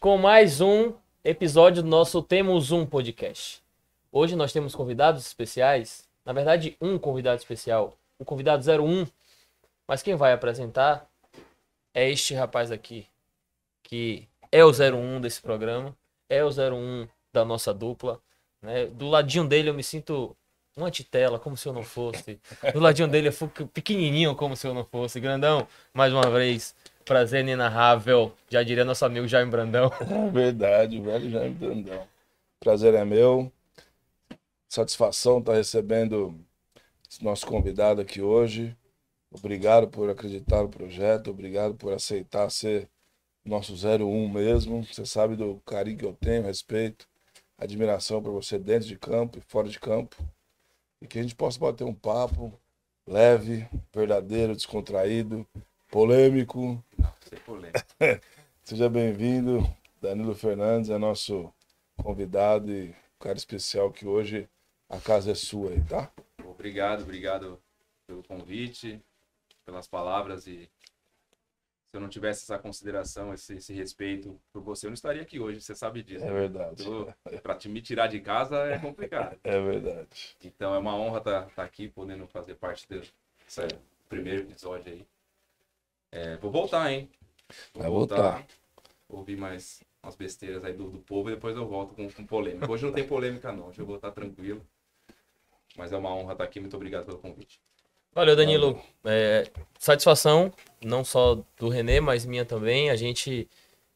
com mais um episódio do nosso Temos Um Podcast. Hoje nós temos convidados especiais, na verdade um convidado especial, o convidado 01. Mas quem vai apresentar é este rapaz aqui, que é o 01 desse programa, é o 01 da nossa dupla. Né? Do ladinho dele eu me sinto uma titela, como se eu não fosse. Do ladinho dele eu fico pequenininho, como se eu não fosse. Grandão, mais uma vez, Prazer inenarrável, já diria nosso amigo Jaime Brandão. É verdade, velho Jaime Brandão. Prazer é meu. Satisfação estar tá recebendo esse nosso convidado aqui hoje. Obrigado por acreditar no projeto, obrigado por aceitar ser nosso 01 mesmo. Você sabe do carinho que eu tenho, respeito, admiração por você dentro de campo e fora de campo. E que a gente possa bater um papo leve, verdadeiro, descontraído, polêmico, sem Seja bem-vindo, Danilo Fernandes é nosso convidado e cara especial que hoje a casa é sua aí, tá? Obrigado, obrigado pelo convite, pelas palavras e se eu não tivesse essa consideração, esse, esse, respeito por você, eu não estaria aqui hoje, você sabe disso. É né? verdade. Para te me tirar de casa é complicado. É verdade. Então é uma honra estar tá, tá aqui podendo fazer parte desse primeiro episódio aí. É, vou voltar, hein? Vou Vai voltar. voltar. Ouvir mais umas besteiras aí do, do povo e depois eu volto com, com polêmica. Hoje não tem polêmica, não. Hoje eu vou estar tranquilo. Mas é uma honra estar aqui. Muito obrigado pelo convite. Valeu, Danilo. É, satisfação, não só do Renê, mas minha também. A gente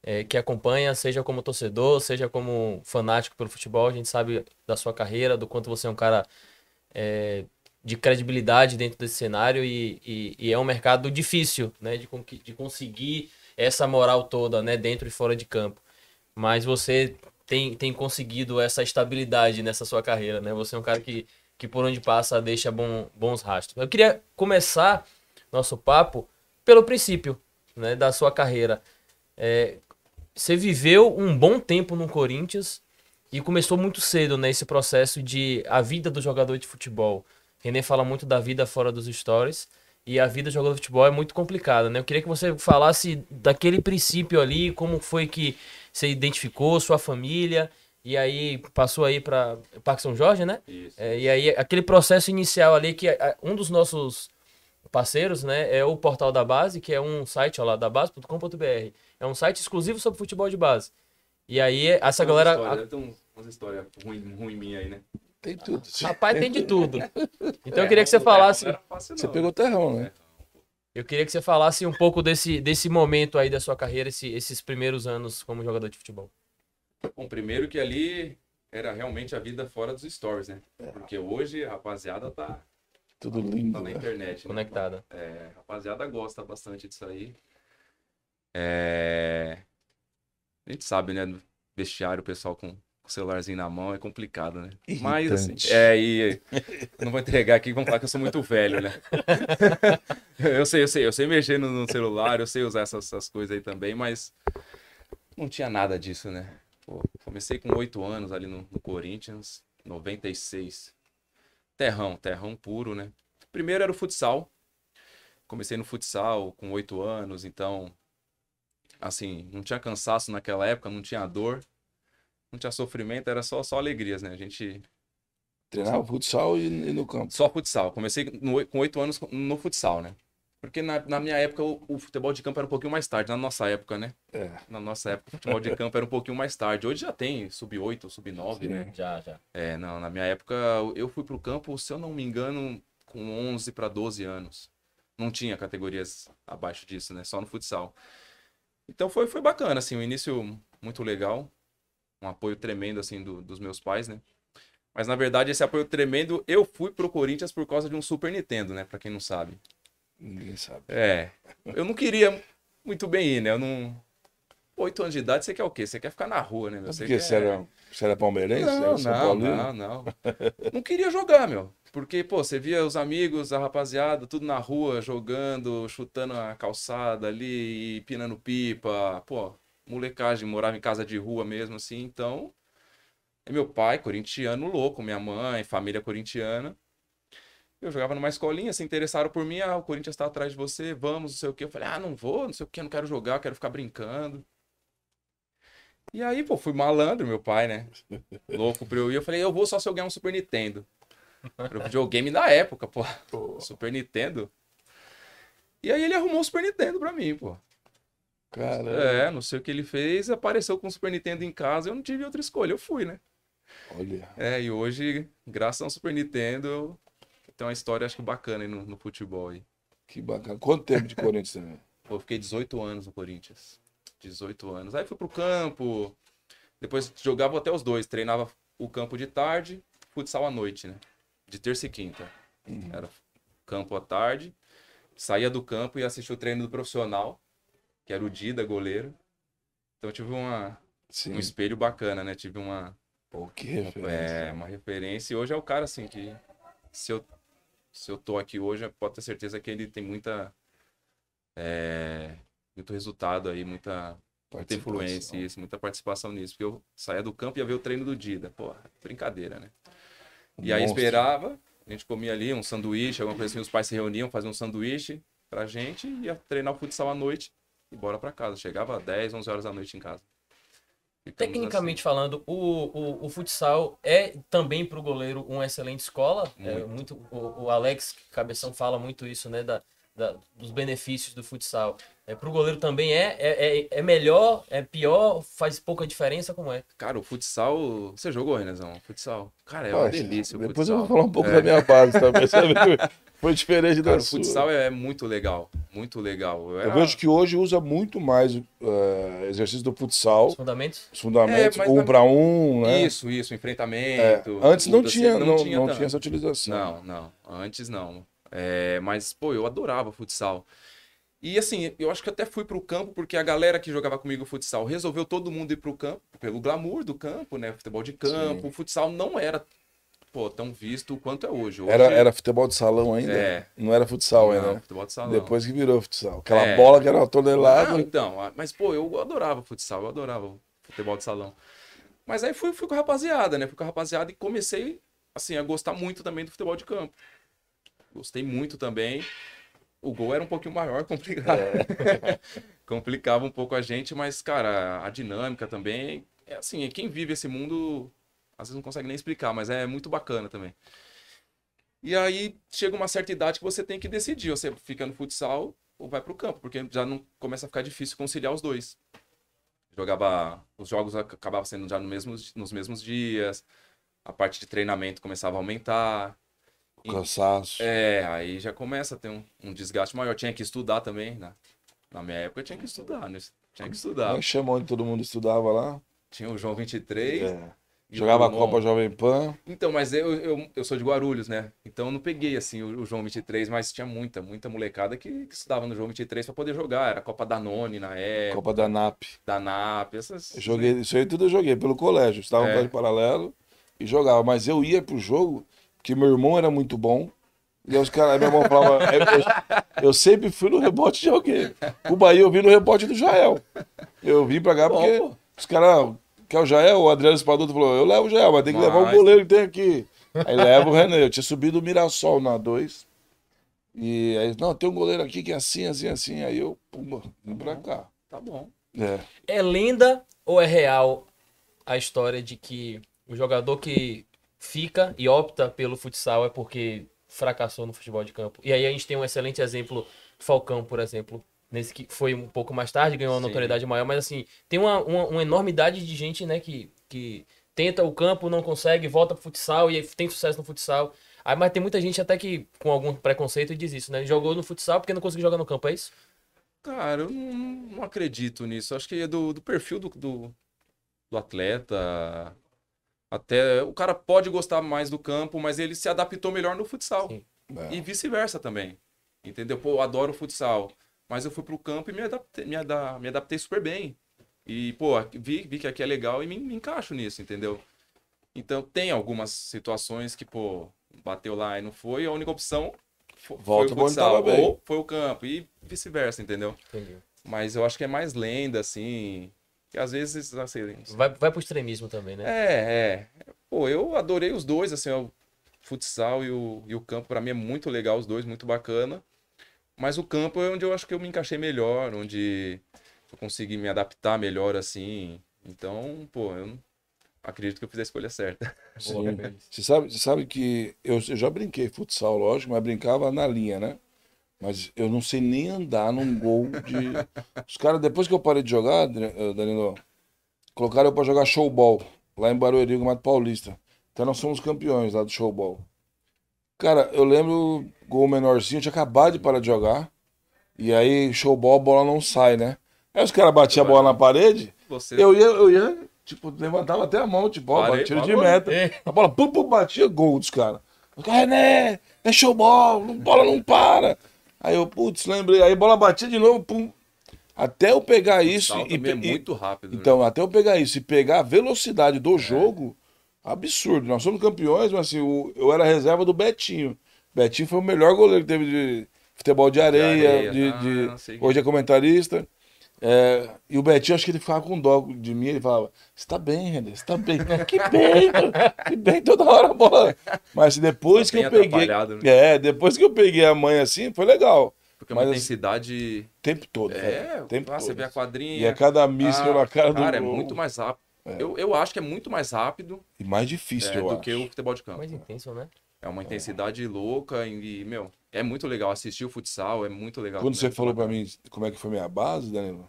é, que acompanha, seja como torcedor, seja como fanático pelo futebol, a gente sabe da sua carreira, do quanto você é um cara é, de credibilidade dentro desse cenário e, e, e é um mercado difícil, né? De, de conseguir essa moral toda, né? Dentro e fora de campo. Mas você tem, tem conseguido essa estabilidade nessa sua carreira, né? Você é um cara que, que por onde passa deixa bom, bons rastros. Eu queria começar nosso papo pelo princípio né, da sua carreira. É, você viveu um bom tempo no Corinthians e começou muito cedo né, esse processo de a vida do jogador de futebol. Renê fala muito da vida fora dos stories. E a vida jogando futebol é muito complicada, né? Eu queria que você falasse daquele princípio ali, como foi que você identificou sua família e aí passou aí para Parque São Jorge, né? Isso. É, e aí aquele processo inicial ali que um dos nossos parceiros, né, é o Portal da Base, que é um site ó lá da base.com.br. É um site exclusivo sobre futebol de base. E aí essa tem galera umas histórias, a... tem umas histórias ruim, ruim minha aí, né? Tem tudo. Rapaz, tem de tudo. Então eu é, queria que você falasse. Você pegou terrão, né? Eu queria que você falasse um pouco desse, desse momento aí da sua carreira, esse, esses primeiros anos como jogador de futebol. Bom, primeiro que ali era realmente a vida fora dos stories, né? É. Porque hoje a rapaziada tá. Tudo tá lindo. Tá na né? internet. Né? Conectada. É, a rapaziada gosta bastante disso aí. É... A gente sabe, né? Vestiário, o pessoal com com o celularzinho na mão, é complicado, né? Irritante. Mas assim, é, e não vou entregar aqui, vão falar que eu sou muito velho, né? eu sei, eu sei, eu sei mexer no, no celular, eu sei usar essas, essas, coisas aí também, mas não tinha nada disso, né? Pô, comecei com oito anos ali no, no Corinthians, 96. Terrão, terrão puro, né? Primeiro era o futsal. Comecei no futsal com oito anos, então assim, não tinha cansaço naquela época, não tinha dor não tinha sofrimento, era só, só alegrias, né? A gente. Treinava futsal e, e no campo? Só futsal. Comecei no, com oito anos no futsal, né? Porque na, na minha época o, o, futebol de campo era um pouquinho mais tarde, na nossa época, né? É. Na nossa época o futebol de campo era um pouquinho mais tarde. Hoje já tem sub-8, sub-9, né? Já, já. É, não, na minha época eu fui pro campo, se eu não me engano, com 11 para 12 anos. Não tinha categorias abaixo disso, né? Só no futsal. Então foi, foi bacana, assim, o um início muito legal um apoio tremendo, assim, do, dos meus pais, né? Mas, na verdade, esse apoio tremendo, eu fui pro Corinthians por causa de um Super Nintendo, né? Pra quem não sabe. Ninguém sabe. É. Eu não queria muito bem ir, né? Eu não... Oito anos de idade, você quer o quê? Você quer ficar na rua, né, meu? Você Porque quer... você, era, você era palmeirense? Não, era não, não, não. não queria jogar, meu. Porque, pô, você via os amigos, a rapaziada, tudo na rua, jogando, chutando a calçada ali, pinando pipa. Pô, molecagem, morava em casa de rua mesmo, assim, então. É meu pai, corintiano louco, minha mãe, família corintiana. Eu jogava numa escolinha, se interessaram por mim, ah, o Corinthians está atrás de você, vamos, não sei o quê. Eu falei, ah, não vou, não sei o quê, não quero jogar, quero ficar brincando. E aí, pô, fui malandro, meu pai, né? Louco pra eu ir. Eu falei, eu vou só se eu ganhar um Super Nintendo. Era o videogame da época, pô. pô. Super Nintendo. E aí ele arrumou o Super Nintendo pra mim, pô. Cara. É, não sei o que ele fez, apareceu com o Super Nintendo em casa, eu não tive outra escolha, eu fui, né? Olha. É, e hoje, graças ao Super Nintendo, eu... tem uma história acho que bacana aí no, no futebol aí. Que bacana. Quanto tempo de Corinthians você né? Eu fiquei 18 anos no Corinthians. 18 anos. Aí fui pro campo. Depois jogava até os dois. Treinava o campo de tarde, futsal à noite, né? De terça e quinta. Uhum. Era campo à tarde. Saía do campo e assistia o treino do profissional que é era o Dida, goleiro. Então tive uma, um espelho bacana, né? Tive uma. Pô, que referência. É, uma referência. E hoje é o cara, assim, que se eu, se eu tô aqui hoje, pode ter certeza que ele tem muita. É, muito resultado aí, muita, muita influência, isso, muita participação nisso. Porque eu saía do campo e ia ver o treino do Dida. Pô, brincadeira, né? Um e aí monstro. esperava, a gente comia ali um sanduíche, alguma coisa assim, os pais se reuniam, faziam um sanduíche pra gente e ia treinar o futsal à noite e bora para casa. Chegava às 10, 11 horas da noite em casa. Ficamos Tecnicamente assim. falando, o, o, o, futsal é também para o goleiro uma excelente escola. É muito. É, muito o, o, Alex Cabeção fala muito isso, né? Da, da, dos benefícios do futsal. É, para o goleiro também é, é, é, é melhor, é pior, faz pouca diferença, como é? Cara, o futsal, você jogou, Renazão? Futsal. Cara, é Poxa, uma delícia. depois futsal. eu vou falar um pouco é. da minha base também, Foi diferente Cara, da o sua. futsal é muito legal, muito legal. Eu, era... eu vejo que hoje usa muito mais uh, exercício do futsal. Os fundamentos? Os fundamentos, é, um na... para um, né? Isso, isso, enfrentamento. É. Antes não tinha, não, não, tinha, não tinha essa utilização. Não, não, antes não. É, mas, pô, eu adorava futsal. E assim, eu acho que até fui pro campo porque a galera que jogava comigo futsal resolveu todo mundo ir pro campo, pelo glamour do campo, né? Futebol de campo. Sim. O futsal não era pô, tão visto quanto é hoje. hoje... Era, é era futebol de salão ainda? É. Não era futsal, ainda. era. futebol de salão. Depois que virou futsal. Aquela é. bola que era uma tonelada. Ah, então, mas pô, eu adorava futsal, eu adorava futebol de salão. Mas aí fui, fui com a rapaziada, né? Fui com a rapaziada e comecei, assim, a gostar muito também do futebol de campo. Gostei muito também. O gol era um pouquinho maior, complicado. É. Complicava um pouco a gente, mas, cara, a dinâmica também. É assim, quem vive esse mundo às vezes não consegue nem explicar, mas é muito bacana também. E aí chega uma certa idade que você tem que decidir, você fica no futsal ou vai para o campo, porque já não começa a ficar difícil conciliar os dois. Jogava, os jogos acabavam sendo já no mesmo, nos mesmos dias, a parte de treinamento começava a aumentar, cansaço. É, aí já começa a ter um, um desgaste maior. Tinha que estudar também, né? Na minha época tinha que estudar, né? Tinha que estudar. Aí é chamou onde todo mundo estudava lá. Tinha o João 23. É. Jogava a Copa Jovem Pan. Então, mas eu, eu, eu sou de Guarulhos, né? Então eu não peguei assim o, o João 23, mas tinha muita, muita molecada que, que estudava no João 23 para poder jogar. Era Copa da None na época. Copa da NAP. Da NAP, essas. joguei, isso aí tudo eu joguei pelo colégio. Estava é. colégio paralelo e jogava. Mas eu ia pro jogo que meu irmão era muito bom. E os caras, meu irmão falava, é eu, eu, sempre fui no rebote de alguém. O Bahia eu vi no rebote do Jael. Eu vim pra cá bom, porque pô. os caras, ah, que é o Jael, o Adriano Espaduto falou, eu levo o Jael, mas tem que mas... levar o goleiro que tem aqui. Aí leva o Renan. Eu tinha subido o Mirassol na 2. E aí, não, tem um goleiro aqui que é assim, assim, assim. Aí eu, pumba, vim tá pra cá. Tá bom. É. é lenda ou é real a história de que o jogador que fica e opta pelo futsal é porque fracassou no futebol de campo. E aí a gente tem um excelente exemplo, Falcão, por exemplo, nesse que foi um pouco mais tarde, ganhou uma Sim. notoriedade maior, mas assim, tem uma, uma, uma, enormidade de gente, né, que, que tenta o campo, não consegue, volta pro futsal e tem sucesso no futsal. Aí, mas tem muita gente até que, com algum preconceito, diz isso, né? Jogou no futsal porque não conseguiu jogar no campo, é isso? Cara, eu não, não acredito nisso. Acho que é do, do perfil do, do, do atleta, até o cara pode gostar mais do campo, mas ele se adaptou melhor no futsal. É. E vice-versa também. Entendeu? Pô, eu adoro futsal. Mas eu fui pro campo e me adaptei, me, ada, me adaptei super bem. E, pô, vi, vi que aqui é legal e me, me encaixo nisso, entendeu? Então tem algumas situações que, pô, bateu lá e não foi, a única opção foi Volta foi o futsal, ou foi o campo, e vice-versa, entendeu? Entendi. Mas eu acho que é mais lenda, assim que às vezes assim, vai vai pro extremismo também, né? É, é. Pô, eu adorei os dois, assim, o futsal e o, e o campo para mim é muito legal os dois, muito bacana. Mas o campo é onde eu acho que eu me encaixei melhor, onde eu consegui me adaptar melhor assim. Então, pô, eu acredito que eu fiz a escolha certa. Sim. você sabe, você sabe que eu, eu já brinquei futsal, lógico, mas brincava na linha, né? Mas eu não sei nem andar num gol de. Os caras, depois que eu parei de jogar, eh, Danilo, colocaram eu pra jogar showball lá em Barueri, no Mato Paulista. Então nós somos campeões lá do showball. Cara, eu lembro gol menorzinho, eu tinha acabado de parar de jogar. E aí, showball, a bola não sai, né? Aí os caras batiam a bola na parede. Você... Eu ia, eu ia, tipo, levantava até a mão, tipo, ó, tiro de meta. É. A bola, pum, pum, batia, gol dos caras. Os caras, né? É showball, a bola não para. Aí eu, putz, lembrei. Aí bola batia de novo, pum. Até eu pegar isso é e muito rápido. né? Então, até eu pegar isso e pegar a velocidade do é. jogo, absurdo. Nós somos campeões, mas assim, eu era reserva do Betinho. Betinho foi o melhor goleiro que teve de futebol de areia, de, areia. De, ah, de hoje é comentarista. É, e o Betinho, acho que ele ficava com dó de mim, ele falava, você tá bem, René, você tá bem. que bem, que bem, toda hora a bola. Mas depois tá que eu peguei. Né? É, depois que eu peguei a mãe assim, foi legal. Porque é uma intensidade. Tempo todo. É, o tempo ah, todo. Você vê a quadrinha. E a cada míssil na ah, cara do. Cara, é muito mais rápido. É. Eu, eu acho que é muito mais rápido. E mais difícil, é, Do acho. que o futebol de campo. Mais intenso, né? É uma intensidade louca e, meu, é muito legal assistir o futsal, é muito legal. Quando é você falou para mim como é que foi minha base, Danilo,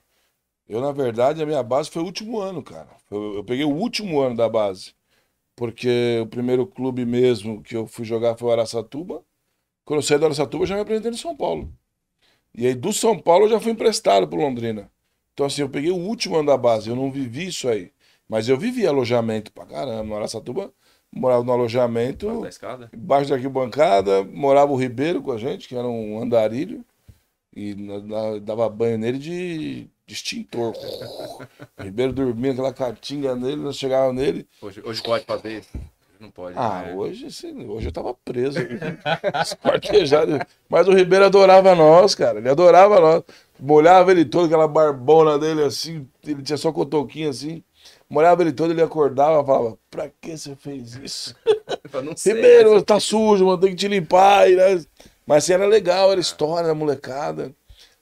eu, na verdade, a minha base foi o último ano, cara. Eu, eu, peguei o último ano da base. Porque o primeiro clube mesmo que eu fui jogar foi o Araçatuba. Quando eu saí do Araçatuba, eu já me apresentei no São Paulo. E aí, do São Paulo, eu já fui emprestado para Londrina. Então, assim, eu peguei o último ano da base. Eu não vivi isso aí. Mas eu vivi alojamento pra caramba. No Araçatuba, morava no alojamento. Embaixo da escada. Embaixo da arquibancada. Morava o Ribeiro com a gente, que era um andarilho. E dava banho nele de, de extintor. o Ribeiro dormia aquela catinga nele, nós chegávamos nele. Hoje, hoje pode fazer isso. Não pode. Ah, né? hoje sim, hoje eu tava preso. Mas o Ribeiro adorava nós, cara. Ele adorava nós. Molhava ele todo, aquela barbona dele assim. Ele tinha só cotoquinho assim molhava ele todo, ele acordava e falava, pra que você fez isso? Primeiro, tá sujo, mano, tem que te limpar. Né? Mas assim, era legal, era história, era molecada.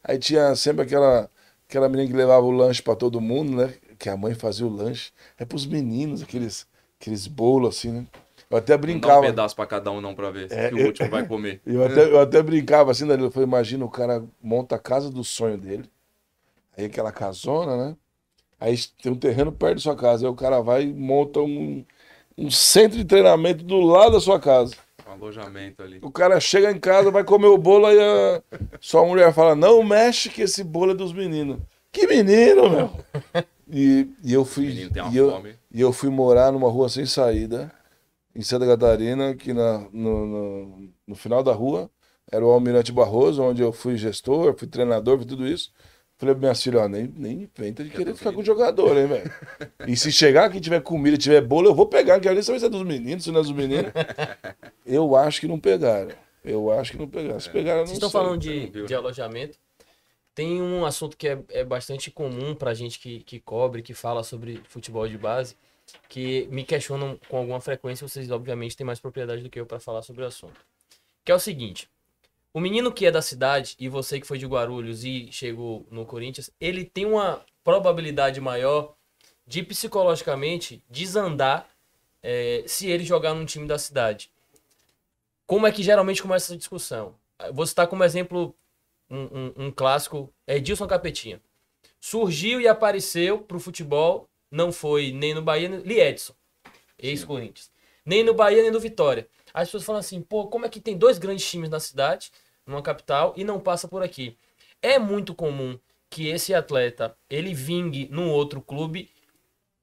Aí tinha sempre aquela, aquela menina que levava o lanche pra todo mundo, né? Que a mãe fazia o lanche. É pros meninos, aqueles, aqueles bolos assim, né? Eu até brincava. Não dá um pedaço para cada um não para ver é, que o último vai comer. Eu até, eu até brincava assim, Danilo. Eu falei, imagina o cara monta a casa do sonho dele. Aí aquela casona, né? Aí tem um terreno perto da sua casa. Aí o cara vai e monta um, um centro de treinamento do lado da sua casa. Um alojamento ali. O cara chega em casa, vai comer o bolo e a... sua mulher fala: Não mexe que esse bolo é dos meninos. Que menino, meu! E, e eu fui. E eu, e eu, fui morar numa rua sem saída, em Santa Catarina, que na, no, no, no final da rua era o Almirante Barroso, onde eu fui gestor, fui treinador, fui tudo isso. Falei pra minha filha, ó, nem, nem inventa de querer ficar com o jogador, hein, velho? e se chegar, quem tiver comida, tiver bolo, eu vou pegar, quero nem saber se é dos meninos, se não é dos meninos. Eu acho que não pegaram. Eu acho que não pegaram. Se é. pegaram, não Vocês estão falando de, de alojamento. Tem um assunto que é, é bastante comum pra gente que, que cobre, que fala sobre futebol de base, que me questionam com alguma frequência, vocês obviamente têm mais propriedade do que eu para falar sobre o assunto. Que é o seguinte, o menino que é da cidade e você que foi de Guarulhos e chegou no Corinthians, ele tem uma probabilidade maior de psicologicamente desandar é, se ele jogar num time da cidade. Como é que geralmente começa essa discussão? Vou citar como exemplo um, um, um clássico, Edilson Capetinha. Surgiu e apareceu para o futebol, não foi nem no Bahia, nem... Edson ex-Corinthians. Nem no Bahia, nem no Vitória. As pessoas falam assim, pô, como é que tem dois grandes times na cidade numa capital e não passa por aqui. É muito comum que esse atleta ele vingue num outro clube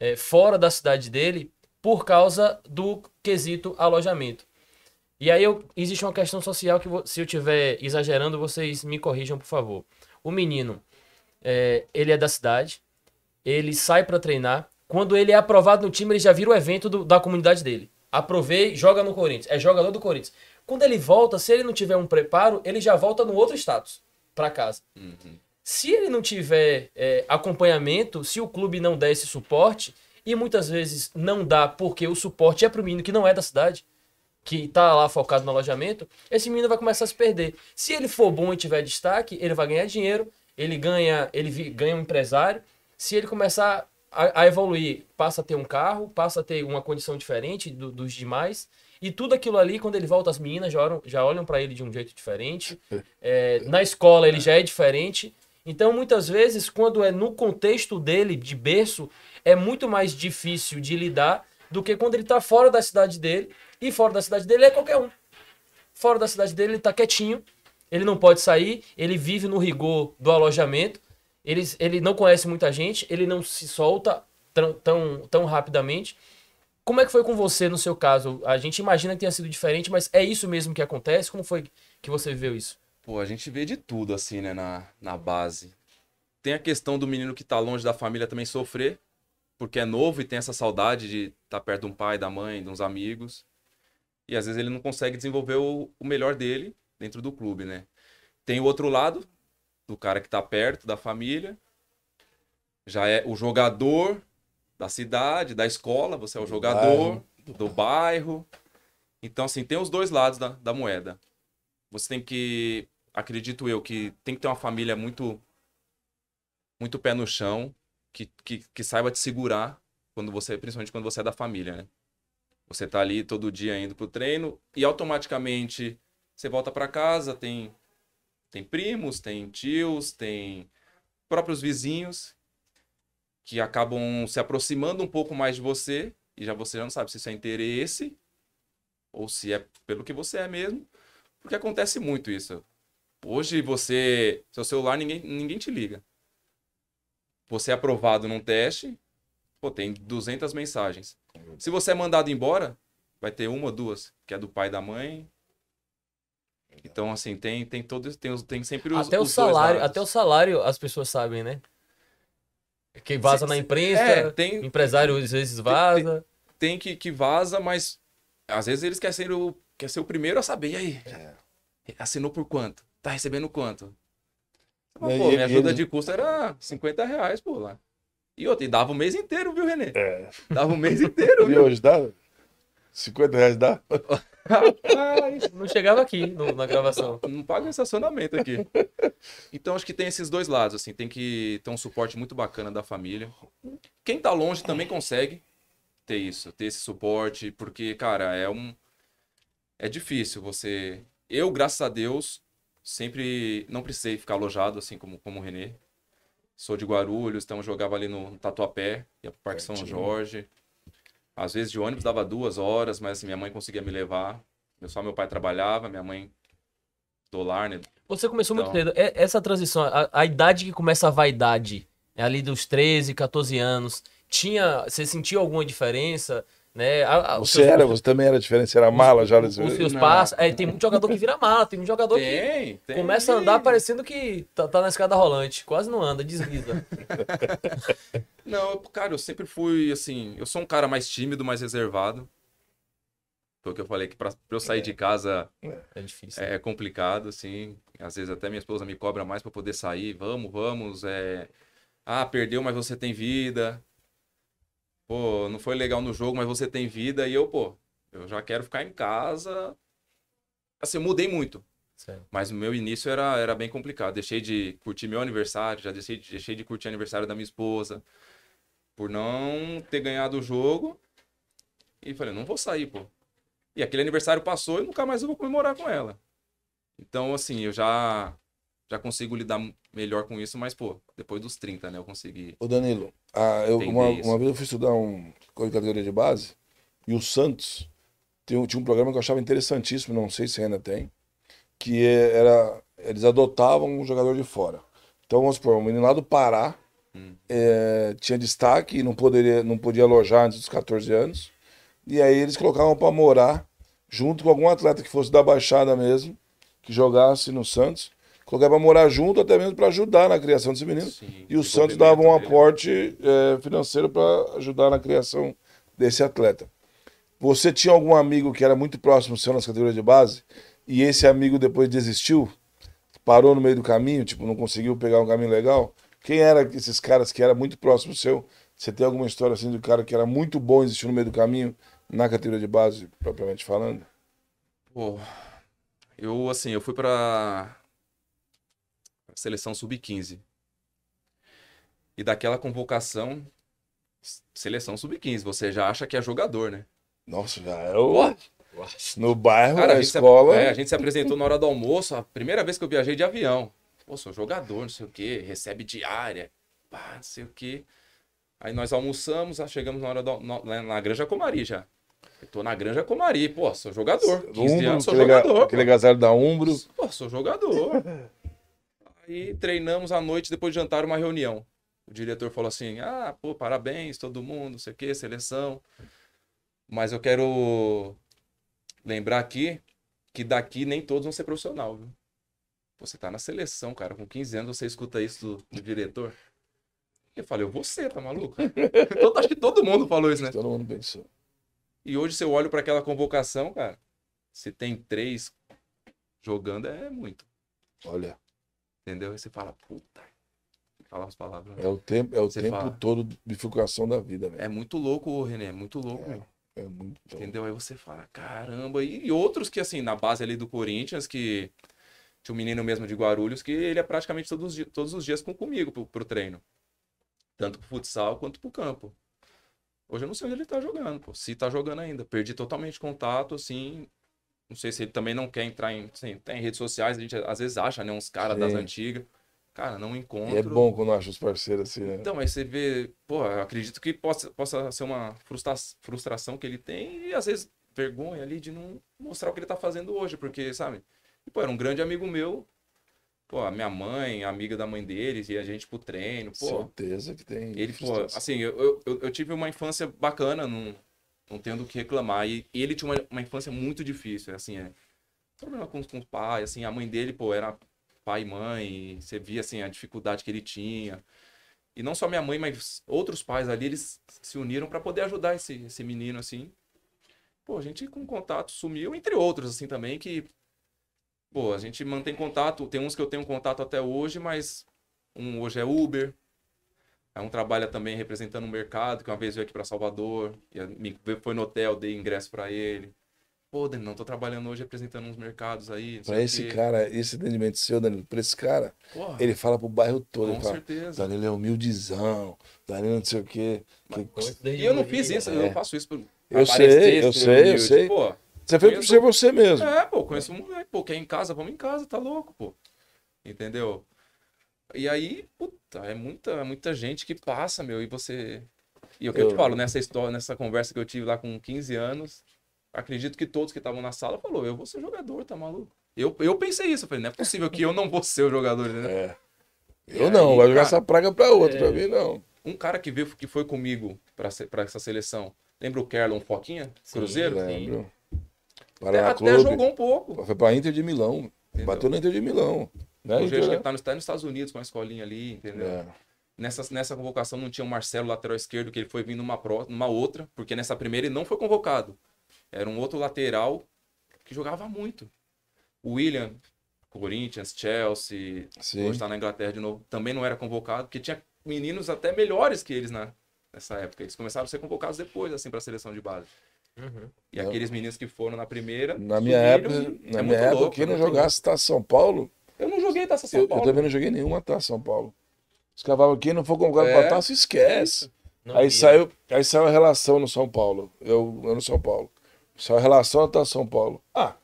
é, fora da cidade dele por causa do quesito alojamento. E aí eu, existe uma questão social que, se eu estiver exagerando, vocês me corrijam, por favor. O menino, é, ele é da cidade, ele sai para treinar. Quando ele é aprovado no time, ele já vira o evento do, da comunidade dele. Aprovei, joga no Corinthians. É jogador do Corinthians. Quando ele volta, se ele não tiver um preparo, ele já volta no outro status para casa. Uhum. Se ele não tiver é, acompanhamento, se o clube não der esse suporte, e muitas vezes não dá porque o suporte é para o menino que não é da cidade, que está lá focado no alojamento, esse menino vai começar a se perder. Se ele for bom e tiver destaque, ele vai ganhar dinheiro, ele ganha, ele ganha um empresário. Se ele começar a, a evoluir, passa a ter um carro, passa a ter uma condição diferente do, dos demais, e tudo aquilo ali, quando ele volta, as meninas já olham, já olham para ele de um jeito diferente. É, na escola ele já é diferente. Então, muitas vezes, quando é no contexto dele, de berço, é muito mais difícil de lidar do que quando ele está fora da cidade dele. E fora da cidade dele é qualquer um. Fora da cidade dele, ele está quietinho, ele não pode sair, ele vive no rigor do alojamento, ele, ele não conhece muita gente, ele não se solta tão, tão, tão rapidamente. Como é que foi com você no seu caso? A gente imagina que tenha sido diferente, mas é isso mesmo que acontece? Como foi que você viveu isso? Pô, a gente vê de tudo assim, né, na, na base. Tem a questão do menino que tá longe da família também sofrer, porque é novo e tem essa saudade de estar tá perto de um pai, da mãe, de uns amigos. E às vezes ele não consegue desenvolver o, o melhor dele dentro do clube, né? Tem o outro lado, do cara que tá perto da família. Já é o jogador da cidade, da escola, você é o jogador, bairro. do bairro. Então, assim, tem os dois lados da, da moeda. Você tem que, acredito eu, que tem que ter uma família muito muito pé no chão, que, que, que saiba te segurar, quando você, principalmente quando você é da família, né? Você tá ali todo dia indo pro treino e automaticamente você volta para casa, tem tem primos, tem tios, tem próprios vizinhos que acabam se aproximando um pouco mais de você, e já você já não sabe se isso é interesse ou se é pelo que você é mesmo, porque acontece muito isso. Hoje você, seu celular, ninguém, ninguém te liga. Você é aprovado num teste, pô, tem 200 mensagens. Se você é mandado embora, vai ter uma ou duas, que é do pai e da mãe, então, assim, tem, tem todos, tem, tem sempre os, Até o os salário, até o salário as pessoas sabem, né? Quem vaza se, na imprensa, é, tem, empresário às vezes vaza. Tem, tem, que, que vaza, mas às vezes eles querem ser o, quer ser o primeiro a saber. E aí? É. Assinou por quanto? Tá recebendo quanto? Mas, pô, minha ajuda de custo era 50 reais, pô, lá. E outra, e dava o mês inteiro, viu, Renê? É. Dava o mês inteiro, viu? E hoje dá? 50 reais dá? Rapaz, não chegava aqui no, na gravação. Não paga estacionamento aqui. Então acho que tem esses dois lados, assim, tem que ter um suporte muito bacana da família. Quem tá longe também consegue ter isso, ter esse suporte, porque, cara, é um. É difícil você. Eu, graças a Deus, sempre não precisei ficar alojado, assim como, como o Renê. Sou de Guarulhos, então jogava ali no, Tatuapé, ia pro Parque São Jorge. Às vezes de ônibus dava duas horas, mas assim, minha mãe conseguia me levar. Só meu pai trabalhava, minha mãe dólar, né? Você começou então... muito cedo. Essa transição, a, a, idade que começa a vaidade, é ali dos 13, 14 anos, tinha, você sentiu alguma diferença? Né? A, a, você seus, era, você também era diferente, você era mala os, já. Os, seus passos. É, tem muito jogador que vira mala, tem muito jogador tem, que tem, começa a andar parecendo que tá, tá, na escada rolante. Quase não anda, desliza. não, cara, eu sempre fui assim. Eu sou um cara mais tímido, mais reservado. Foi o que eu falei, que pra, eu sair é. de casa é, difícil, é, é, complicado, assim. Às vezes até minha esposa me cobra mais para poder sair. Vamos, vamos. É... Ah, perdeu, mas você tem vida pô, não foi legal no jogo, mas você tem vida. E eu, pô, eu já quero ficar em casa. Assim, eu mudei muito. Mas o meu início era, era bem complicado. Deixei de curtir meu aniversário, já deixei, deixei de curtir aniversário da minha esposa. Por não ter ganhado o jogo. E falei, não vou sair, pô. E aquele aniversário passou e nunca mais eu vou comemorar com ela. Então, assim, eu já já consigo lidar melhor com isso, mas, pô, depois dos 30, né, eu consegui. Ô, Danilo, ah, eu, uma, uma, vez eu fui estudar um categoria de base e o Santos tinha, tinha um programa que eu achava interessantíssimo, não sei se ainda tem, que é, era. Eles adotavam um jogador de fora. Então, vamos supor, um menino lá do Pará hum. é, tinha destaque e não, poderia, não podia alojar antes dos 14 anos. E aí eles colocavam para morar junto com algum atleta que fosse da Baixada mesmo, que jogasse no Santos colocar para morar junto, até mesmo para ajudar na criação desse menino. Sim, e o Santos dava um né? aporte é, financeiro para ajudar na criação desse atleta. Você tinha algum amigo que era muito próximo seu nas categorias de base e esse amigo depois desistiu? Parou no meio do caminho, tipo, não conseguiu pegar um caminho legal? Quem era esses caras que era muito próximo seu? Você tem alguma história assim do cara que era muito bom desistiu no meio do caminho na categoria de base, propriamente falando? Pô, eu assim, eu fui para seleção sub-15. E daquela convocação, seleção sub-15, você já acha que é jogador, né? Nossa, já é o... No bairro, Cara, na a escola. Se, é, a gente se apresentou na hora do almoço, a primeira vez que eu viajei de avião. Pô, sou jogador, não sei o quê, recebe diária, pá, não sei o quê. Aí nós almoçamos, chegamos na hora do, na, né, na Granja Comari já. Eu tô na Granja Comari, pô, sou jogador. 15 Umbro, anos, sou jogador. Aquele agasalho da Umbro. Pô, sou jogador. Aí treinamos à noite, depois de jantar, uma reunião. O diretor falou assim: ah, pô, parabéns, todo mundo, não sei o quê, seleção. Mas eu quero lembrar aqui que daqui nem todos vão ser profissional, viu? Você tá na seleção, cara. Com 15 anos você escuta isso do, do diretor. Eu falei, você tá maluco? acho que todo mundo falou isso, né? Todo mundo pensou. E hoje, se eu olho para aquela convocação, cara, se tem três jogando, é muito. Olha. Entendeu? Aí você fala, puta. Falar as palavras. É o tempo, é o tempo fala. todo de bifurcação da vida, velho. É muito louco, René, é muito louco. É. É muito Entendeu? Aí você fala, caramba. E outros que, assim, na base ali do Corinthians, que tinha um menino mesmo de Guarulhos, que ele é praticamente todos, todos os dias com, comigo pro, pro treino. Tanto pro futsal quanto pro campo. Hoje eu não sei onde ele tá jogando, pô. Se tá jogando ainda. Perdi totalmente contato, assim, não sei se ele também não quer entrar em. Assim, tem redes sociais, a gente às vezes acha, né? Uns caras das antigas. Cara, não encontro. E é bom quando acha os parceiros assim, né? Então, aí você vê, pô, acredito que possa, possa ser uma frustra frustração que ele tem e às vezes vergonha ali de não mostrar o que ele tá fazendo hoje, porque, sabe? E, pô, era um grande amigo meu, pô, a minha mãe, amiga da mãe deles, e a gente pro treino, pô. Certeza que tem. Ele, pô, assim, eu, eu, eu tive uma infância bacana, num, não tendo o que reclamar. E ele tinha uma, uma infância muito difícil, assim, é, problema com, com o pai, assim, a mãe dele, pô, era pai e mãe, e você via, assim, a dificuldade que ele tinha. E não só minha mãe, mas outros pais ali, eles se uniram para poder ajudar esse, esse menino, assim. Pô, a gente com contato sumiu, entre outros, assim, também, que, pô, a gente mantém contato, tem uns que eu tenho contato até hoje, mas um hoje é Uber, é um trabalha também representando o mercado, que uma vez veio aqui para Salvador, e foi no hotel, dei ingresso para ele. Pô, Danilo, não tô trabalhando hoje representando uns mercados aí. Pra esse que... cara, esse entendimento seu, Danilo, pra esse cara, Porra, ele fala pro bairro todo. Com fala, certeza. Danilo é humildizão, Danilo não sei o quê. Que... E eu não fiz isso, é. eu não faço isso pra eu sei, eu sei, humilde. eu sei. Pô, você fez para por ser você mesmo. É, pô, conheço um moleque, pô, quer ir é em casa, vamos em casa, tá louco, pô. Entendeu? E aí, puta, é muita, muita gente que passa, meu, e você. E é o que eu, eu te falo, nessa história, nessa conversa que eu tive lá com 15 anos, acredito que todos que estavam na sala falou, eu vou ser jogador, tá maluco? Eu, eu pensei isso, eu falei, não é possível que eu não vou ser o jogador, né? É. Eu não, aí, vai jogar cara, essa praga pra outro, é... pra mim não. Um cara que veio, que foi comigo pra, pra essa seleção, lembra o Kerlon Foquinha? Sim, Cruzeiro? Lembro. Até, até, jogou um pouco. Foi pra Inter de Milão. Entendeu? Bateu no Inter de Milão. Né? Hoje então, que ele tá, no, tá nos Estados Unidos com a escolinha ali, entendeu? É. Nessa, nessa convocação não tinha o Marcelo, lateral esquerdo, que ele foi vindo numa, pro, numa outra, porque nessa primeira ele não foi convocado. Era um outro lateral que jogava muito. O William, Corinthians, Chelsea, Sim. hoje está na Inglaterra de novo, também não era convocado, porque tinha meninos até melhores que eles na, né, nessa época. Eles começaram a ser convocados depois, assim, para a seleção de base. Uhum. E aqueles é. meninos que foram na primeira. Na minha época, na é minha época, louco, quem é não jogasse está São Paulo, taça tá São eu, Paulo. Eu também não joguei nenhuma taça tá, São Paulo. Os cavalos aqui não foi convocado é. pra taça, esquece. aí, saiu, aí saiu a relação no São Paulo. Eu, eu no São Paulo. Saiu a relação até São Paulo. Ah,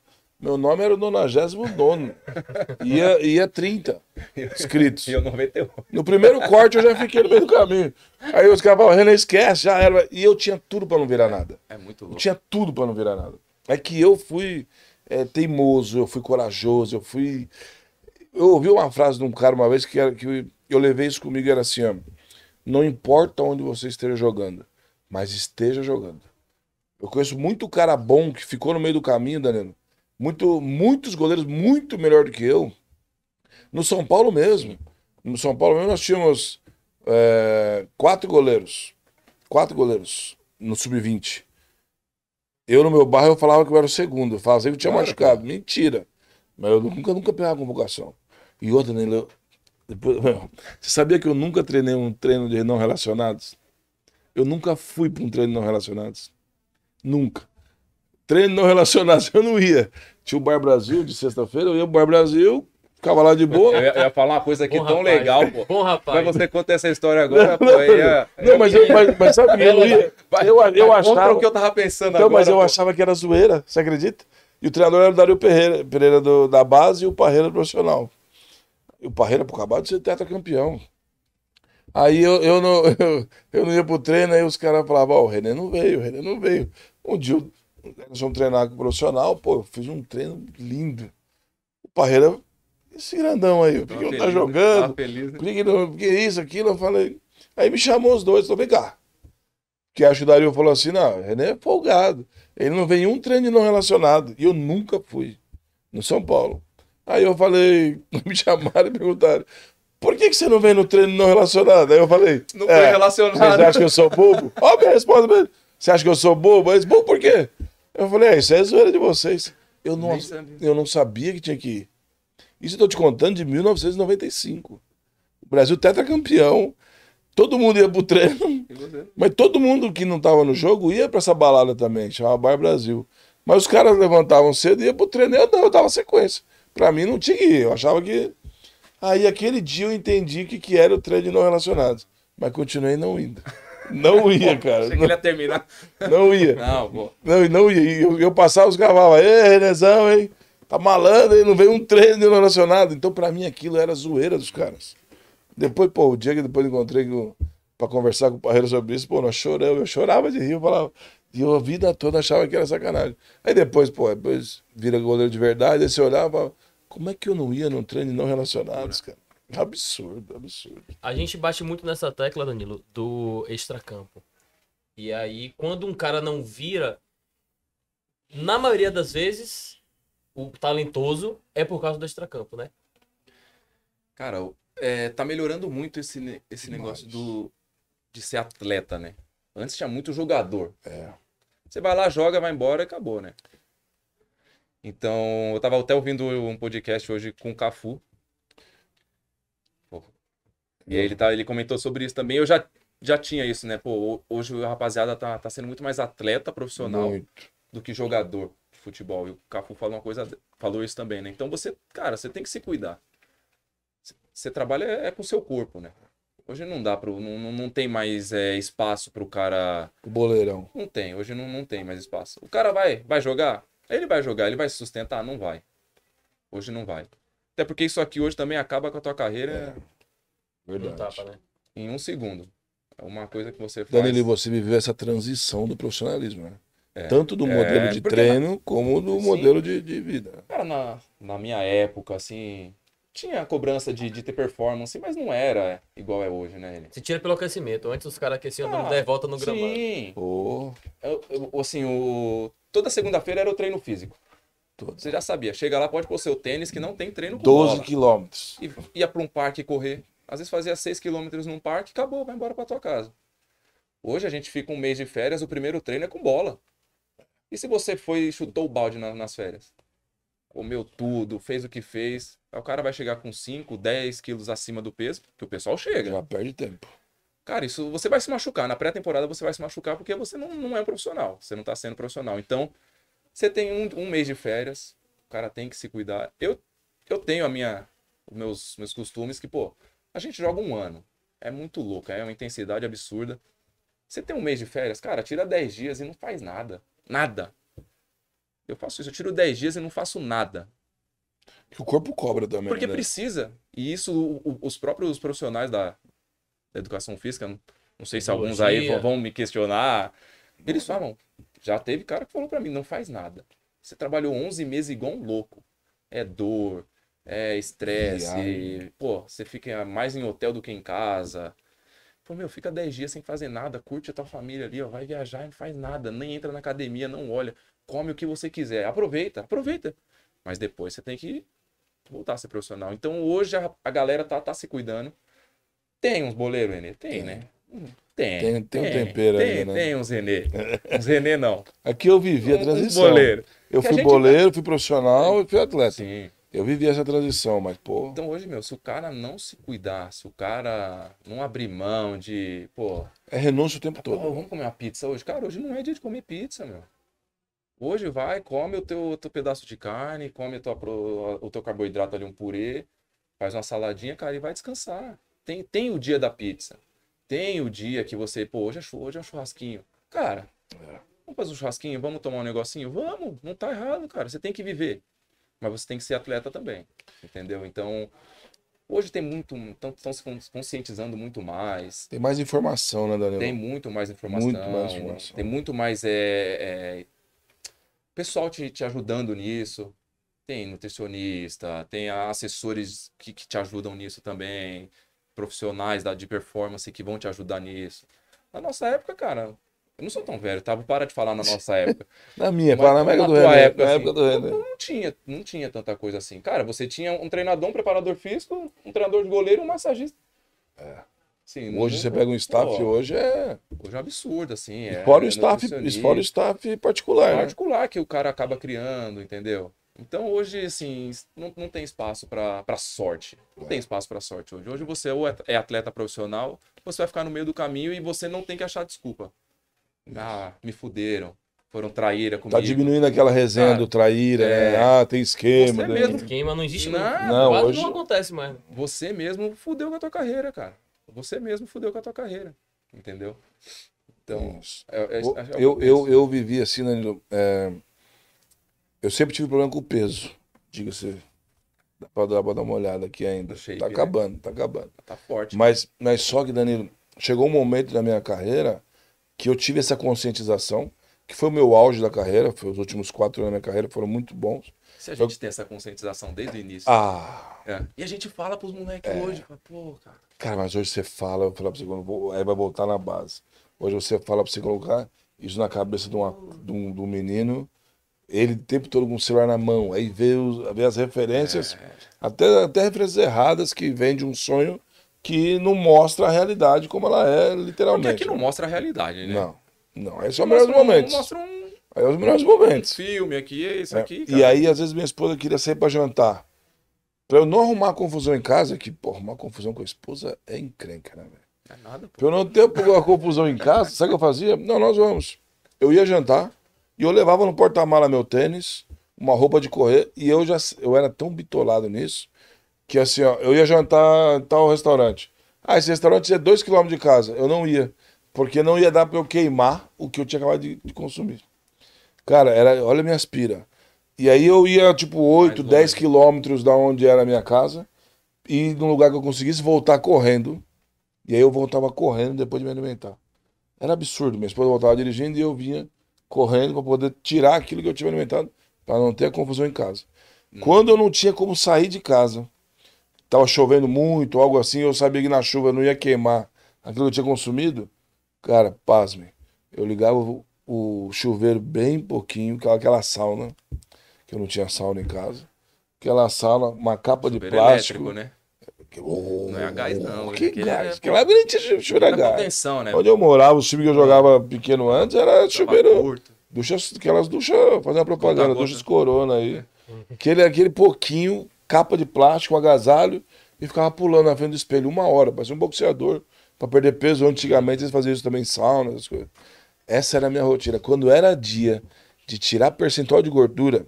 meu nome era o 99. ia, ia 30 inscritos. E eu 91. No primeiro corte eu já fiquei no meio do caminho. Aí os cavalos, Renan, esquece, já era. E eu tinha tudo para não virar nada. É, é muito louco. Eu tinha tudo para não virar nada. É que eu fui é, teimoso, eu fui corajoso, eu fui eu ouvi uma frase de um cara uma vez que, era, que eu levei isso comigo, era assim, ó, não importa onde você esteja jogando, mas esteja jogando. Eu conheço muito cara bom que ficou no meio do caminho, Danilo. Muito, muitos goleiros muito melhor do que eu. No São Paulo mesmo. No São Paulo mesmo nós tínhamos é, quatro goleiros. Quatro goleiros no sub-20. Eu, no meu bairro, eu falava que eu era o segundo. Eu falava que assim, eu tinha claro, machucado. Cara. Mentira. Mas eu nunca, nunca peguei a convocação. E outra, Danilo, né, depois, você sabia que eu nunca treinei um treino de não relacionados? Eu nunca fui para um treino de não relacionados. Nunca. Treino não relacionados eu não ia. Tinha o Bar Brasil de sexta-feira, eu ia pro Bar Brasil, ficava lá de boa. Eu ia, eu ia falar uma coisa aqui Bom, tão rapaz. legal, pô. Bom rapaz. Mas é você conta essa história agora, não, pô. não, é- mas, eu, mas, mas, sabe que eu ia. Eu, eu achava. o que eu tava pensando então, agora. Mas eu pô. achava que era zoeira, você acredita? E o treinador era o Dario Pereira, Pereira do, da base e o Parreira profissional. E o Parreira por acabar de ser tetracampeão. Aí eu, eu, não, eu, eu não ia pro treino, aí os caras falavam, ó, oh, o René não veio, o René não veio. Um dia eu, nós vamos treinar com o profissional, pô, eu fiz um treino lindo. O Parreira, esse grandão aí, por tá tá né? tá né? que não tá jogando? Feliz, Por que, não, é que isso, aquilo? Eu falei. Aí me chamou os dois, falou, vem cá. Que acho o Dario falou assim, não, o René é folgado. Ele não veio em um treino não relacionado. E eu nunca fui no São Paulo. Aí eu falei, me chamaram e perguntaram, por que, que você não vem no treino não relacionado? Aí eu falei, não foi é, relacionado. Você acha que eu sou bobo? Óbvio a resposta mesmo. Você acha que eu sou bobo? Mas bobo por quê? Eu falei, é, isso é zoeira de vocês. Eu não, eu não sabia que tinha que ir. Isso eu tô te contando de 1995. O Brasil tetracampeão. Todo mundo ia pro treino. Mas todo mundo que não tava no jogo ia para essa balada também, chamava Bar Brasil. Mas os caras levantavam cedo e iam pro treino. Eu não, eu tava sequência. Pra mim não tinha eu achava que. Aí aquele dia eu entendi que, que era o treino não relacionado. Mas continuei não indo. Não ia, cara. Achei que ele ia terminar. Não ia. Não, pô. Não, não ia. E eu, eu passava os cavalos. Ei, Renezão, hein? Tá malandro, hein? Não veio um treino não relacionado. Então, pra mim, aquilo era zoeira dos caras. Depois, pô, o dia que depois encontrei com, pra conversar com o Parreira sobre isso, pô, nós choramos. Eu chorava de rir, eu falava. E eu a vida toda achava que era sacanagem. Aí depois, pô, depois vira goleiro de verdade, aí você olhava e falava. Como é que eu não ia num treino não relacionados, né. cara? Absurdo, absurdo. A gente bate muito nessa tecla, Danilo, do extracampo. E aí, quando um cara não vira, na maioria das vezes, o talentoso é por causa do extracampo, né? Cara, é, tá melhorando muito esse, esse negócio do, de ser atleta, né? Antes tinha muito jogador. É. Você vai lá, joga, vai embora e acabou, né? Então, eu tava até ouvindo um podcast hoje com o Cafu. Pô. E aí ele, tá, ele comentou sobre isso também. Eu já, já tinha isso, né? Pô, hoje a rapaziada tá, tá sendo muito mais atleta profissional muito. do que jogador de futebol. E o Cafu falou uma coisa, falou isso também, né? Então você, cara, você tem que se cuidar. Você trabalha é, é, com o seu corpo, né? Hoje não dá para não, não tem mais é, espaço para o cara. O boleirão. Não tem, hoje não, não tem mais espaço. O cara vai, vai jogar? Ele vai jogar, ele vai se sustentar? Não vai. Hoje não vai. Até porque isso aqui hoje também acaba com a tua carreira. É. Verdade. Tapa, né? Em um segundo. É uma coisa que você faz. Danilo, você viveu essa transição do profissionalismo, né? É. Tanto do modelo é, de treino na... como do Sim. modelo de, de, vida. Cara, na, na minha época, assim, tinha cobrança de, de ter performance, mas não era igual é hoje, né? Ele? Se tira pelo aquecimento. Antes os caras aqueciam ah, dando 10 voltas no gramado. Sim. Oh. Eu, eu, assim, o, Toda segunda-feira era o treino físico. Você já sabia. Chega lá, pode pôr seu tênis, que não tem treino com 12 bola. quilômetros. E ia para um parque correr. Às vezes fazia 6 quilômetros num parque, acabou, vai embora para tua casa. Hoje a gente fica um mês de férias, o primeiro treino é com bola. E se você foi e chutou o balde na, nas férias? Comeu tudo, fez o que fez. O cara vai chegar com 5, 10 quilos acima do peso, que o pessoal chega. Já perde tempo. Cara, isso você vai se machucar. Na pré-temporada você vai se machucar porque você não, não é um profissional. Você não está sendo profissional. Então, você tem um, um mês de férias, o cara tem que se cuidar. Eu, eu tenho a minha, meus, meus costumes que, pô, a gente joga um ano. É muito louco, é uma intensidade absurda. Você tem um mês de férias, cara, tira 10 dias e não faz nada. Nada. Eu faço isso, eu tiro 10 dias e não faço nada. Que o corpo cobra também. Porque né? precisa. E isso o, os próprios profissionais da, da educação física, não, sei se alguns aí vão, vão me questionar. Eles falam, já teve cara que falou para mim, não faz nada. Você trabalhou 11 meses igual um louco. É dor, é estresse, pô, você fica mais em hotel do que em casa. Pô, meu, fica 10 dias sem fazer nada, curte a tua família ali, ó, vai viajar e não faz nada, nem entra na academia, não olha, come o que você quiser, aproveita, aproveita. Mas depois você tem que voltar a ser profissional. Então hoje a, a galera tá, tá se cuidando, tem uns boleiros, Renê? Tem, né? Tem. Hum, tem, tem, tem um tempero tem, aí, né? Tem uns Renê. Uns Renê não. Aqui eu vivi a transição. boleiro. Eu fui boleiro, fui profissional e fui atleta. Sim. Eu vivi essa transição, mas pô. Então hoje, meu, se o cara não se cuidar, se o cara não abrir mão de, pô. É renúncia o tempo todo. Pô, vamos comer uma pizza hoje. Cara, hoje não é dia de comer pizza, meu. Hoje vai, come o teu, teu pedaço de carne, come tua, o teu carboidrato ali, um purê, faz uma saladinha, cara, e vai descansar. Tem, tem o dia da pizza. Tem o dia que você, pô, hoje é, hoje é um churrasquinho. Cara, é. vamos fazer um churrasquinho, vamos tomar um negocinho? Vamos, não tá errado, cara. Você tem que viver. Mas você tem que ser atleta também. Entendeu? Então, Hoje tem muito, estão se conscientizando muito mais. Tem mais informação, né, Daniel? Tem muito mais informação. Muito mais informação. Tem muito mais é, é, pessoal te, te ajudando nisso. Tem nutricionista, tem assessores que, que te ajudam nisso também profissionais da, de performance que vão te ajudar nisso. Na nossa época, cara, eu não sou tão velho, tá? Para de falar na nossa época. na minha, Mas, na, época do tua René, época, na assim, época do René. Não, não, tinha, não tinha tanta coisa assim. Cara, você tinha um treinador, um preparador físico, um treinador de goleiro e um massagista. É. Sim, hoje não, você pega um staff, pô, hoje é. Hoje é um absurdo, assim. É, fora, é, o staff, fora o staff particular. Né? Particular né? que o cara acaba criando, entendeu? Então hoje, assim, não, não tem espaço para sorte. Não é. tem espaço para sorte hoje. Hoje você ou é, é atleta profissional, você vai ficar no meio do caminho e você não tem que achar desculpa. Ah, me fuderam. Foram traíra tá comigo. Tá diminuindo aquela resenha Cara, ah, do traíra, é. é... Ah, tem esquema. Você né? mesmo. Esquema não existe. Não, não, quase hoje... não acontece mais. Você mesmo fudeu com a tua carreira, cara. Você mesmo fudeu com a tua carreira. Entendeu? Então, é, é, é eu, eu, eu, eu vivi assim, né, eu sempre tive problema com o peso. Diga-se. Dá pra dar, pra dar uma olhada aqui ainda. Shape, tá né? acabando, né? tá acabando. Tá forte. Né? Mas, mas só que, Danilo, chegou um momento da minha carreira que eu tive essa conscientização, que foi o meu auge da carreira, foi os últimos quatro anos da minha carreira, foram muito bons. Se a gente eu... tem essa conscientização desde o início. Ah. É. E a gente fala pros moleques é. hoje, pô, cara. Cara, mas hoje você fala, eu falo pra você, aí vai voltar na base. Hoje você fala pra você colocar isso na cabeça de, uma, de, um, de um menino ele o tempo todo com o celular na mão, aí vê, os, vê as referências, é. até, até referências erradas que vêm de um sonho que não mostra a realidade como ela é, literalmente. Porque aqui não mostra a realidade, né? Não, não, esse é o melhor dos momentos. Um, mostra um... Aí é os melhores momentos. Um filme aqui, é esse é. aqui. Cara. E aí, às vezes, minha esposa queria sair pra jantar. Pra eu não arrumar confusão em casa, que, pô, arrumar confusão com a esposa é encrenca, né, velho? É nada, pô. Pra eu não ter uma confusão em casa, sabe o que eu fazia? Não, nós vamos. Eu ia jantar, e eu levava no porta-mala meu tênis, uma roupa de correr, e eu já eu era tão bitolado nisso que assim, ó, eu ia jantar em tal restaurante. Ah, esse restaurante é dois quilômetros de casa. Eu não ia, porque não ia dar para eu queimar o que eu tinha acabado de, de, consumir. Cara, era, olha minha aspira E aí eu ia tipo 8, 10 quilômetros da onde era a minha casa, e num lugar que eu conseguisse voltar correndo. E aí eu voltava correndo depois de me alimentar. Era absurdo, minha esposa voltava dirigindo e eu vinha correndo para poder tirar aquilo que eu tinha alimentado, para não ter a confusão em casa. Hum. Quando eu não tinha como sair de casa, estava chovendo muito, algo assim, eu sabia que na chuva eu não ia queimar aquilo que eu tinha consumido, cara, pasme. Eu ligava o, o chuveiro bem pouquinho, aquela, aquela sauna, que eu não tinha sauna em casa. Aquela sauna, uma capa Super de plástico. Elétrico, né? Que bom. Não é a gás, não. Que Aquele gás. É que lá nem tinha chuveiro a gás. Né? Onde eu morava, os times que eu jogava pequeno antes era chuveiro. Ducha, aquelas duchas, fazendo uma propaganda, duchas corona aí. É. Aquele, aquele pouquinho, capa de plástico, um agasalho, e ficava pulando na frente do espelho uma hora, parecia um boxeador, pra perder peso. Antigamente eles faziam isso também, em sauna, essas coisas. Essa era a minha rotina. Quando era dia de tirar percentual de gordura,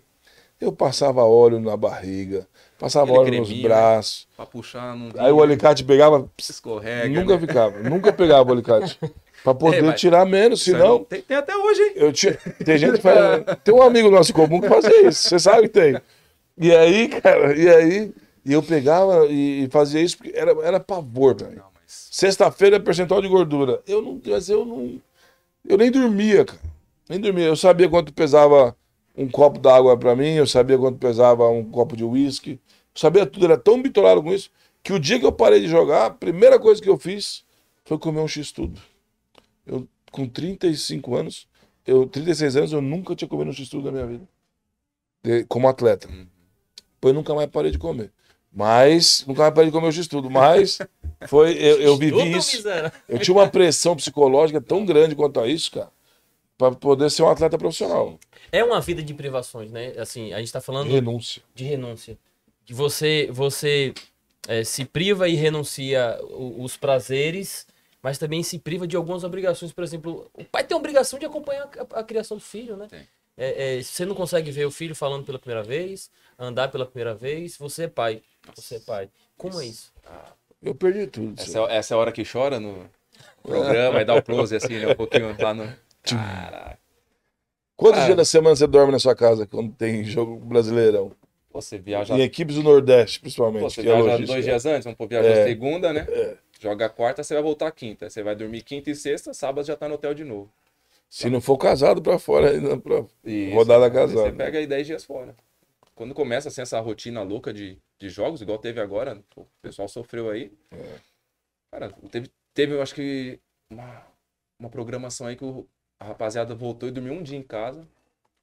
eu passava óleo na barriga, Passava Aquele nos braços. Né? Pra puxar, não Aí o alicate pegava. Escorrega. Nunca né? ficava. Nunca pegava o alicate. Pra é, poder é, tirar menos, senão. Tem, tem, até hoje, hein? Eu tinha... Tem gente que faz. tem um amigo nosso comum que fazia isso. Você sabe que tem. E aí, cara, e aí. E eu pegava e fazia isso porque era, era pavor, velho. Mas... Sexta-feira é percentual de gordura. Eu não. Mas eu não. Eu nem dormia, cara. Nem dormia. Eu sabia quanto pesava um copo d'água para mim, eu sabia quanto pesava um copo de uísque, sabia tudo, era é tão bitolado com isso, que o dia que eu parei de jogar, a primeira coisa que eu fiz foi comer um x-tudo. Eu, com 35 anos, eu 36 anos, eu nunca tinha comido um x-tudo na minha vida. De, como atleta. Uhum. Pois nunca mais parei de comer. Mas, nunca mais parei de comer o x-tudo, mas foi, eu, eu vivi isso. Eu tinha uma pressão psicológica tão grande quanto a isso, cara para poder ser um atleta profissional. É uma vida de privações, né? Assim, a gente está falando renúncia. de renúncia que você, você é, se priva e renuncia os prazeres, mas também se priva de algumas obrigações. Por exemplo, o pai tem a obrigação de acompanhar a, a criação do filho, né? É, é, você não consegue ver o filho falando pela primeira vez, andar pela primeira vez. Você é pai. Você é pai. Como isso. é isso? Ah, eu perdi tudo. Essa, é, essa, é a hora que chora no programa e dá o close assim, né? Um pouquinho lá tá no. Caraca. Quantos ah. dias da semana você dorme na sua casa quando tem jogo brasileirão? Você viaja. E equipes do Nordeste, principalmente. Pô, você é viaja é dois dias antes, vamos pôr, viaja é. segunda, né? É. Joga quarta, você vai voltar quinta. Você vai dormir quinta e sexta, sábado já tá no hotel de novo. Se tá. não for casado pra fora ainda, né? pra Isso, rodada casada. Você pega aí 10 dias fora. Quando começa assim, essa rotina louca de, de jogos, igual teve agora, o pessoal sofreu aí. É. Cara, teve, teve, eu acho que uma, uma programação aí que o, a rapaziada voltou e dormiu um dia em casa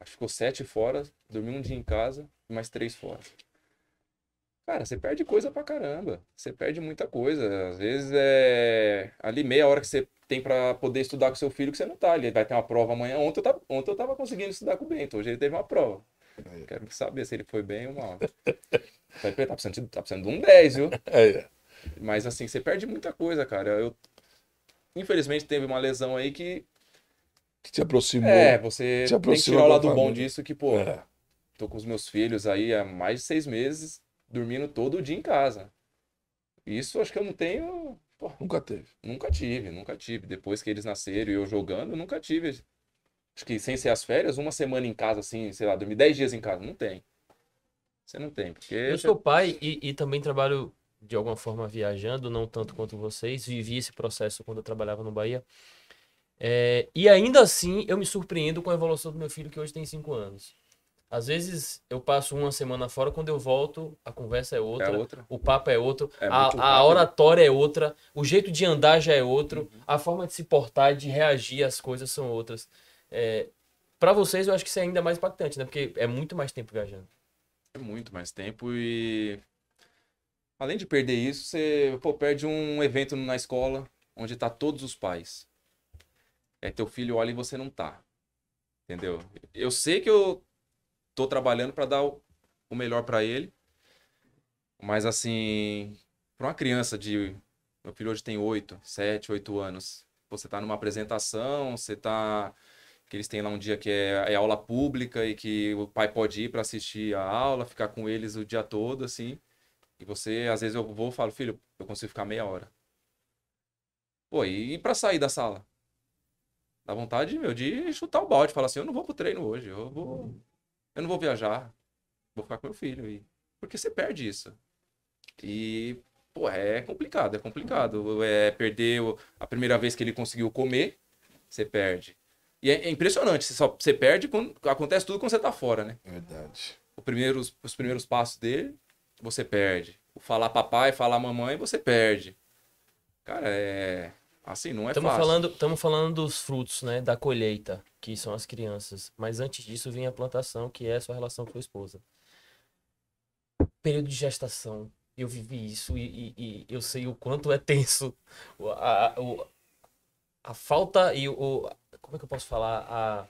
ficou sete fora, dormiu um dia em casa, mais três fora. Cara, você perde coisa pra caramba. Você perde muita coisa. Às vezes é ali meia hora que você tem para poder estudar com seu filho que você não tá. Ele vai ter uma prova amanhã. Ontem eu tava, ontem eu tava conseguindo estudar com o Bento. Hoje ele teve uma prova. Aí. Quero saber se ele foi bem ou mal. tá precisando, de, tá precisando de um 10, viu? Aí. Mas assim, você perde muita coisa, cara. Eu infelizmente teve uma lesão aí que que te aproximou. É, você te aproximou tem que tirar o lado bom disso que, pô, é. tô com os meus filhos aí há mais de seis meses, dormindo todo dia em casa. Isso acho que eu não tenho. Pô, nunca teve. Nunca tive, nunca tive. Depois que eles nasceram e eu jogando, nunca tive. Acho que sem ser as férias, uma semana em casa, assim, sei lá, dormir dez dias em casa. Não tem. Você não tem, porque. Eu sou pai e, e também trabalho de alguma forma viajando, não tanto quanto vocês. Vivi esse processo quando eu trabalhava no Bahia. É, e ainda assim, eu me surpreendo com a evolução do meu filho, que hoje tem 5 anos. Às vezes eu passo uma semana fora, quando eu volto, a conversa é outra, é outra. o papo é outro, é a, a, oratória é outra, o jeito de andar já é outro, uhum. a forma de se portar, de reagir às coisas são outras. É, para vocês eu acho que isso é ainda mais impactante, né? Porque é muito mais tempo viajando. É muito mais tempo e além de perder isso, você pô, perde um evento na escola onde tá todos os pais é, teu filho olha e você não tá. Entendeu? Eu sei que eu tô trabalhando para dar o, melhor para ele, mas assim, para uma criança de. Meu filho hoje tem 8, 7, 8 anos. Você tá numa apresentação, você tá. Que eles têm lá um dia que é, é aula pública e que o pai pode ir para assistir a aula, ficar com eles o dia todo, assim. E você, às vezes eu vou e falo, filho, eu consigo ficar meia hora. Pô, e para sair da sala? Dá vontade, meu, de chutar o balde, falar assim, eu não vou pro treino hoje, eu vou. Eu não vou viajar, vou ficar com meu filho. E... Porque você perde isso. E, pô, é complicado, é complicado. É, perder a primeira vez que ele conseguiu comer, você perde. E é, é, impressionante, você, só, você perde quando acontece tudo quando você tá fora, né? Verdade. O primeiro, os, os primeiros passos dele, você perde. O falar papai, falar mamãe, você perde. Cara, é. Assim, não é tamo fácil. Falando, estamos falando dos frutos, né? Da colheita, que são as crianças. Mas antes disso vem a plantação, que é a sua relação com a esposa. Período de gestação. Eu vivi isso e, e, e eu sei o quanto é tenso. A, a, a falta e o. Como é que eu posso falar? A.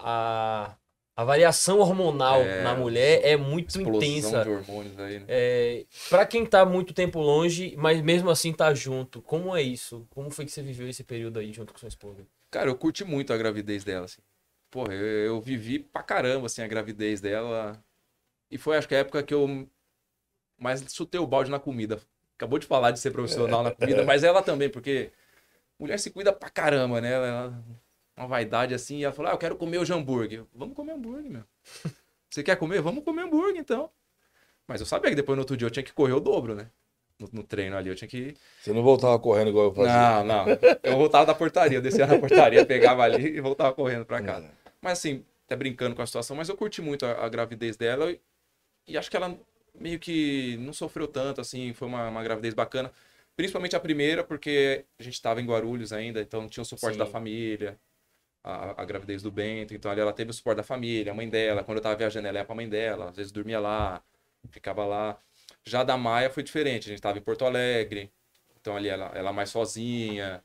A a variação hormonal é, na mulher é muito intensa. de hormônios aí. Né? É, para quem tá muito tempo longe, mas mesmo assim tá junto, como é isso? Como foi que você viveu esse período aí junto com sua esposa? Cara, eu curti muito a gravidez dela, assim. Porra, eu, eu vivi pra caramba, assim, a gravidez dela. E foi, acho que a época que eu mais chutei o balde na comida. Acabou de falar de ser profissional na comida, mas ela também, porque mulher se cuida pra caramba, né? Ela uma vaidade assim, e ela falou: Ah, eu quero comer o hambúrguer. Vamos comer hambúrguer, meu. Você quer comer? Vamos comer hambúrguer, então. Mas eu sabia que depois no outro dia eu tinha que correr o dobro, né? No, no treino ali, eu tinha que. Você não voltava correndo igual eu fazia? Não, não. Eu voltava da portaria, eu descia na portaria, pegava ali e voltava correndo para casa. É. Mas assim, até brincando com a situação, mas eu curti muito a, a gravidez dela e, e, acho que ela meio que não sofreu tanto, assim, foi uma, uma gravidez bacana. Principalmente a primeira, porque a gente estava em Guarulhos ainda, então não tinha o suporte Sim. da família a, a, gravidez do Bento. Então ali ela teve o suporte da família, a mãe dela. Quando eu tava viajando, ela ia pra mãe dela. Às vezes dormia lá, ficava lá. Já da Maia foi diferente. A gente tava em Porto Alegre. Então ali ela, ela mais sozinha.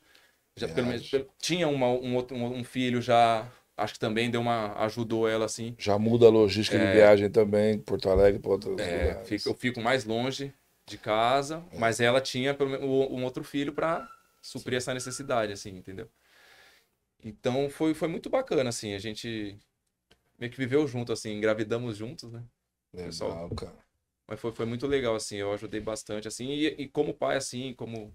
Já, pelo menos, tinha uma, um, outro, um, um filho já, acho que também deu uma ajudou ela assim. Já muda a logística é, de viagem também, Porto Alegre para outros é, Fico, eu fico mais longe de casa, é. mas ela tinha pelo, menos um outro filho para suprir Sim. essa necessidade assim, entendeu? Então foi, foi muito bacana, assim, a gente meio que viveu junto, assim, engravidamos juntos, né? Legal, pessoal. cara. Mas foi, foi muito legal, assim, eu ajudei bastante, assim, e, e como pai, assim, como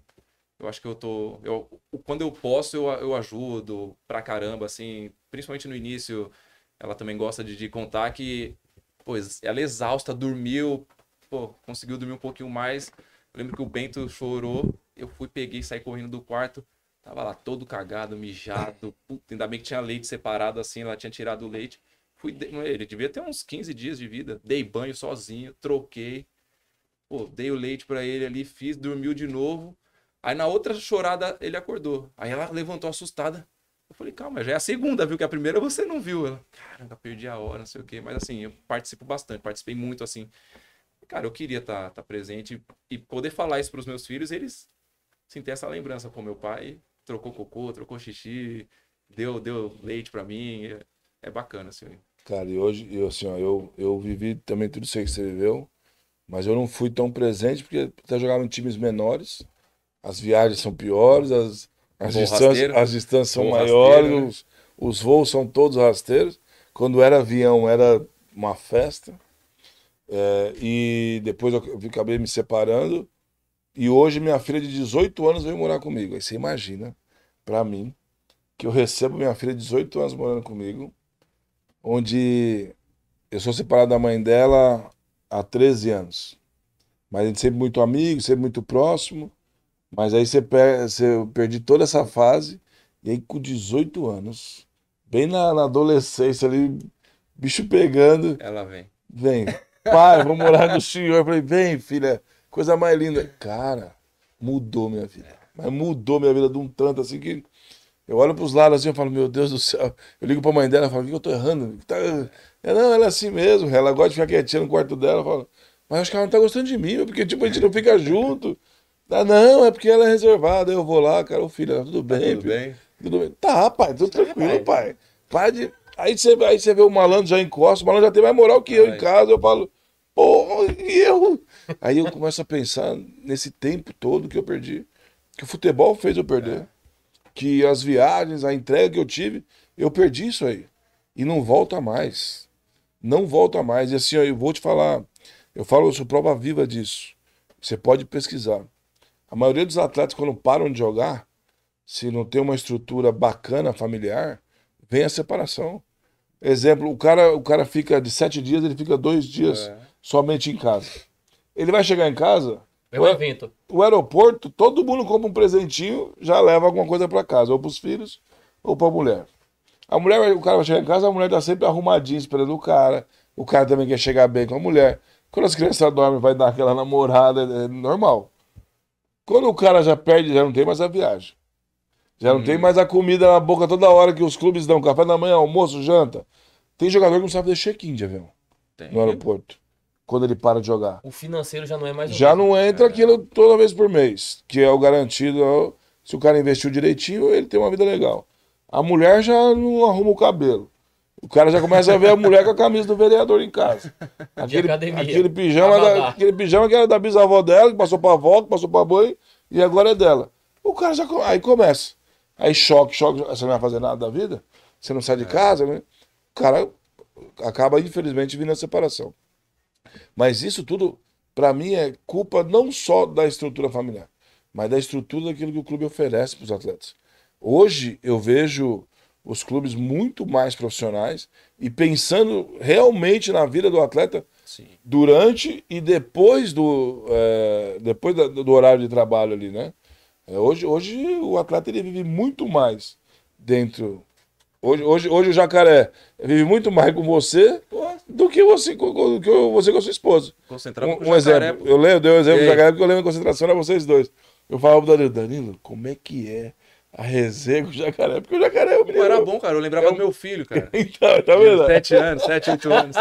eu acho que eu tô. Eu, quando eu posso, eu, eu ajudo pra caramba, assim. Principalmente no início, ela também gosta de, de contar que, pois ela é exausta, dormiu, pô, conseguiu dormir um pouquinho mais. Eu lembro que o Bento chorou, eu fui, peguei, saí correndo do quarto. Tava lá todo cagado, mijado. Puta, ainda bem que tinha leite separado assim, ela tinha tirado o leite. Fui, ele devia ter uns 15 dias de vida. Dei banho sozinho, troquei. Pô, dei o leite para ele ali, fiz, dormiu de novo. Aí na outra chorada ele acordou. Aí ela levantou assustada. Eu falei, calma, já é a segunda, viu? Que a primeira você não viu. Ela, caramba, perdi a hora, não sei o quê. Mas assim, eu participo bastante, participei muito assim. Cara, eu queria estar tá, tá presente e poder falar isso para os meus filhos, eles sentem essa lembrança. com meu pai trocou cocô, trocou xixi, deu, deu leite para mim. É, é, bacana, assim. Cara, e hoje, eu, assim, ó, eu, eu vivi também tudo isso aí que você viveu, mas eu não fui tão presente porque até jogava em times menores, as viagens são piores, as, as, distâncias, as distâncias são Bom, maiores, rasteiro, né? os, os voos são todos rasteiros. Quando era avião, era uma festa. É, e depois eu acabei me separando. E hoje minha filha de 18 anos veio morar comigo. Aí você imagina para mim, que eu recebo minha filha de 18 anos morando comigo, onde eu sou separado da mãe dela há 13 anos. Mas a gente é sempre muito amigo, sempre muito próximo. Mas aí você, per você perdi toda essa fase. E aí com 18 anos, bem na, na adolescência ali, bicho pegando. Ela vem. Vem, pai, vou morar com o senhor. Eu falei, vem, filha, coisa mais linda. Cara, mudou minha vida. Mas mudou minha vida de um tanto assim que eu olho para os lados assim e falo, meu Deus do céu. Eu ligo para a mãe dela e falo, o que eu estou errando? Tá... não, ela é assim mesmo. Ela gosta de ficar quietinha no quarto dela. Eu falo, mas acho que ela não tá gostando de mim, porque tipo, a gente não fica junto. Ah, não, é porque ela é reservada. Eu vou lá, cara, o filho, tudo bem? Tá tudo tá bem? Tudo bem. Tá, pai, tudo tá, tranquilo, pai. Pai de... Aí você, aí você vê o malandro já encosta, o malandro já tem mais moral que eu em casa. Eu falo, pô, e eu? Aí eu começo a pensar nesse tempo todo que eu perdi que o futebol fez eu perder, é. que as viagens, a entrega que eu tive, eu perdi isso aí. E não volta mais. Não volta mais. E assim, eu vou te falar, eu falo, eu sou prova viva disso. Você pode pesquisar. A maioria dos atletas, quando param de jogar, se não tem uma estrutura bacana, familiar, vem a separação. Exemplo, o cara, o cara fica de sete dias, ele fica dois dias é. somente em casa. Ele vai chegar em casa, é o, evento. O aeroporto, todo mundo compra um presentinho, já leva alguma coisa para casa, ou para os filhos, ou para a mulher. A mulher, o cara vai chegar em casa, a mulher tá sempre arrumadinha esperando o cara. O cara também quer chegar bem com a mulher. Quando as crianças dormem, vai dar aquela namorada, é normal. Quando o cara já perde, já não tem mais a viagem. Já não hum. tem mais a comida na boca toda hora que os clubes dão café da manhã, almoço, janta. Tem jogador que não sabe fazer check-in de avião tem. no aeroporto quando ele para de jogar. O financeiro já não é mais. Já não entra aquilo toda vez por mês, que é o garantido. Se o cara investiu direitinho, ele tem uma vida legal. A mulher já não arruma o cabelo. O cara já começa a ver a mulher com a camisa do vereador em casa. Aquele, aquele pijama, da, aquele pijama que era da bisavó dela, que passou pra avó, que passou pra mãe, e agora é dela. O cara já. Aí começa. Aí choque, choque. Você não vai fazer nada da vida? Você não sai de é. casa? Né? O cara acaba, infelizmente, vindo a separação. Mas isso tudo, para mim, é culpa não só da estrutura familiar, mas da estrutura daquilo que o clube oferece para os atletas. Hoje eu vejo os clubes muito mais profissionais e pensando realmente na vida do atleta Sim. durante e depois do é, depois da, do horário de trabalho ali, né? É, hoje, hoje o atleta ele vive muito mais dentro Hoje, hoje, hoje o jacaré vive muito mais com você do que você com, do que você com a sua esposa. Concentrar um, um jacaré, exemplo. Eu leio dei um exemplo do jacaré porque eu lembro a concentração era vocês dois. Eu falava pro Danilo, Danilo, como é que é a resenha com o jacaré? Porque o jacaré é o menino. Era bom, cara. Eu lembrava é um... do meu filho, cara. então, tá vendo? Sete anos, sete, oito anos.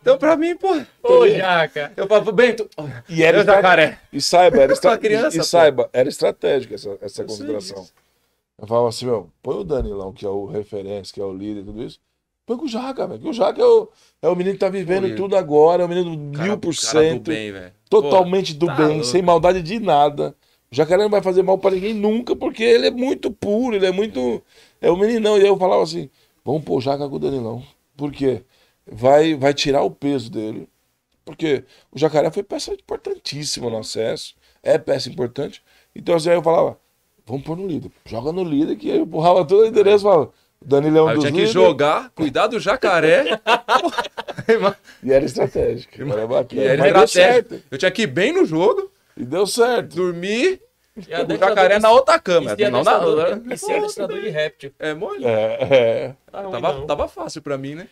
Então, pra mim, pô. Ô, Jaca. Eu falava, Bento. E era. o jacaré. E saiba, era. Estra... criança, e, e saiba, era estratégica essa, essa concentração. Disso. Eu falava assim, meu, põe o Danilão, que é o referência, que é o líder, tudo isso. Põe com o Jaca, velho. Que o Jaca é o, é o menino que tá vivendo Pô, tudo agora, é o menino mil por cento. Totalmente do tá bem, louco. sem maldade de nada. O Jacaré não vai fazer mal para ninguém nunca, porque ele é muito puro, ele é muito. É o meninão. E aí eu falava assim: vamos pôr o Jaca com o Danilão. Por quê? Vai, vai tirar o peso dele. Porque o Jacaré foi peça importantíssima no acesso, é peça importante. Então assim, aí eu falava: Vamos pôr no líder. Joga no líder que eu empurrava todo o endereço e falava. Danilo é um Aí eu tinha que jogar, cuidar do jacaré. e era estratégico. Era E era estratégico. Eu tinha que ir bem no jogo. E deu certo. Dormir. E o jacaré na outra cama. Não na outra. E ser adestrador de réptil. É mole? É. é. Tá tava, tava fácil pra mim, né?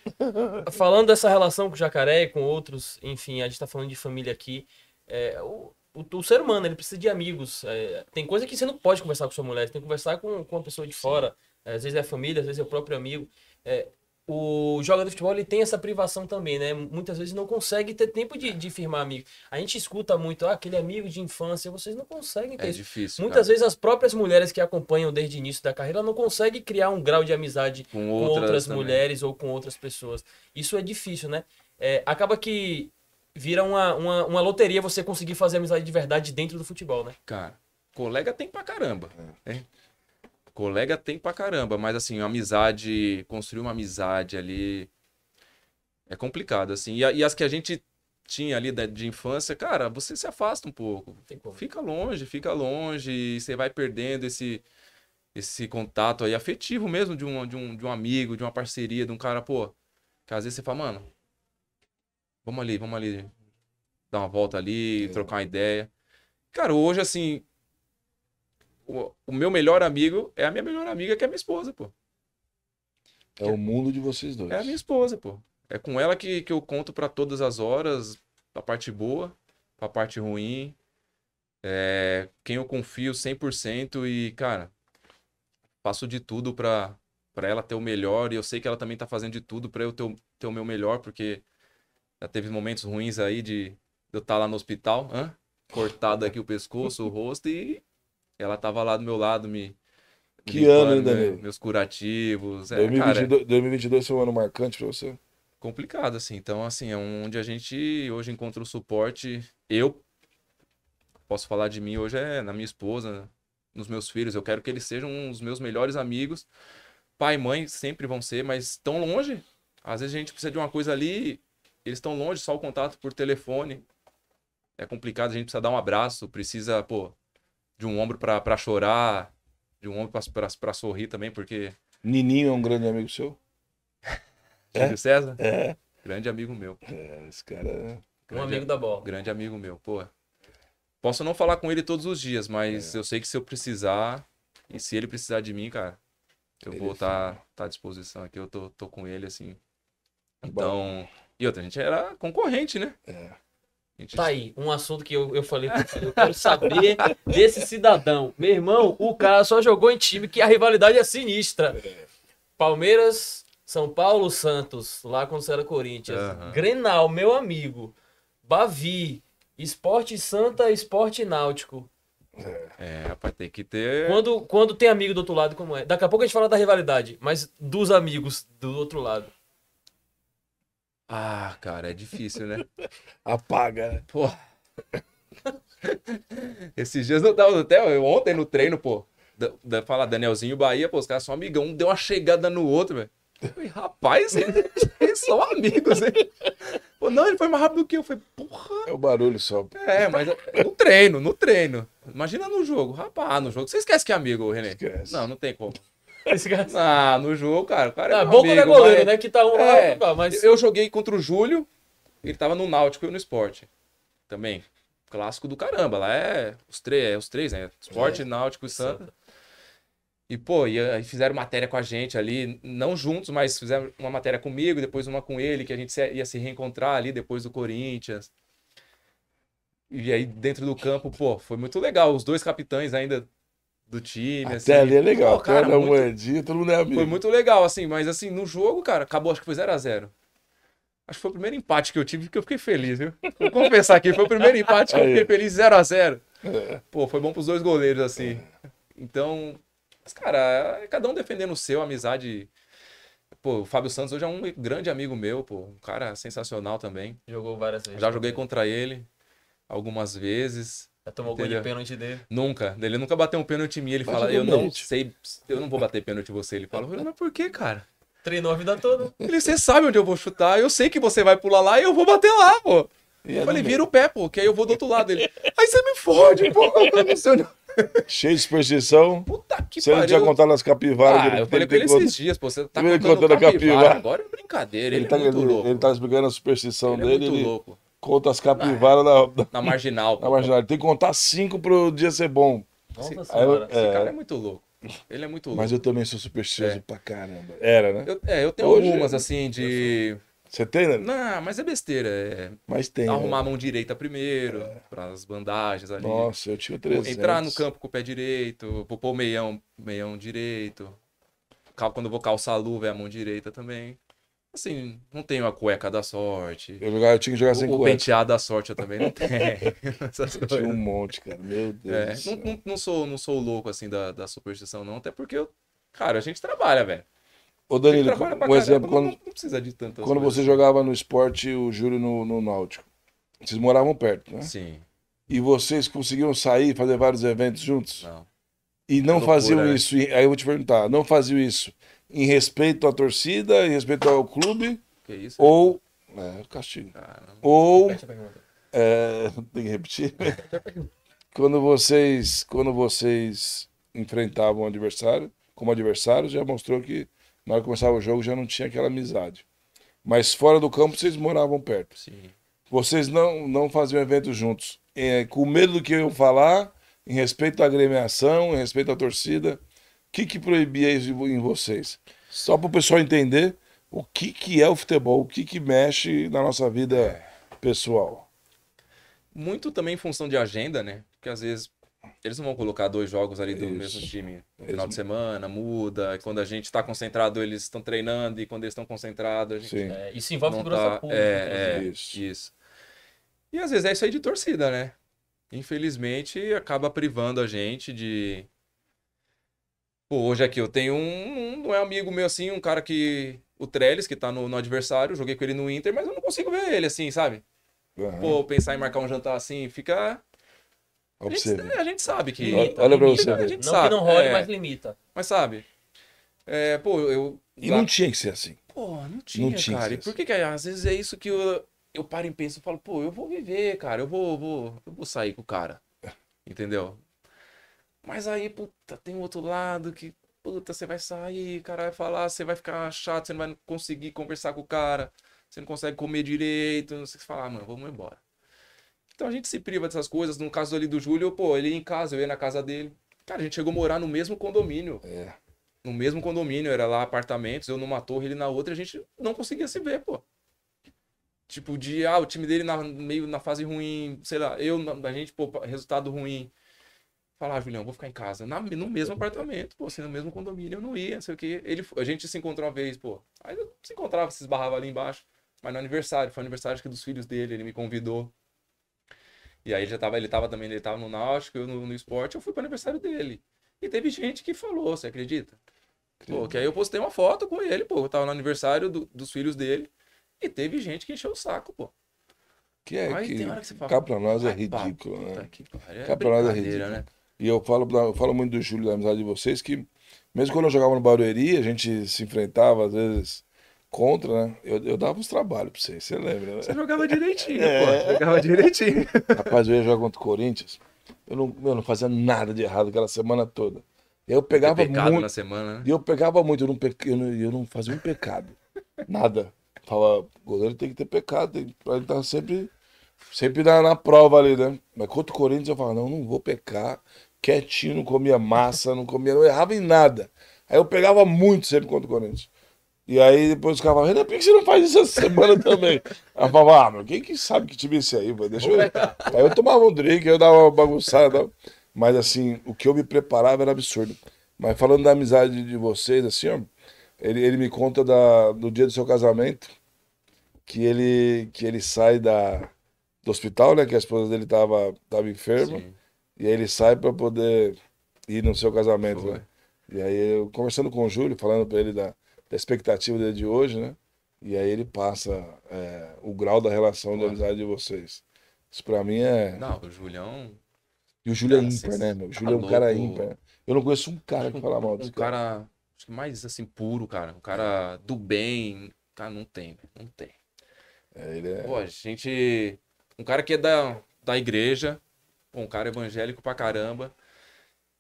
Falando dessa relação com o jacaré e com outros, enfim, a gente tá falando de família aqui. É, o o, o, ser humano, ele precisa de amigos. É, tem coisa que você não pode conversar com sua mulher, você tem que conversar com, com uma pessoa de Sim. fora. É, às vezes é a família, às vezes é o próprio amigo. É, o jogador de futebol ele tem essa privação também, né? Muitas vezes não consegue ter tempo de, de firmar amigo. A gente escuta muito, ah, aquele amigo de infância, vocês não conseguem ter. É difícil. Muitas cara. vezes as próprias mulheres que acompanham desde o início da carreira não conseguem criar um grau de amizade com, com outras, outras mulheres ou com outras pessoas. Isso é difícil, né? É, acaba que vira uma, uma, uma loteria você conseguir fazer amizade de verdade dentro do futebol, né? Cara, colega tem pra caramba. É. Né? Colega tem pra caramba, mas assim, uma amizade, construir uma amizade ali é complicado, assim. E, e as que a gente tinha ali de, de infância, cara, você se afasta um pouco. Fica longe, fica longe, você vai perdendo esse esse contato aí afetivo mesmo de um, de, um, de um amigo, de uma parceria, de um cara, pô, que às vezes você fala, mano, Vamos ali, vamos ali. Dar uma volta ali, trocar uma ideia. Cara, hoje, assim. O, o, meu melhor amigo é a minha melhor amiga, que é minha esposa, pô. É, o mundo de vocês dois. É a minha esposa, pô. É com ela que, que eu conto para todas as horas, pra parte boa, pra parte ruim. É, quem eu confio 100% e, cara, passo de tudo pra, pra ela ter o melhor. E eu sei que ela também tá fazendo de tudo pra eu ter o, ter o meu melhor, porque já teve momentos ruins aí de, de eu estar tá lá no hospital, cortado aqui o pescoço, o rosto, e ela tava lá do meu lado, me. Que ano, hein, né, Danilo? Meus curativos. 2022, é, 2022 foi um ano marcante pra você? Complicado, assim. Então, assim, é onde a gente hoje encontra o suporte. Eu posso falar de mim hoje é na minha esposa, nos meus filhos. Eu quero que eles sejam os meus melhores amigos. Pai e mãe sempre vão ser, mas tão longe. Às vezes a gente precisa de uma coisa ali eles estão longe, só o contato por telefone. É complicado, a gente precisa dar um abraço, precisa, pô, de um ombro para chorar, de um ombro para sorrir também, porque. Nininho é um grande amigo seu? é? César? É. Grande amigo meu. É, esse cara. É... um amigo da bola. Grande amigo meu, pô. Posso não falar com ele todos os dias, mas é. eu sei que se eu precisar, e se ele precisar de mim, cara, eu ele vou estar é tá, tá à disposição aqui. Eu tô, tô com ele, assim. Então, Bom. E outra, a gente era concorrente, né? É. Gente... Tá aí, um assunto que eu, eu falei, eu, eu quero saber desse cidadão. Meu irmão, o cara só jogou em time que a rivalidade é sinistra. É. Palmeiras, São Paulo, Santos, lá quando você era Corinthians. Uhum. Grenal, meu amigo. Bavi, Esporte Santa, Esporte Náutico. É, rapaz, tem que ter. Quando, quando tem amigo do outro lado, como é? Daqui a pouco a gente fala da rivalidade, mas dos amigos do outro lado. Ah, cara, é difícil, né? Apaga, né? Pô. Esses dias eu tava no hotel, ontem no treino, pô. Da, da, fala Danielzinho Bahia, pô, os caras são amigão. Um deu uma chegada no outro, velho. Rapaz, eles, são amigos, hein? Pô, não, ele foi mais rápido que eu. eu falei, porra. É o barulho só. É, mas é, no treino, no treino. Imagina no jogo. Rapaz, no jogo. Você esquece que é amigo, René? Esquece. Não, não tem como. Esse cara... Ah, no jogo, cara. O cara é, ah, bom amigo, quando é goleiro, mas... né? Que tá um é, lá, mas... Eu joguei contra o Júlio, ele tava no Náutico e no esporte. Também. Clássico do caramba. Lá é os, três, é os três, né? Esporte, é. Náutico e Santa. E, pô, e, ah, e fizeram matéria com a gente ali, não juntos, mas fizeram uma matéria comigo, depois uma com ele, que a gente ia se reencontrar ali depois do Corinthians. E aí, dentro do campo, pô, foi muito legal. Os dois capitães ainda do time. Até assim. ali é legal, Pô, cara, até muito... Mandinha, todo mundo é amigo. Foi muito legal, assim, mas assim, no jogo, cara, acabou, acho que foi 0x0. Acho que foi o primeiro empate que eu tive que eu fiquei feliz, viu? Vou compensar aqui, foi o primeiro empate que eu fiquei feliz, 0x0. É. Pô, foi bom pros dois goleiros, assim. É. Então, mas, cara, é, cada um defendendo o seu, amizade. Pô, o Fábio Santos hoje é um grande amigo meu, pô. Um cara sensacional também. Jogou várias vezes. Já joguei contra ele algumas vezes. Já tomou Entendeu? gol de pênalti dele? Nunca. Ele nunca bateu um pênalti em mim. Ele Bate fala, eu não sei, eu não vou bater pênalti em você. Ele fala, mas por que, cara? Treinou a vida toda. Ele, você sabe onde eu vou chutar, eu sei que você vai pular lá e eu vou bater lá, pô. E é eu falei, vira o pé, pô, que aí eu vou do outro lado. Ele, aí você me fode, pô, Cheio de superstição. Puta que pariu. Você não tinha contado nas capivaras. Ah, eu falei com ele esses dias, pô. Você tá contando, contando capivara. capivara. Agora é brincadeira. Ele, ele, tá, é ele, ele tá explicando a superstição dele. Ele É muito louco. Conta as capivaras na, é. na marginal. Na marginal. Tem que contar cinco pro dia ser bom. Nossa senhora, é... esse cara é. é muito louco. Ele é muito louco. Mas eu também sou supersticioso é. pra caramba. Era, né? Eu, é, eu tenho Hoje, algumas, assim, de. Você tem, né? Não, mas é besteira. É... Mas tem. Né? Arrumar né? a mão direita primeiro, é. pras bandagens ali. Nossa, eu tinha três. Entrar no campo com o pé direito, pôr o meião, meião direito. Quando eu vou calçar a luva, é a mão direita também. Assim, não tenho a cueca da sorte. Eu, eu tinha que jogar sem o cueca. O penteado da sorte eu também não tenho. eu tinha um monte, cara. Meu é, Deus. É, não, não, não, sou, não sou louco, assim, da, da superstição, não. Até porque, eu, cara, a gente trabalha, velho. Ô Danilo, um exemplo, quando, não, não precisa de tantas quando coisas. você jogava no esporte o Júlio no, no Náutico, vocês moravam perto, né? Sim. E vocês conseguiam sair, fazer vários eventos juntos? Não. E não é loucura, faziam né? isso, aí eu vou te perguntar, não faziam isso em respeito à torcida, em respeito ao clube. Que isso? Ou. É, castigo. Caramba. Ou. É, tem que repetir. quando vocês. Quando vocês enfrentavam o adversário, como adversário, já mostrou que na hora que começava o jogo já não tinha aquela amizade. Mas fora do campo vocês moravam perto. Sim. Vocês não, não faziam evento juntos. É, com medo do que eu falar, em respeito à agremiação, em respeito à torcida que, que proibia isso em vocês? Só para o pessoal entender o que, que é o futebol, o que, que mexe na nossa vida é. pessoal. Muito também em função de agenda, né? Porque às vezes eles não vão colocar dois jogos ali do isso. mesmo time no final de semana, muda. E quando a gente está concentrado, eles estão treinando, e quando eles estão concentrados, a gente. É, isso envolve segurança tá... pública. É, né? é, isso. isso. E às vezes é isso aí de torcida, né? Infelizmente acaba privando a gente de, Pô, hoje aqui eu tenho um, não é amigo meu assim, um cara que. O Trellis, que tá no, no adversário, joguei com ele no Inter, mas eu não consigo ver ele assim, sabe? Uhum. Pô, pensar em marcar um jantar assim, fica. A gente, é, a gente, sabe que. Limita, olha pra você. A gente não sabe. que não role, é, mas limita. Mas sabe? É, pô, eu. E lá... não tinha que ser assim. Pô, não tinha, não tinha cara. Que e por que, que é? às vezes é isso que eu, eu paro e penso e falo, pô, eu vou viver, cara, eu vou, vou, eu vou sair com o cara. Entendeu? Mas aí, puta, tem um outro lado que, puta, você vai sair, o cara vai falar, você vai ficar chato, você não vai conseguir conversar com o cara, você não consegue comer direito, não sei o que falar, ah, mano, vamos embora. Então a gente se priva dessas coisas. No caso ali do Júlio, pô, ele ia em casa, eu ia na casa dele. Cara, a gente chegou a morar no mesmo condomínio. É. No mesmo condomínio, era lá apartamentos, eu numa torre, ele na outra, a gente não conseguia se ver, pô. Tipo, de, ah, o time dele na, meio na fase ruim, sei lá, eu, a gente, pô, resultado ruim Falar, ah, Julião, vou ficar em casa. Na, no mesmo apartamento, pô, assim, no mesmo condomínio, eu não ia, sei o que. Ele, a gente se encontrou uma vez, pô. Aí eu se encontrava, se esbarrava ali embaixo. Mas no aniversário, foi aniversário acho que dos filhos dele, ele me convidou. E aí já tava, ele tava também, ele tava no Náutico, eu no, no esporte, eu fui pro aniversário dele. E teve gente que falou, você acredita? Pô, que aí eu postei uma foto com ele, pô. Eu tava no aniversário do, dos filhos dele. E teve gente que encheu o saco, pô. Que é que, cá pra nós é ridículo, né? cara, é cá pra nós é ridículo. Né? E eu falo, eu falo muito do Júlio, da amizade de vocês, que mesmo quando eu jogava no Barueri, a gente se enfrentava, às vezes, contra, né? Eu, eu dava uns trabalhos pra você, você lembra, né? Você jogava direitinho, é. pô. Jogava direitinho. Rapaz, eu ia jogar contra o Corinthians. Eu não, eu não fazia nada de errado aquela semana toda. Eu pegava muito. na semana, né? Eu pegava muito, eu não, pe... eu não, eu não fazia um pecado. nada. Fala, goleiro tem que ter pecado, tem, pra ele estar tá sempre, sempre na, na prova ali, né? Mas contra o Corinthians eu falava, não, não vou pecar, quietinho, não comia massa, não comia, não errava em nada. Aí eu pegava muito sempre contra o Corinthians. E aí depois os caras falavam, por que você não faz isso essa semana também? Aí eu falava, ah, meu, quem que sabe que time é esse aí, mano? Deixa eu. Aí eu tomava um drink, eu dava uma bagunçada. Mas assim, o que eu me preparava era absurdo. Mas falando da amizade de vocês, assim, ó, ele, ele me conta da, do dia do seu casamento, que ele, que ele sai da, do hospital, né? Que a esposa dele tava, tava enferma. Sim. E aí ele sai para poder ir no seu casamento, né? E aí eu conversando com o Júlio, falando para ele da, da expectativa dele de hoje, né? E aí ele passa é, o grau da relação de amizade de vocês. Isso para mim é. Não, o Julião. E o Júlio é ah, ímpar, né, meu? O tá Júlio é um cara ímpar. Né? Eu não conheço um cara que fala mal desse cara. Um cara mais assim, puro, cara. Um cara do bem. Cara, não tem, Não tem. É, ele é... Pô, a gente. Um cara que é da, da igreja, um cara evangélico pra caramba.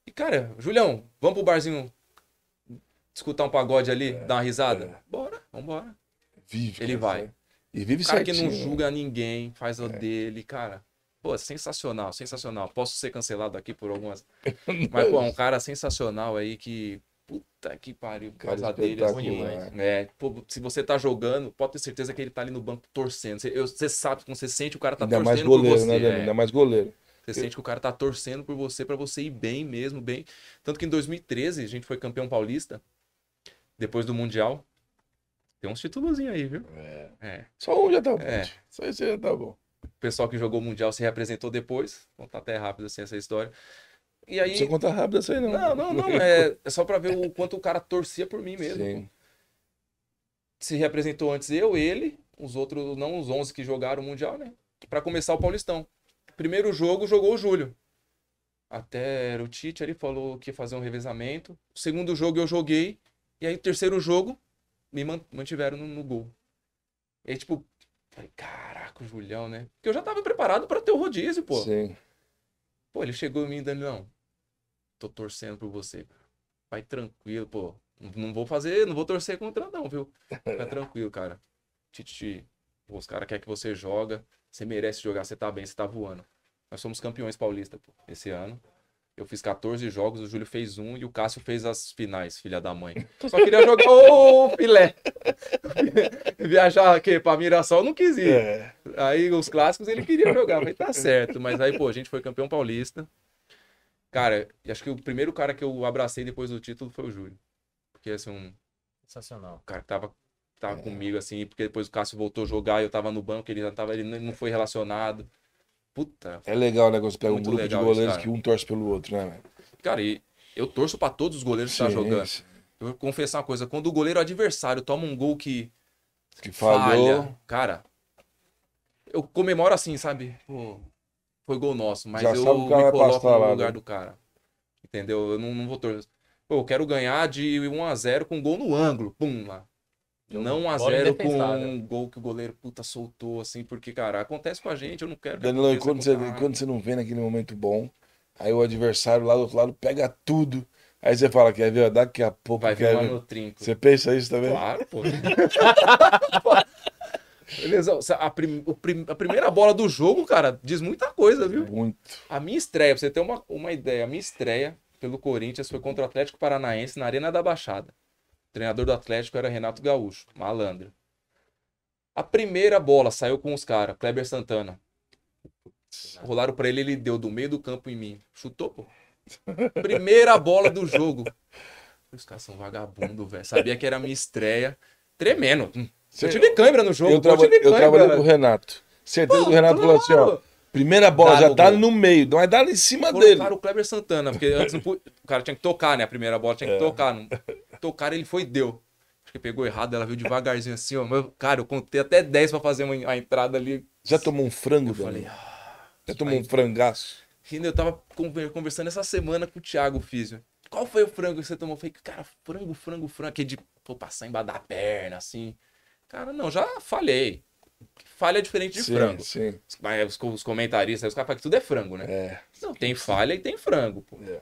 E, cara, Julião, vamos pro barzinho escutar um pagode ali, é, dar uma risada? É. Bora, vambora. Vive. Ele vai. E vive o cara certinho. que não julga ninguém, faz o é. dele, cara. Pô, sensacional, sensacional. Posso ser cancelado aqui por algumas. Mas, pô, é um cara sensacional aí que. Puta que pariu, cara dele. É né? é, se você tá jogando, pode ter certeza que ele tá ali no banco torcendo. Você, sabe, quando você sente, o cara tá Ainda torcendo né, é. mais goleiro, por você. Né, Ainda mais goleiro. Você eu... sente que o cara tá torcendo por você para você ir bem mesmo, bem. Tanto que em 2013 a gente foi campeão paulista, depois do Mundial. Tem uns titulozinhos aí, viu? É. é. Só um já tá bom. É. Só esse já tá bom. O pessoal que jogou o Mundial se representou depois. Vou contar até rápido assim essa história. E aí... Não precisa contar rápido essa aí, não. Não, não, não. É, é só pra ver o quanto o cara torcia por mim mesmo. Sim. Se representou antes eu, ele, os outros, não os 11 que jogaram o Mundial, né? Pra começar o Paulistão. Primeiro jogo, jogou o Júlio. Até o Tite ali falou que ia fazer um revezamento. segundo jogo eu joguei. E aí terceiro jogo me mantiveram no, no gol. E aí, tipo, falei, caraca, o Julião, né? Porque eu já tava preparado para ter o rodízio, pô. Sim. Pô, ele chegou em mim, não. Tô torcendo por você. Vai tranquilo, pô. Não vou fazer, não vou torcer contra não, viu? Fica tranquilo, cara. Titi, os caras querem que você joga. Você merece jogar, você tá bem, você tá voando. Nós somos campeões paulista, pô, esse ano. Eu fiz 14 jogos, o Júlio fez um e o Cássio fez as finais, filha da mãe. Só queria jogar o filé. Viajar aqui pra Mirassol, não quis ir. É. Aí os clássicos ele queria jogar, mas tá certo. Mas aí, pô, a gente foi campeão paulista. Cara, acho que o primeiro cara que eu abracei depois do título foi o Júlio. Porque, assim, um... Sensacional. O cara que tava, tava é. comigo, assim, porque depois o Cássio voltou a jogar e eu tava no banco, ele já tava, ele não foi relacionado. Puta. É legal né, o negócio pega um grupo de goleiros que um torce pelo outro, né, velho? Cara, e eu torço para todos os goleiros sim, que tá jogando. Eu vou confessar uma coisa, quando o goleiro adversário toma um gol que, que falhou. falha, cara, eu comemoro assim, sabe? Pô, foi gol nosso, mas Já eu me coloco no lá, lugar né? do cara. Entendeu? Eu não, não vou torcer. Pô, eu quero ganhar de 1 a 0 com um gol no ângulo, pum, lá. Não a zero com um gol que o goleiro puta soltou, assim, porque, cara, acontece com a gente, eu não quero. Danilo, quando você, quando você não vê naquele momento bom, aí o adversário lá do outro lado pega tudo. Aí você fala, quer ver? Daqui a pouco. Vai vir no trinco. Você pensa isso também? Claro, pô. Beleza, a, prim, prim, a, primeira bola do jogo, cara, diz muita coisa, viu? Muito. A minha estreia, pra você ter uma, uma ideia, a minha estreia pelo Corinthians foi contra o Atlético Paranaense na Arena da Baixada treinador do Atlético era Renato Gaúcho, malandro. A primeira bola saiu com os caras, Kleber Santana. Rolaram para ele, ele deu do meio do campo em mim. Chutou, pô. Primeira bola do jogo. Os caras são vagabundo, velho. Sabia que era minha estreia. Tremendo. Você, eu tive câimbra no jogo. Eu, traba, eu trabalhei com o Renato. Certeza que o Renato falou assim, ó. Primeira bola já tá gol. no meio, mas dá em cima Colocaram dele. Colocaram o Kleber Santana, porque antes o cara tinha que tocar, né? A primeira bola tinha que é. tocar. Não... Tocaram, ele foi deu. Acho que pegou errado, ela viu devagarzinho assim, ó. Mas, cara, eu contei até 10 pra fazer uma, a entrada ali. Já tomou um frango, eu falei, ah, Já tomou aí, um frangaço. Eu tava conversando essa semana com o Thiago Físio. Qual foi o frango que você tomou? Eu falei, cara, frango, frango, frango. Aquele de pô, passar embaixo da perna, assim. Cara, não, já falei falha é diferente de sim, frango. Sim. Os, os comentaristas, os caras falam que tudo é frango, né? É. Não, tem falha e tem frango, pô. É.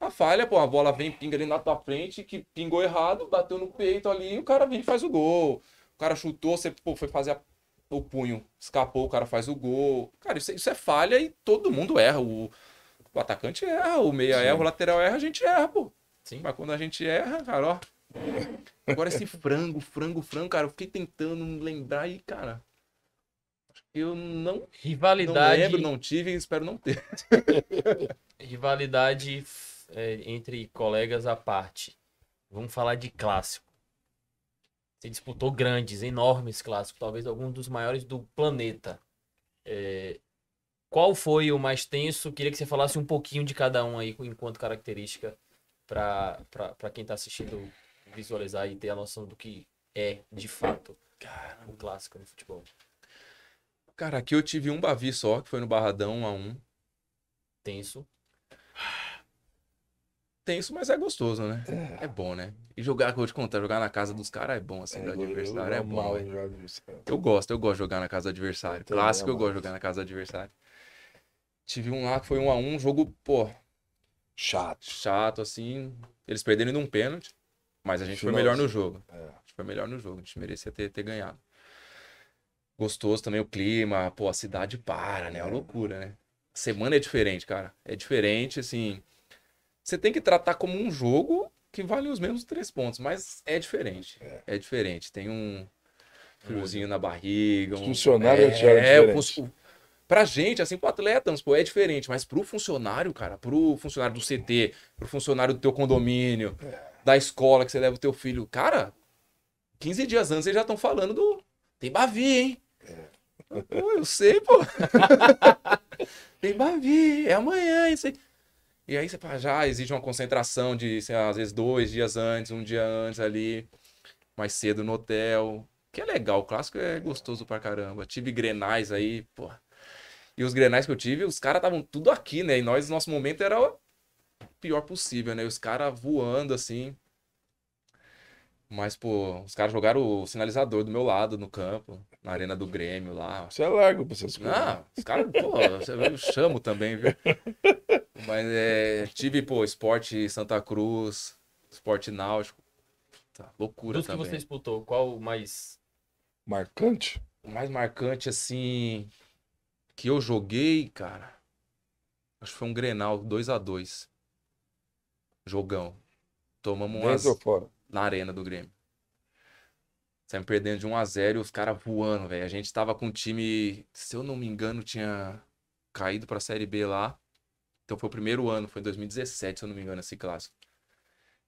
A falha, pô, a bola vem, pinga ali na tua frente, que pingou errado, bateu no peito ali, o cara vem e faz o gol. O cara chutou, você pô, foi fazer a... o punho, escapou, o cara faz o gol. Cara, isso, é, isso é falha e todo mundo erra. O, o atacante erra, o meia sim. erra, o lateral erra, a gente erra, pô. Sim. Mas quando a gente erra, cara, ó, Agora esse frango, frango, frango, cara, eu fiquei tentando lembrar e, cara. Eu não. Rivalidade. Não lembro, não tive e espero não ter. Rivalidade é, entre colegas à parte. Vamos falar de clássico. Você disputou grandes, enormes clássicos, talvez alguns dos maiores do planeta. É, qual foi o mais tenso? Queria que você falasse um pouquinho de cada um aí, enquanto característica, para quem está assistindo visualizar e ter a noção do que é, de fato, Caramba. clássico no futebol. Cara, aqui eu tive um Bavi só, que foi no Barradão, um a um. Tenso. Tenso, mas é gostoso, né? É, é bom, né? E jogar, vou eu te contar, jogar na casa dos caras é bom, assim, é, do adversário. Eu, eu, é bom, né? Eu gosto, eu gosto de jogar na casa do adversário. Eu Clássico, eu gosto de jogar na casa do adversário. Tive um lá que foi um a um, jogo, pô. Chato. Chato, assim. Eles perderam de um pênalti. Mas a gente Finalzinho. foi melhor no jogo. É. A gente foi melhor no jogo. A gente merecia ter, ter ganhado. Gostoso também o clima. Pô, a cidade para, né? É uma é. loucura, né? A semana é diferente, cara. É diferente, assim. Você tem que tratar como um jogo que vale os mesmos três pontos, mas é diferente. É, é diferente. Tem um friozinho na barriga. Um... Funcionário é, é, é Pra gente, assim, pro atleta, pô, é diferente, mas pro funcionário, cara, pro funcionário do CT, pro funcionário do teu condomínio. É da escola que você leva o teu filho. Cara, 15 dias antes eles já estão falando do. Tem Bavi, hein? É. Pô, eu sei, pô. Tem Bavi, é amanhã, isso aí. E aí você já exige uma concentração de, lá, às vezes, dois dias antes, um dia antes ali, mais cedo no hotel. Que é legal, o clássico é gostoso pra caramba. Tive grenais aí, pô. E os grenais que eu tive, os caras estavam tudo aqui, né? E nós, nosso momento era pior possível, né? Os caras voando assim. Mas, pô, os caras jogaram o sinalizador do meu lado no campo, na arena do Grêmio lá. Você é largo pra essas coisas. Ah, os caras, pô, eu chamo também, viu? Mas é, tive, pô, esporte Santa Cruz, esporte náutico. Tá, loucura Dos também. que você disputou, qual o mais... Marcante? O mais marcante, assim, que eu joguei, cara, acho que foi um Grenal, 2 a 2 Jogão. Tomamos um umas. fora? Na arena do Grêmio. Saímos perdendo de 1 a 0 e os caras voando, velho. A gente tava com um time, se eu não me engano, tinha caído pra Série B lá. Então foi o primeiro ano, foi 2017, se eu não me engano, esse clássico.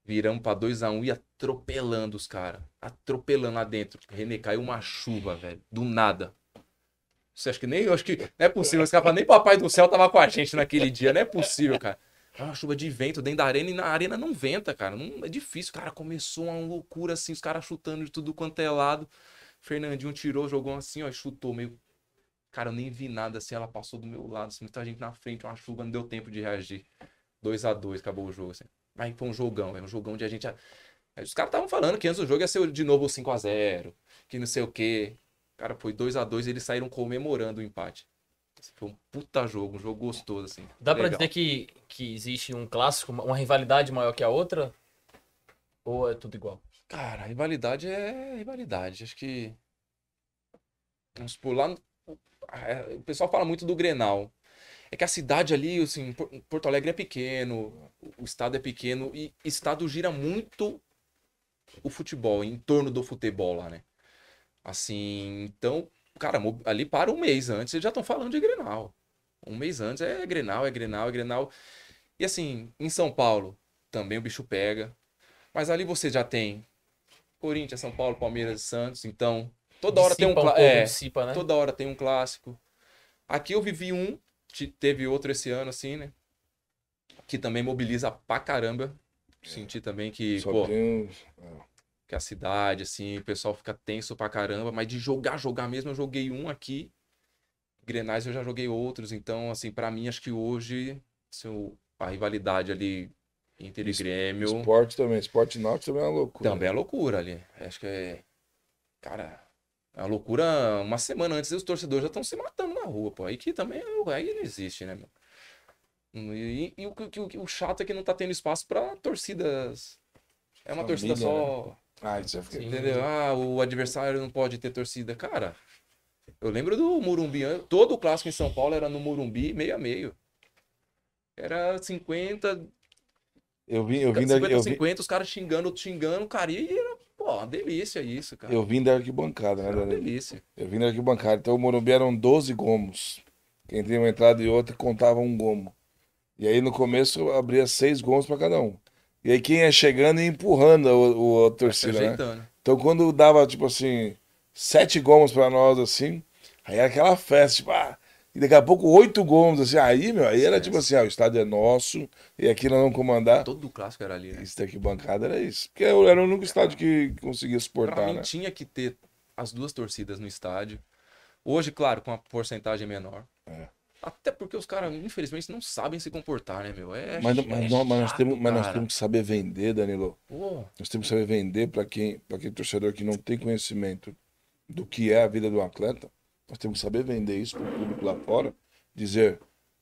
Viramos pra 2x1 um, e atropelando os caras. Atropelando lá dentro. René caiu uma chuva, velho. Do nada. Você acha que nem. Eu acho que não é possível. Os caras nem Papai do Céu tava com a gente naquele dia. Não é possível, cara. É uma chuva de vento dentro da arena e na arena não venta, cara. Não, é difícil. Cara, começou uma loucura assim, os caras chutando de tudo quanto é lado. Fernandinho tirou, jogou assim, ó, chutou meio. Cara, eu nem vi nada assim, ela passou do meu lado, assim, muita gente na frente, uma chuva, não deu tempo de reagir. 2 a 2 acabou o jogo, assim. foi um jogão, é um jogão de a gente. os caras estavam falando que antes do jogo ia ser de novo 5 a 0 que não sei o quê. Cara, foi 2 a 2 eles saíram comemorando o empate. Foi um puta jogo, um jogo gostoso, assim. Dá legal. pra dizer que, que existe um clássico, uma rivalidade maior que a outra? Ou é tudo igual? Cara, rivalidade é rivalidade. Acho que. Vamos supor, lá. É, o pessoal fala muito do Grenal. É que a cidade ali, assim, Porto Alegre é pequeno, o estado é pequeno e estado gira muito o futebol, em torno do futebol lá, né? Assim, então Cara, ali para um mês antes, eles já estão falando de Grenal. Um mês antes é Grenal, é Grenal, é Grenal. E assim, em São Paulo, também o bicho pega. Mas ali você já tem Corinthians, São Paulo, Palmeiras e Santos. Então, toda hora dissipa tem um, um é, dissipa, né? Toda hora tem um clássico. Aqui eu vivi um, teve outro esse ano, assim, né? Que também mobiliza pra caramba. É. Senti também que. Só pô, tem uns... É que é a cidade, assim, o pessoal fica tenso pra caramba, mas de jogar, jogar mesmo, eu joguei um aqui. Grenais eu já joguei outros, então, assim, para mim, acho que hoje assim, a rivalidade ali entre e Grêmio. Esporte também, esporte náutico também é uma loucura. Também é loucura ali. Acho que é. Cara, é uma loucura. Uma semana antes os torcedores já estão se matando na rua, pô. Aí que também é, aí não existe, né, meu? E, e o, o, o, chato é que não tá tendo espaço para torcidas. É uma Família, torcida só. Né? Ah, isso Entendeu? Ah, o adversário não pode ter torcida. Cara, eu lembro do Murumbi. Todo o clássico em São Paulo era no Murumbi, meio a meio. Era 50. Eu vim, eu vim 50, da, eu 50, vi... os caras xingando, xingando, cara, e era, pô, uma delícia isso, cara. Eu vim da arquibancada, né? Era uma delícia. Eu vim da arquibancada. Então o Morumbi eram 12 gomos. Quem tinha uma entrada e outra contava um gomo. E aí no começo eu abria seis gomos para cada um. E aí quem é chegando e empurrando o, o a torcida, né? Ajeitando. né? Então quando dava, tipo assim, sete gomos para nós, assim, aí era aquela festa, tipo, ah, e daqui a pouco oito gols, assim, aí, meu, aí era é. tipo assim, ah, o estádio é nosso, e aqui nós vamos comandar. Todo clássico era ali, né? Isso daqui, bancada, era isso. Porque era o único estádio que conseguia suportar, pra mim, né? tinha que ter as duas torcidas no estádio. Hoje, claro, com a porcentagem menor. É. Até porque os caras, infelizmente, não sabem se comportar, né, meu? É, mas, mas, é mas nós temos, mas nós temos que saber vender, Danilo. Nós temos que saber vender para quem, para quem torcedor que não tem conhecimento do que é a vida do atleta. Nós temos que saber vender isso para o público lá fora. Dizer,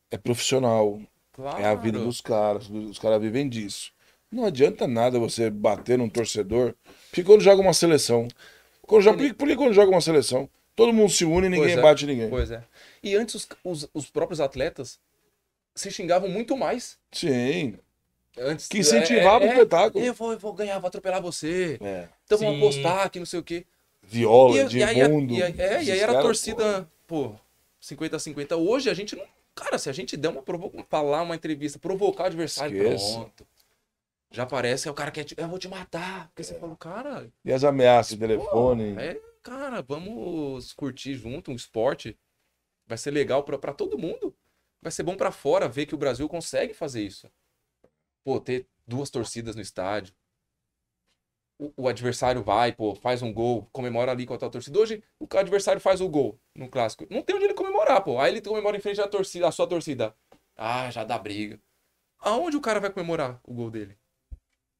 é profissional, claro. é a vida dos caras, os caras vivem disso. Não adianta nada você bater num torcedor. Porque quando joga uma seleção. Quando joga, por, que, por que quando joga uma seleção? Todo mundo se une e ninguém é. bate ninguém. Pois é. E antes os, os, os, próprios atletas se xingavam muito mais. Sim. Antes, que é, incentivava é, é, o espetáculo. Eu vou, eu vou ganhar, vou atropelar você. Então Sim. vamos apostar que não sei o quê. Viola, de mundo. E, aí, é, e aí era a torcida, pô, 50 a 50. Hoje a gente não. Cara, se a gente der uma provoca, falar uma entrevista, provocar o adversário, Esqueça. pronto. Já aparece, é o cara quer te. É, eu vou te matar. Porque é. você falou, cara. E as ameaças de telefone. Pô, é, cara, vamos curtir junto um esporte. Vai ser legal para todo mundo. Vai ser bom para fora ver que o Brasil consegue fazer isso. Pô, ter duas torcidas no estádio. O, o adversário vai, pô, faz um gol, comemora ali com a torcida. Hoje, o adversário faz o gol no clássico. Não tem onde ele comemorar, pô. Aí ele comemora em frente à torcida, à sua torcida. Ah, já dá briga. Aonde o cara vai comemorar o gol dele?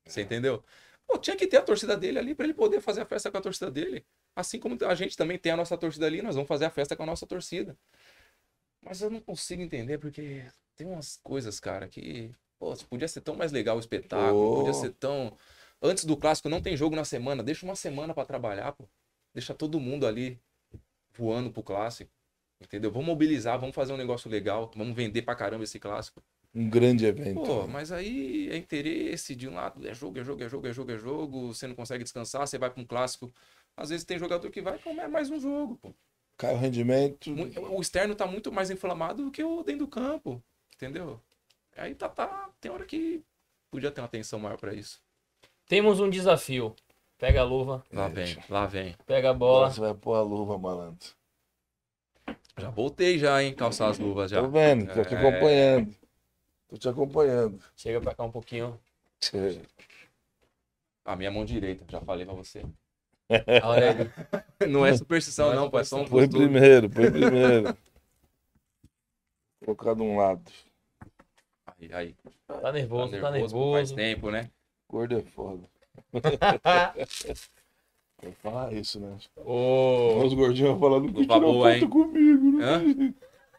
Você é. entendeu? Pô, tinha que ter a torcida dele ali para ele poder fazer a festa com a torcida dele. Assim como a gente também tem a nossa torcida ali, nós vamos fazer a festa com a nossa torcida. Mas eu não consigo entender porque tem umas coisas, cara, que. Pô, podia ser tão mais legal o espetáculo, oh. podia ser tão. Antes do clássico, não tem jogo na semana, deixa uma semana para trabalhar, pô. Deixa todo mundo ali voando pro clássico. Entendeu? Vamos mobilizar, vamos fazer um negócio legal, vamos vender pra caramba esse clássico. Um grande evento. Pô, mas aí é interesse de um lado, é jogo, é jogo, é jogo, é jogo, é jogo, você não consegue descansar, você vai pra um clássico às vezes tem jogador que vai comer é mais um jogo, pô. Cai o rendimento. O externo tá muito mais inflamado do que o dentro do campo, entendeu? Aí tá, tá tem hora que podia ter uma atenção maior para isso. Temos um desafio. Pega a luva. Lá vem, lá vem. Pega a bola. Você vai pôr a luva, malandro. Já voltei já, hein? Calçar as luvas já. Tô vendo, tô te é. acompanhando. Tô te acompanhando. Chega pra cá um pouquinho. Chega. A minha mão direita, já falei pra você. Aurélio, não é superstição, não, é não é só um Foi primeiro, foi primeiro. Vou colocar de um lado. Aí, aí. Tá nervoso, tá nervoso. Tá nervoso. Faz tempo, né? Gordo é foda. Vou falar isso, né? Ô... Os gordinhos falando que tirou boa, foto comigo, né?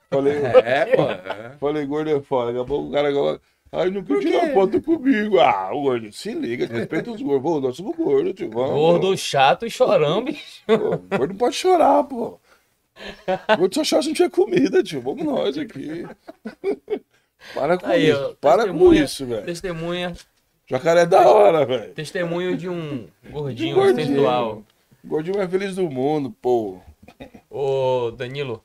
Falei, é, pô. É. Falei, gordo é foda. Daqui a pouco o cara agora. Aí não quer tirar foto comigo. Ah, o gordo, se liga, respeita os gordos. Pô, nós somos gordos, tio. Vamos, gordo chato e chorão, bicho. gordo não pode chorar, pô. Gordo só chora se não tiver comida, tio. Vamos nós aqui. Para com Aí, isso. Para com isso, velho. Testemunha. Jacaré é da hora, velho. Testemunho de um gordinho, sensual gordinho. Gordinho mais feliz do mundo, pô. Ô, Danilo,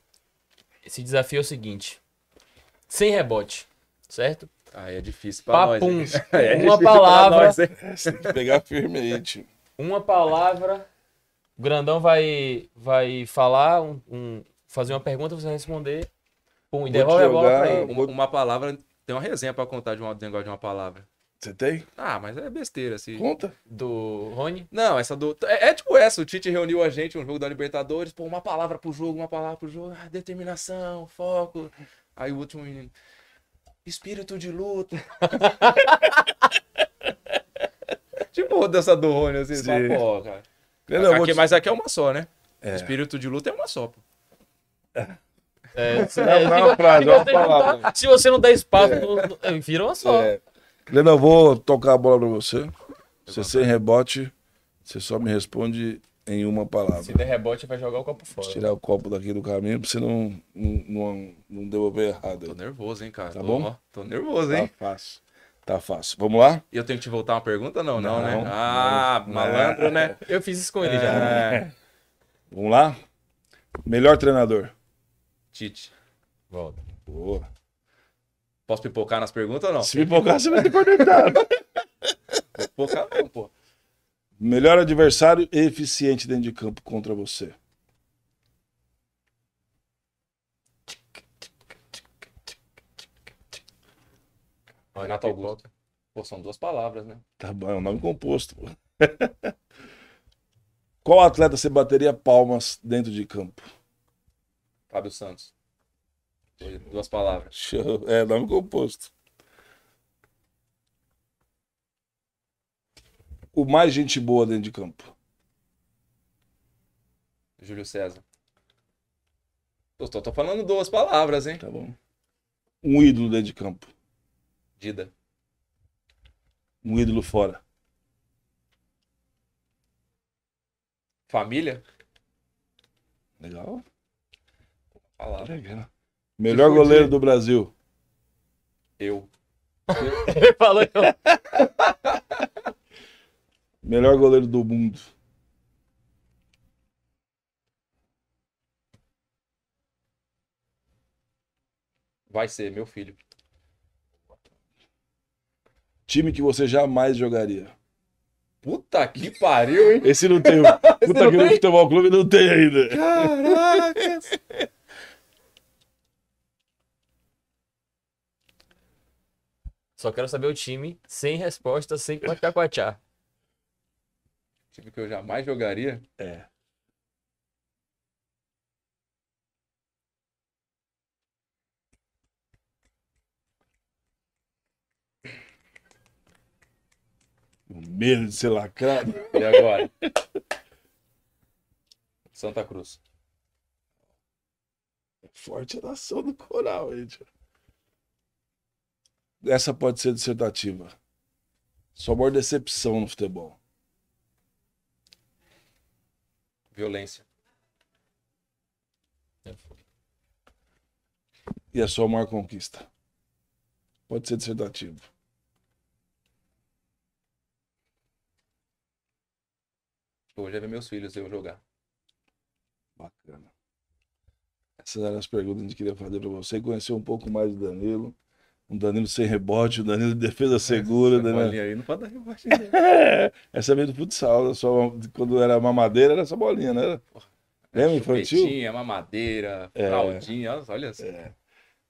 esse desafio é o seguinte: sem rebote, certo? Aí é difícil pra Papum. nós. É Uma palavra. Nós, Tem que pegar firme Uma palavra. O grandão vai, vai falar, um, um, fazer uma pergunta, você vai responder. Pum, e devolve a bola pra ele. Uma, uma palavra. Tem uma resenha pra contar de um negócio de uma palavra. Você tem? Ah, mas é besteira, assim. Conta. Do Rony? Não, essa do. É, é, tipo essa, o Tite reuniu a gente, um jogo da Libertadores, pô, uma palavra pro jogo, uma palavra pro jogo, ah, determinação, foco. Aí o último menino espírito de luta. tipo o do Rony, assim, sabe? Pô, cara. Não, aqui, te... Mas aqui é uma só, né? É. Espírito de luta é uma só, pô. É, é se, não, é, é, é, uma frase, se, você não dá, se você não der espaço, é. no, vira uma só. É. eu vou tocar a bola pra você. Você sem rebote, você só me responde em uma palavra. Se der rebote, vai jogar o copo fora. Tirar o copo daqui do caminho pra você não, não, não, devolver errado. Tô nervoso, hein, cara. Tá bom? Ó, tô nervoso, tá hein? Tá fácil. Tá fácil. Vamos lá? Eu tenho que te voltar uma pergunta? Não, não, não né? ah, não, é. malandro, né? Eu fiz isso com ele é. já. Né? Vamos lá? Melhor treinador? Tite. Volta. Boa. Posso pipocar nas perguntas ou não? Se pipocar, você vai ter cornetado. pipocar não, pô. Melhor adversário eficiente dentro de campo contra você. Renato Augusto. Pô, são duas palavras, né? Tá bom, é um nome composto. Qual atleta você bateria palmas dentro de campo? Fábio Santos. Duas palavras. Show. É, nome composto. o mais gente boa dentro de campo? Júlio César. Eu tô, tô falando duas palavras, hein? Tá bom. Um ídolo dentro de campo. Dida. Um ídolo fora. Família? Legal. Palavra. Legal. Melhor goleiro do Brasil. Eu. Ele falou eu. Melhor goleiro do mundo. Vai ser, meu filho. Time que você jamais jogaria. Puta que pariu, hein? Esse não tem. Puta Esse não que no futebol clube não tem ainda. Caraca! Só quero saber o time sem resposta, sem quachaquachá. que eu jamais jogaria. É. O medo de ser lacrado. E agora? Santa Cruz. É forte a nação do coral, gente. Essa pode ser dissertativa. Só maior decepção no futebol. violência. É. E a sua maior conquista? Pode ser dissertativo. Hoje é ver meus filhos eu jogar. Bacana. Essas eram as perguntas que a gente queria fazer para você. Conhecer um pouco mais do Danilo um Danilo sem rebote, um Danilo de defesa é, segura. Essa bolinha aí não pode dar rebote. Né? Essa é meio do futsal, né? só, quando era mamadeira era essa bolinha, né? Era... Lembra infantil? Chupetinha, mamadeira, é. fraldinha, olha assim. É.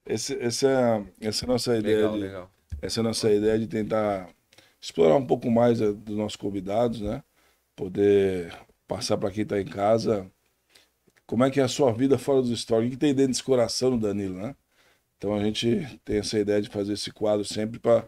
Esse, essa, é, essa é a nossa ideia. Legal, de, legal. Essa é a nossa ideia de tentar explorar um pouco mais eh, dos nossos convidados, né? Poder passar para quem está em casa como é que é a sua vida fora dos stories, o que tem dentro desse coração do Danilo, né? Então a gente tem essa ideia de fazer esse quadro sempre para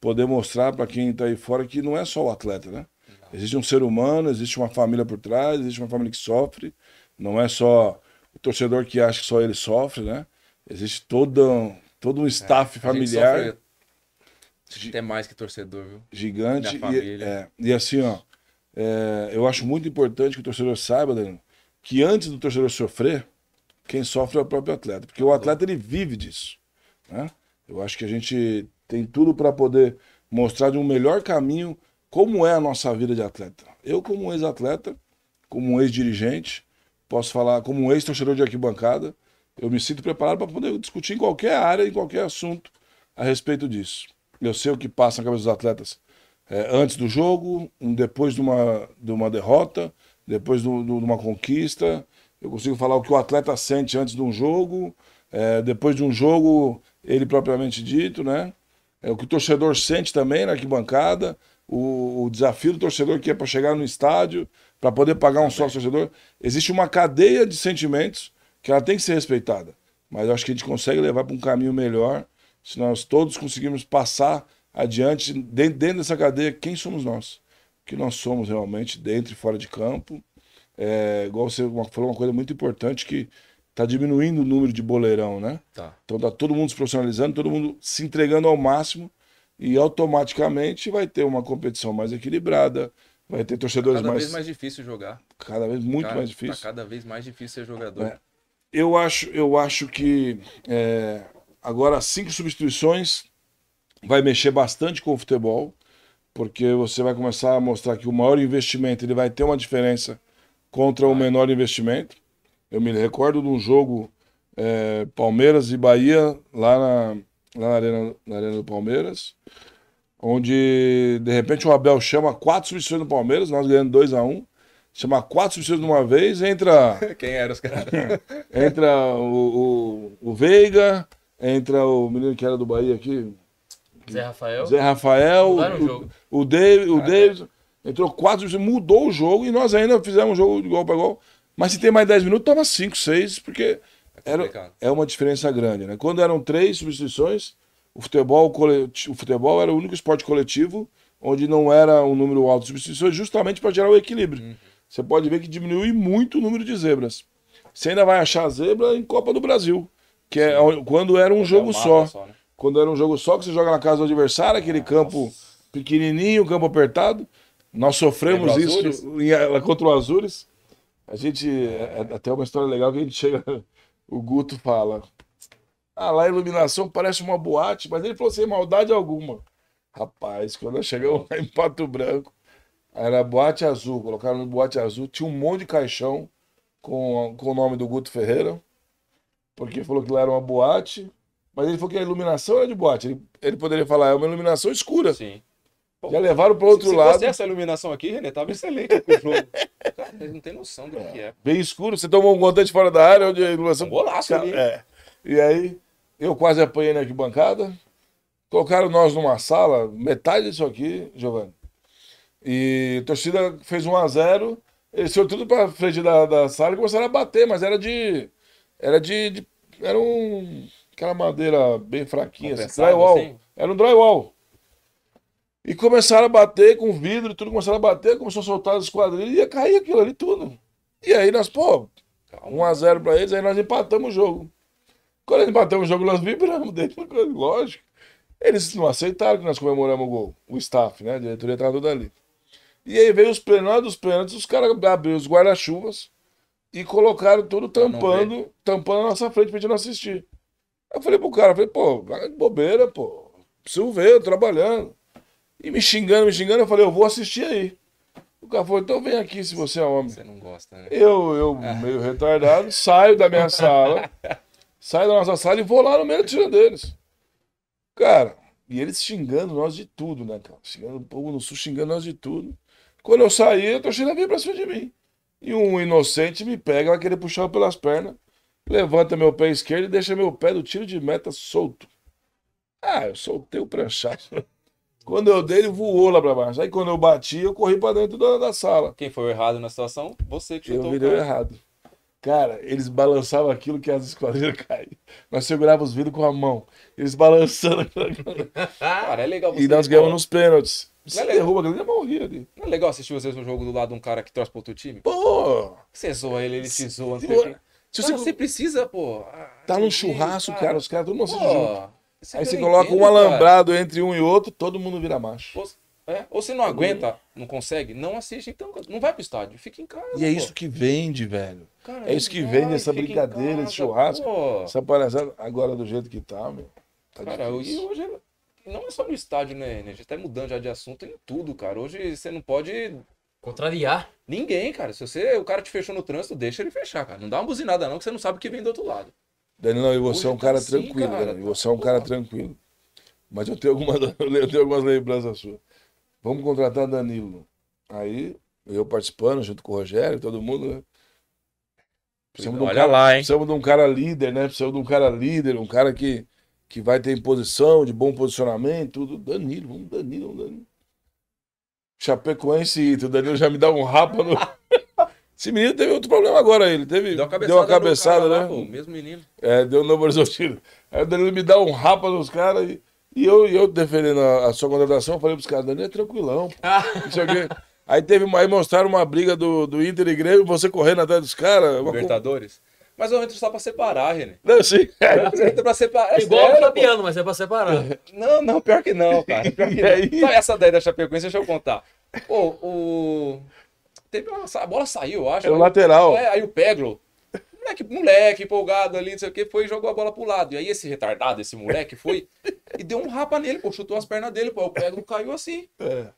poder mostrar para quem está aí fora que não é só o atleta, né? Existe um ser humano, existe uma família por trás, existe uma família que sofre. Não é só o torcedor que acha que só ele sofre, né? Existe todo um, todo um é, staff é, familiar. até mais que torcedor, viu? Gigante. E, é, e, assim, ó, é, eu acho muito importante que o torcedor saiba, Danilo, que antes do torcedor sofrer, quem sofre é o próprio atleta, porque o atleta ele vive disso. Né? Eu acho que a gente tem tudo para poder mostrar de um melhor caminho como é a nossa vida de atleta. Eu, como ex-atleta, como ex-dirigente, posso falar como ex-torcedor de arquibancada, eu me sinto preparado para poder discutir em qualquer área, em qualquer assunto a respeito disso. Eu sei o que passa na cabeça dos atletas é, antes do jogo, depois de uma, de uma derrota, depois de uma conquista, eu consigo falar o que o atleta sente antes de um jogo, é, depois de um jogo, ele propriamente dito, né? É, o que o torcedor sente também na arquibancada, o, o desafio do torcedor que é para chegar no estádio, para poder pagar um sócio torcedor. Existe uma cadeia de sentimentos que ela tem que ser respeitada. Mas eu acho que a gente consegue levar para um caminho melhor se nós todos conseguirmos passar adiante dentro, dentro dessa cadeia quem somos nós, o que nós somos realmente dentro e fora de campo é, igual você falou uma coisa muito importante que está diminuindo o número de boleirão, né? Tá. Então tá todo mundo se profissionalizando, todo mundo se entregando ao máximo e automaticamente vai ter uma competição mais equilibrada, vai ter torcedores cada mais... Cada vez mais difícil jogar. Cada vez muito cada, mais tá difícil. Tá cada vez mais difícil ser jogador. É. Eu, acho, eu acho que é, agora cinco substituições vai mexer bastante com o futebol, porque você vai começar a mostrar que o maior investimento ele vai ter uma diferença contra o ah. menor investimento. Eu me recordo de um jogo é, Palmeiras e Bahia, lá, na, lá na, arena, na Arena do Palmeiras, onde de repente o Abel chama quatro substituições do Palmeiras, nós ganhando 2 a 1 um, chama quatro substituições de uma vez, entra. Quem eram os caras? entra o, o, o Veiga, entra o menino que era do Bahia aqui. Zé Rafael. Zé Rafael. O, o, o, ah, é. Dave, o Entrou quatro, mudou o jogo e nós ainda fizemos um jogo de gol para gol. Mas se tem mais 10 minutos, toma 5, 6, porque é, era, é uma diferença grande. Né? Quando eram três substituições, o futebol, o futebol era o único esporte coletivo onde não era um número alto de substituições, justamente para gerar o equilíbrio. Uhum. Você pode ver que diminuiu muito o número de zebras. Você ainda vai achar zebra em Copa do Brasil, que é quando era um quando é jogo é só. só né? Quando era um jogo só, que você joga na casa do adversário, aquele ah, campo pequenininho, campo apertado. Nós sofremos isso em, eh, contra o Azures. A gente. Eh, eh, até uma história legal que a gente chega. O Guto fala. Ah, lá a iluminação parece uma boate, mas ele falou assim, sem maldade alguma. Rapaz, quando nós chegamos lá em Pato Branco, era boate azul, colocaram no boate azul, tinha um monte de caixão com, com o nome do Guto Ferreira, porque falou que lá era uma boate, mas ele falou que a iluminação era de boate. Ele, ele poderia falar, é uma iluminação escura. Sim. Já levaram para outro se, se lado. Se essa iluminação aqui, René, tava excelente o jogo. Cara, não tem noção do é. que é. Bem escuro, você tomou um contante fora da área onde a iluminação. Um golaço ali. É. E aí, eu quase apanhei na arquibancada. Colocaram nós numa sala, metade disso aqui, Giovanni. E a torcida fez 1 a 0 Eles foram tudo para frente da, da sala e começaram a bater, mas era de. Era de. de era um. Aquela madeira bem fraquinha, assim, drywall. Assim? Era um drywall. E começaram a bater com vidro e tudo, começaram a bater, começou a soltar as quadrilhas e ia cair aquilo ali tudo. E aí nós, pô, 1x0 pra eles, aí nós empatamos o jogo. Quando eles empatamos o jogo, nós vibramos coisa lógico. Eles não aceitaram que nós comemoramos o gol, o staff, né? A diretoria tava tudo ali. E aí veio os plenários dos pênaltis, os caras abriram os guarda-chuvas e colocaram tudo tampando, tampando a nossa frente pra gente não assistir. Eu falei pro cara, falei, pô, bobeira, pô. Preciso ver, eu trabalhando. E me xingando, me xingando, eu falei, eu vou assistir aí. O cara falou, então vem aqui se você é homem. Você não gosta, né? Eu, eu ah. meio retardado, saio da minha sala, saio da nossa sala e vou lá no meio tiro deles. Cara, e eles xingando nós de tudo, né, cara? Xingando o povo no sul, xingando nós de tudo. Quando eu saí, a torcida veio pra cima de mim. E um inocente me pega, vai querer puxar pelas pernas, levanta meu pé esquerdo e deixa meu pé do tiro de meta solto. Ah, eu soltei o pranchaço. Quando eu dei, ele voou lá pra baixo. Aí quando eu bati, eu corri pra dentro da, da sala. Quem foi o errado na situação? Você que chutou Eu virei o errado. Cara, eles balançavam aquilo que as esquadrilhas caíam. Nós segurávamos os vidros com a mão. Eles balançando. cara, é legal você. E nós ganhamos nos pênaltis. Se não é derruba legal. ele, ali. Não é legal assistir vocês no jogo do lado de um cara que torce pro outro time? Pô! Você zoa ele, ele se, zoa. Se, se, você... você precisa, pô. Tá num ah, churrasco, cara. Ah. cara. Os caras, todo mundo assiste junto. Aí você coloca um né, alambrado cara. entre um e outro, todo mundo vira macho. Ou, é, ou você não aguenta, não consegue, não assiste, então não vai pro estádio, fica em casa. E é pô. é isso que vende, velho. Cara, é isso que vai, vende, essa brincadeira, casa, esse churrasco, pô. essa palhaçada. Agora, do jeito que tá, meu. Tá cara, e hoje é, não é só no estádio, né, né? A gente tá mudando já de assunto em tudo, cara. Hoje você não pode Contrariar. Ninguém, cara. Se você, o cara te fechou no trânsito, deixa ele fechar, cara. Não dá uma buzinada não, que você não sabe o que vem do outro lado. Danilo, e você é um cara assim, tranquilo, cara, Danilo, você é um cara tranquilo. Mas eu tenho, alguma, eu tenho algumas lembranças suas. Vamos contratar Danilo. Aí, eu participando junto com o Rogério, todo mundo, né? Precisamos Olha um cara, lá, hein? Precisamos de um cara líder, né? Precisamos de um cara líder, um cara que, que vai ter posição, de bom posicionamento, tudo. Danilo, vamos Danilo, vamos Danilo. Chapecoense e o Danilo já me dá um rapa no... Esse menino teve outro problema agora, ele teve. Deu, cabeçada deu uma cabeçada, né? Lá, pô, mesmo menino. É, deu um Novo Aí o Danilo me dá um rapa nos caras e, e eu, e eu defendendo a, a sua contratação, eu falei pros caras, Danilo é tranquilão. Ah. aí teve aí mostraram uma briga do, do Inter e Grêmio, você correndo atrás dos caras. Libertadores. Uma... Mas eu entro só pra separar, René. Não, sim. Eu entro pra separar. É Igual o Fabiano, mas é pra separar. Não, não, pior que não, cara. Pior que é não. essa daí da Chapecoense, deixa eu contar. Pô, o teve uma, a bola saiu, eu acho. Era é o lateral. É, aí o Peglo moleque, moleque empolgado ali, não sei o que, foi e jogou a bola pro lado. E aí esse retardado, esse moleque, foi e deu um rapa nele, pô, chutou as pernas dele, pô, o pego caiu assim. É.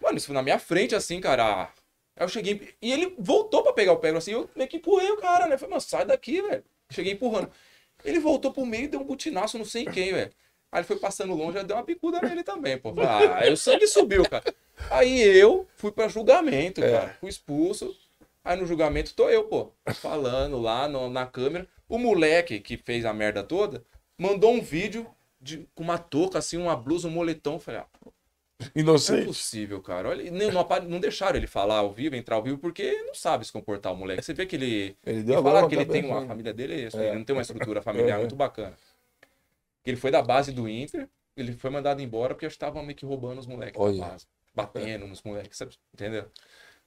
Mano, isso foi na minha frente, assim, cara. Aí eu cheguei, e ele voltou pra pegar o pego assim, eu meio que empurrei o cara, né? Falei, mano, sai daqui, velho. Cheguei empurrando. Ele voltou pro meio, deu um butinaço, não sei quem, velho. Aí ele foi passando longe, já deu uma bicuda nele também, pô. Ah, aí o sangue subiu, cara. Aí eu fui para julgamento, é. cara. Fui expulso. Aí no julgamento tô eu, pô, falando lá no, na câmera. O moleque que fez a merda toda mandou um vídeo de, com uma touca, assim, uma blusa, um moletom. Falei, ah, Inocente. Não é possível, cara. Olha, não, não, não, deixaram ele falar ao vivo, entrar ao vivo, porque não sabe se comportar o moleque. Você vê que ele. Ele deu falaram que ele tem uma a família dele, é, é. ele não tem uma estrutura familiar é. muito bacana. Ele foi da base do Inter, ele foi mandado embora porque estava meio que roubando os moleques Olha. da base batendo nos moleques, sabe? Entendeu?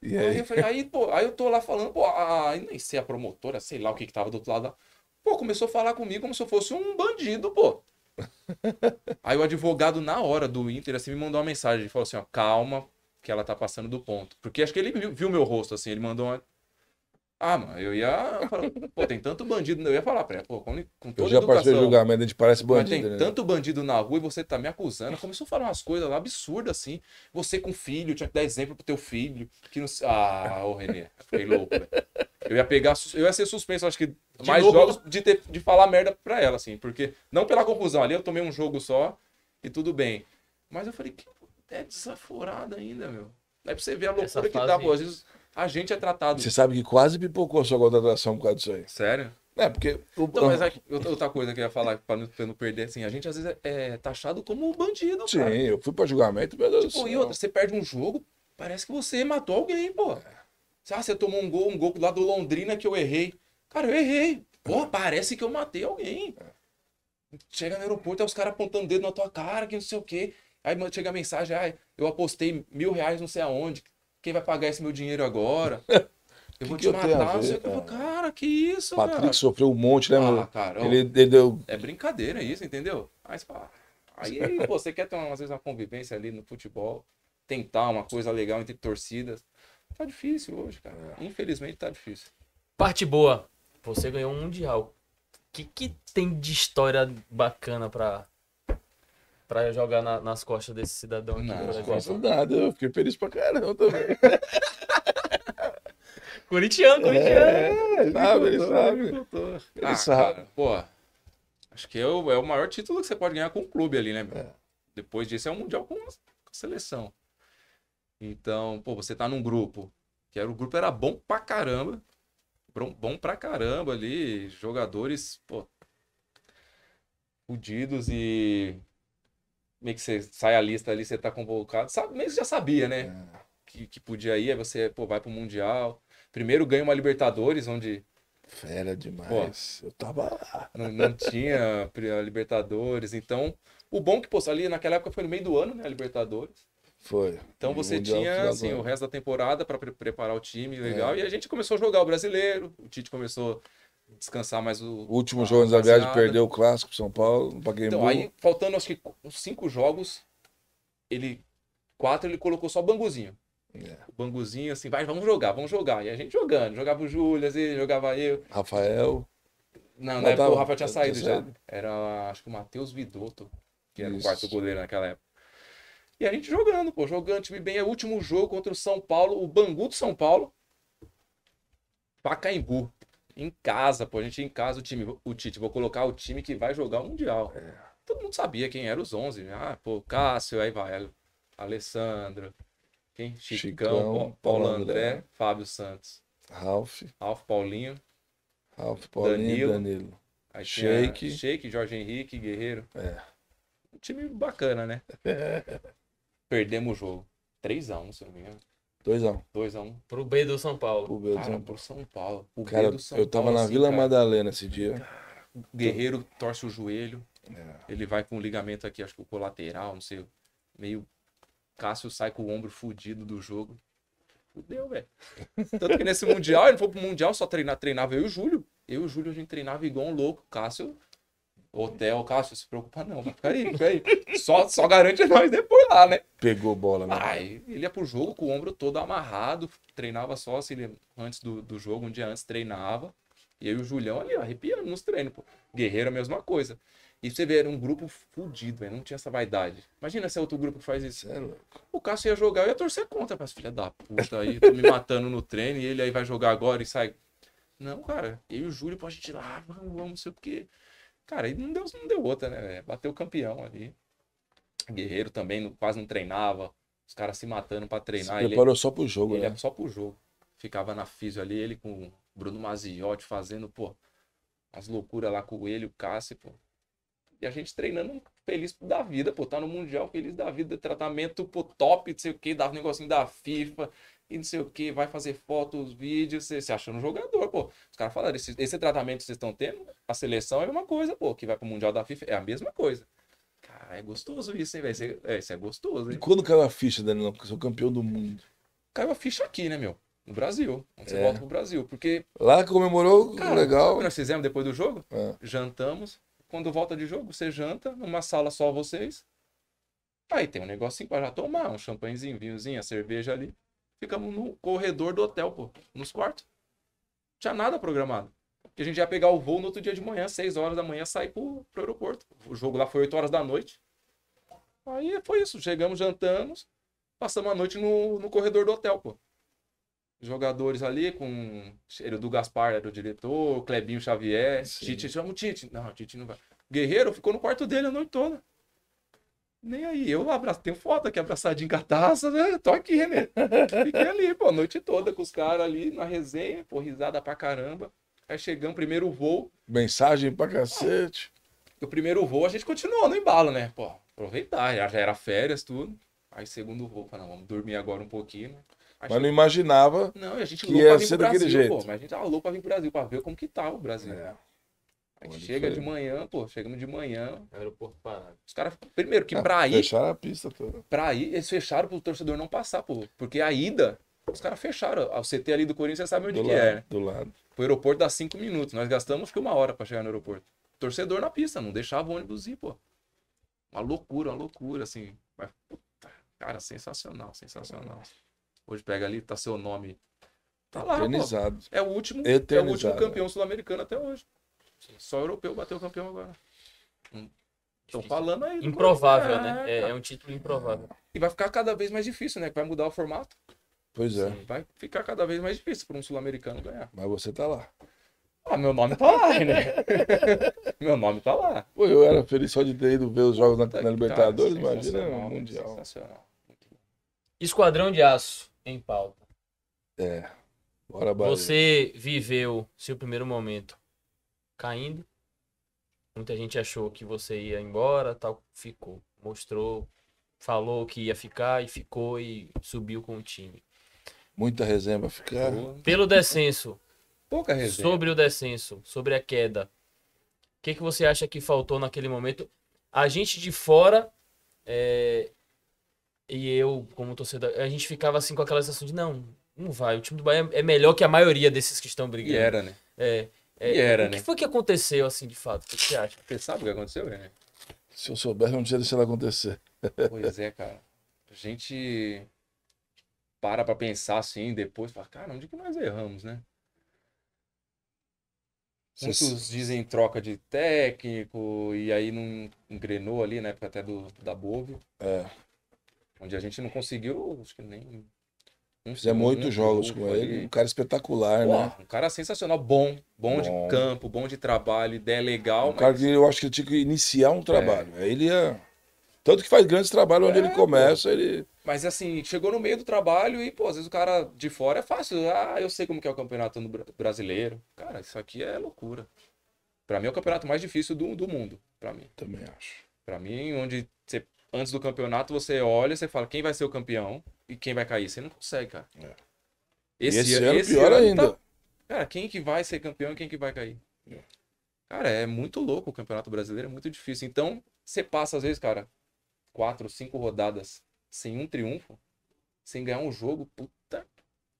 E aí? Aí, eu falei, aí, pô, aí eu tô lá falando, pô, aí nem sei a promotora, sei lá o que que tava do outro lado. Pô, começou a falar comigo como se eu fosse um bandido, pô. aí o advogado, na hora do Inter, assim, me mandou uma mensagem. Ele falou assim, ó, calma, que ela tá passando do ponto. Porque acho que ele viu, viu meu rosto, assim, ele mandou uma, ah, mano, eu ia pô, tem tanto bandido, eu ia falar pra ela, pô, com, com toda Eu já educação, participei do julgamento, a gente parece bandido. Mas tem né? tanto bandido na rua e você tá me acusando. Começou a falar umas coisas lá absurdas assim. Você com filho, tinha que dar exemplo pro teu filho. Que não... Ah, ô Renê, fiquei louco, velho. Eu ia pegar, eu ia ser suspenso, acho que de mais novo? jogos de, ter, de falar merda pra ela, assim, porque não pela conclusão ali, eu tomei um jogo só e tudo bem. Mas eu falei, que é desaforado ainda, meu. Aí é pra você ver a loucura Essa que dá pô, às vezes a gente é tratado. Você sabe que quase pipocou sua contratação por causa disso aí. Sério? É, porque. O... Então, mas aqui, outra coisa que eu ia falar, pra não, perder, assim, a gente às vezes é, é taxado como bandido. Sim, cara. eu fui pra julgamento, meu Deus tipo, E outra, você perde um jogo, parece que você matou alguém, pô. Ah, você tomou um gol, um gol lá do Londrina que eu errei. Cara, eu errei. Pô, é. parece que eu matei alguém. É. Chega no aeroporto, é os caras apontando dedo na tua cara, que não sei o quê. Aí chega a mensagem, ah, eu apostei mil reais não sei aonde. Quem vai pagar esse meu dinheiro agora? Eu vou que te eu matar, ver, cara. cara. que isso, Patrick cara? sofreu um monte, né, ah, mano? Ah, cara, ele, ele deu... É brincadeira isso, entendeu? Aí você fala, aí você quer ter, uma, às vezes, uma convivência ali no futebol, tentar uma coisa legal entre torcidas. Tá difícil hoje, cara. É. Infelizmente tá difícil. Parte boa, você ganhou um mundial. O que, que tem de história bacana pra pra jogar na, nas costas desse cidadão aqui. Nas costas nada, eu fiquei feliz pra caramba também. Corintiano, corintiano. É, ele sabe, ele sabe. Ele, ah, sabe. Pô, acho que é o, é o maior título que você pode ganhar com o clube ali, né? É. Depois disso é um mundial com a seleção. Então, pô, você tá num grupo, que era, o grupo era bom pra caramba, bom pra caramba ali, jogadores, pô, fudidos e meio que você sai a lista ali, você tá convocado. Sabe, meio que já sabia, né? É. Que, que podia ir, aí você, pô, vai pro Mundial. Primeiro ganha uma Libertadores, onde. Fera demais. Pô, eu tava lá. Não, não tinha Libertadores. Então, o bom que, pô, ali naquela época foi no meio do ano, né? A Libertadores. Foi. Então e você tinha assim, o resto da temporada para pre preparar o time é. legal. É. E a gente começou a jogar o brasileiro. O Tite começou descansar mais o. último jogo da viagem perdeu o clássico São Paulo, para Então, aí, faltando acho que cinco jogos, ele. Quatro, ele colocou só o Banguzinho. Yeah. É. O Banguzinho, assim, vai, vamos jogar, vamos jogar. E a gente jogando, jogava o Júlio, às jogava eu. Rafael. Não, na época o Rafael tinha saído já. Era, acho que o Matheus Vidotto, que era Isso. o quarto goleiro naquela época. E a gente jogando, pô, jogando, time bem. É o último jogo contra o São Paulo, o Bangu do São Paulo. Pacaembu em casa, pô, a gente em casa, o time, o Tite, vou colocar o time que vai jogar o Mundial. É. Todo mundo sabia quem eram os 11, né? Ah, pô, Cássio, aí vai, Alessandro, quem? Chicão, Chicão Paulo, Paulo André, André, Fábio Santos. Ralf. Ralf Paulinho. Ralf Paulinho, Danilo. Danilo. Aí Shake. Shake, Jorge Henrique, Guerreiro. É. Um time bacana, né? É. Perdemos o jogo. 3x1, se não me engano. 2x1. 2x1. Um. Pro B do São Paulo. Pro B do São Paulo. Pro São Paulo. cara, B do São Paulo eu tava Paulo, na assim, Vila cara. Madalena esse dia. o Guerreiro torce o joelho. É. Ele vai com o ligamento aqui, acho que o colateral, não sei. Meio. Cássio sai com o ombro fudido do jogo. Fudeu, velho. Tanto que nesse Mundial, ele foi pro Mundial só treinar, treinava eu e o Júlio. Eu e o Júlio a gente treinava igual um louco. Cássio Hotel, Cássio, se preocupa não, fica aí, fica aí. Só, só garante nós depois lá, né? Pegou bola, né? Aí ele ia pro jogo com o ombro todo amarrado, treinava só assim, antes do, do jogo, um dia antes treinava. E eu e o Julião ali, arrepiando nos treinos, pô. Guerreiro é a mesma coisa. E você vê, era um grupo fudido, velho. Não tinha essa vaidade. Imagina se é outro grupo que faz isso. É o Cássio ia jogar, eu ia torcer contra. Mas filha da puta aí, tô me matando no treino e ele aí vai jogar agora e sai. Não, cara. Eu e o Júlio, pô, a gente lá, vamos, vamos, não sei o quê. Cara, e não deu, não deu outra, né? Bateu campeão ali. Guerreiro também não, quase não treinava. Os caras se matando para treinar. Se é preparou ele, só pro jogo, ele é né? Ele é só pro jogo. Ficava na físio ali, ele com o Bruno Maziotti fazendo, pô, as loucuras lá com ele, o Cássio, pô. E a gente treinando feliz da vida, pô. Tá no Mundial feliz da vida, tratamento, pô, top, não sei o que, dava um negocinho da FIFA e não sei o que, vai fazer fotos, vídeos, você se achando jogador, pô. Os caras falaram, esse, esse tratamento que vocês estão tendo, a seleção é uma coisa, pô, que vai pro Mundial da FIFA é a mesma coisa. Cara, é gostoso isso, hein, velho? É, isso é gostoso, hein? E quando caiu a ficha, Danilo, que sou campeão do mundo? Caiu a ficha aqui, né, meu? No Brasil. Quando você é. volta pro Brasil. Porque. Lá comemorou, cara, legal. nós fizemos depois do jogo? É. Jantamos. Quando volta de jogo, você janta numa sala só vocês. Aí tem um negocinho pra já tomar, um champanhezinho, vinhozinho, a cerveja ali. Ficamos no corredor do hotel, pô, nos quartos. Não tinha nada programado. Porque a gente ia pegar o voo no outro dia de manhã, 6 horas da manhã, sair pro, pro aeroporto. O jogo lá foi 8 horas da noite. Aí foi isso. Chegamos, jantamos, passamos a noite no, no corredor do hotel, pô. Jogadores ali com. Ele do Gaspar era o diretor, Clebinho Xavier, Sim. Tite, chama o Tite. Não, o Tite não vai. Guerreiro ficou no quarto dele a noite toda. Nem aí, eu abraço tenho foto aqui abraçadinho com né? Tô aqui, né? Fiquei ali, pô, a noite toda com os caras ali na resenha, pô, risada pra caramba. Aí chegamos, primeiro voo. Mensagem pra cacete. O primeiro voo a gente continuou no embalo, né? Pô, aproveitar, já, era férias, tudo. Aí segundo voo, falei, não, vamos dormir agora um pouquinho, né? mas não imaginava não, a gente que ia ser Brasil, daquele jeito. mas a gente tava louco pra vir pro Brasil, pra ver como que tá o Brasil. É chega de manhã, pô, chegamos de manhã. Aeroporto parado. Os caras, primeiro, que ah, pra ir. Fecharam a pista toda. Pra ir, eles fecharam pro torcedor não passar, pô. Porque a ida, os caras fecharam. O CT ali do Corinthians, você sabe onde do que é, lado, é. Do lado. Pro aeroporto dá cinco minutos. Nós gastamos que uma hora pra chegar no aeroporto. Torcedor na pista, não deixava o ônibus ir, pô. Uma loucura, uma loucura, assim. Mas, puta, cara, sensacional, sensacional. Hoje pega ali, tá seu nome. Tá lá, Eternizado. Pô. É o último, é o último campeão é. sul-americano até hoje. Só Só europeu bateu campeão agora. Estão hum, falando aí. Improvável, né? É, é, um título improvável. E vai ficar cada vez mais difícil, né? Vai mudar o formato. Pois é. Sim, vai ficar cada vez mais difícil para um sul-americano ganhar. Mas você tá lá. Ah, meu nome tá lá, né? meu nome tá lá. Pô, eu era feliz só de ter ido ver os jogos na, tá na tá Libertadores, Cara, imagina é no Mundial. Sensacional. Esquadrão de Aço em pauta. É. Bora, bora. Você viveu seu primeiro momento caindo. Muita gente achou que você ia embora, tal, ficou. Mostrou, falou que ia ficar e ficou e subiu com o time. Muita resenha pra ficar. Pelo descenso. Pouca resenha. Sobre o descenso, sobre a queda. O que, que você acha que faltou naquele momento? A gente de fora é... e eu, como torcedor, a gente ficava assim com aquela sensação de não, não vai. O time do Bahia é melhor que a maioria desses que estão brigando. E era, né? É. É, e era, né? O que né? foi que aconteceu, assim, de fato? O que você acha? Você sabe o que aconteceu, René? Se eu soubesse, eu não tinha deixado acontecer. Pois é, cara. A gente para pra pensar assim, depois fala, cara, onde que nós erramos, né? Muitos dizem troca de técnico, e aí não engrenou ali na época até do, da Bove. É. Onde a gente não conseguiu, acho que nem um Fizemos né? oito jogos com ele. Um cara espetacular, Pô, né? Um cara sensacional, bom, bom, bom, de campo, bom de trabalho, ideia legal. Um mas... cara que eu acho que ele tinha que iniciar um é. trabalho. É. Aí ele ia. É tanto que faz grandes trabalhos é, onde ele começa, pô. ele. Mas assim, chegou no meio do trabalho e, pô, às vezes o cara de fora é fácil. Ah, eu sei como que é o campeonato brasileiro. Cara, isso aqui é loucura. Para mim é o campeonato mais difícil do, do mundo. para mim. Também acho. Para mim, onde você antes do campeonato, você olha, você fala quem vai ser o campeão e quem vai cair. Você não consegue, cara. É. Esse, esse, ano, esse pior ano tá ainda. Tá... Cara, quem que vai ser campeão e quem que vai cair? É. Cara, é muito louco o campeonato brasileiro, é muito difícil. Então, você passa, às vezes, cara, quatro, cinco rodadas sem um triunfo, sem ganhar um jogo, puta.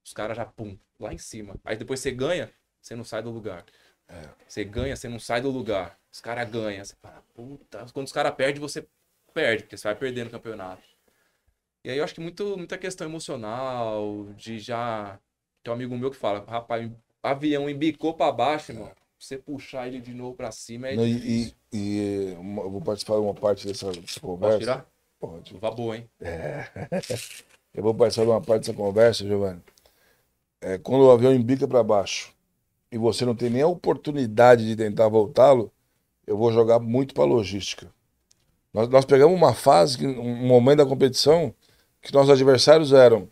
Os caras já, pum, lá em cima. Aí depois você ganha, você não sai do lugar. É. Você ganha, você não sai do lugar. Os caras ganham. Você fala, puta. Quando os caras perdem, você perde, porque você vai perdendo o campeonato. E aí eu acho que muito, muita questão emocional, de já. Tem um amigo meu que fala, rapaz, avião embicou para baixo, irmão. É. Você puxar ele de novo para cima é Não, difícil. E, e, uma, eu vou participar de uma parte dessa, conversa. Pode tirar? Pode. Vá boa, hein? É. Eu vou participar de uma parte dessa conversa, Giovanni. É, quando o avião embica para baixo e você não tem nem a oportunidade de tentar voltá-lo, eu vou jogar muito para logística. Nós, nós pegamos uma fase, um momento da competição, que nossos adversários eram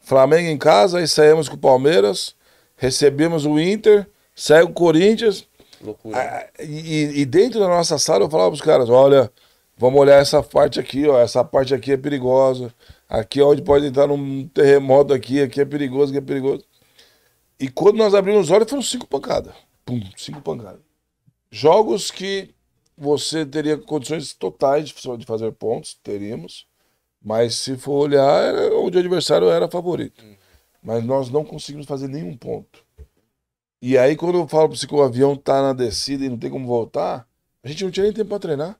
Flamengo em casa, aí saímos com o Palmeiras, recebemos o Inter, saiu o Corinthians. Loucura. Ah, né? E, e, dentro da nossa sala eu falava pros os caras: olha, vamos olhar essa parte aqui, ó, essa parte aqui é perigosa, aqui é onde pode entrar num terremoto, aqui, aqui é perigoso, aqui é perigoso. E quando nós abrimos os olhos, foram cinco pancadas. Pum, cinco pancadas. Jogos que você teria condições totais de fazer pontos, teríamos. Mas se for olhar, onde o adversário era favorito. Hum. Mas nós não conseguimos fazer nenhum ponto. E aí, quando eu falo para você que o avião tá na descida e não tem como voltar, a gente não tinha nem tempo para treinar.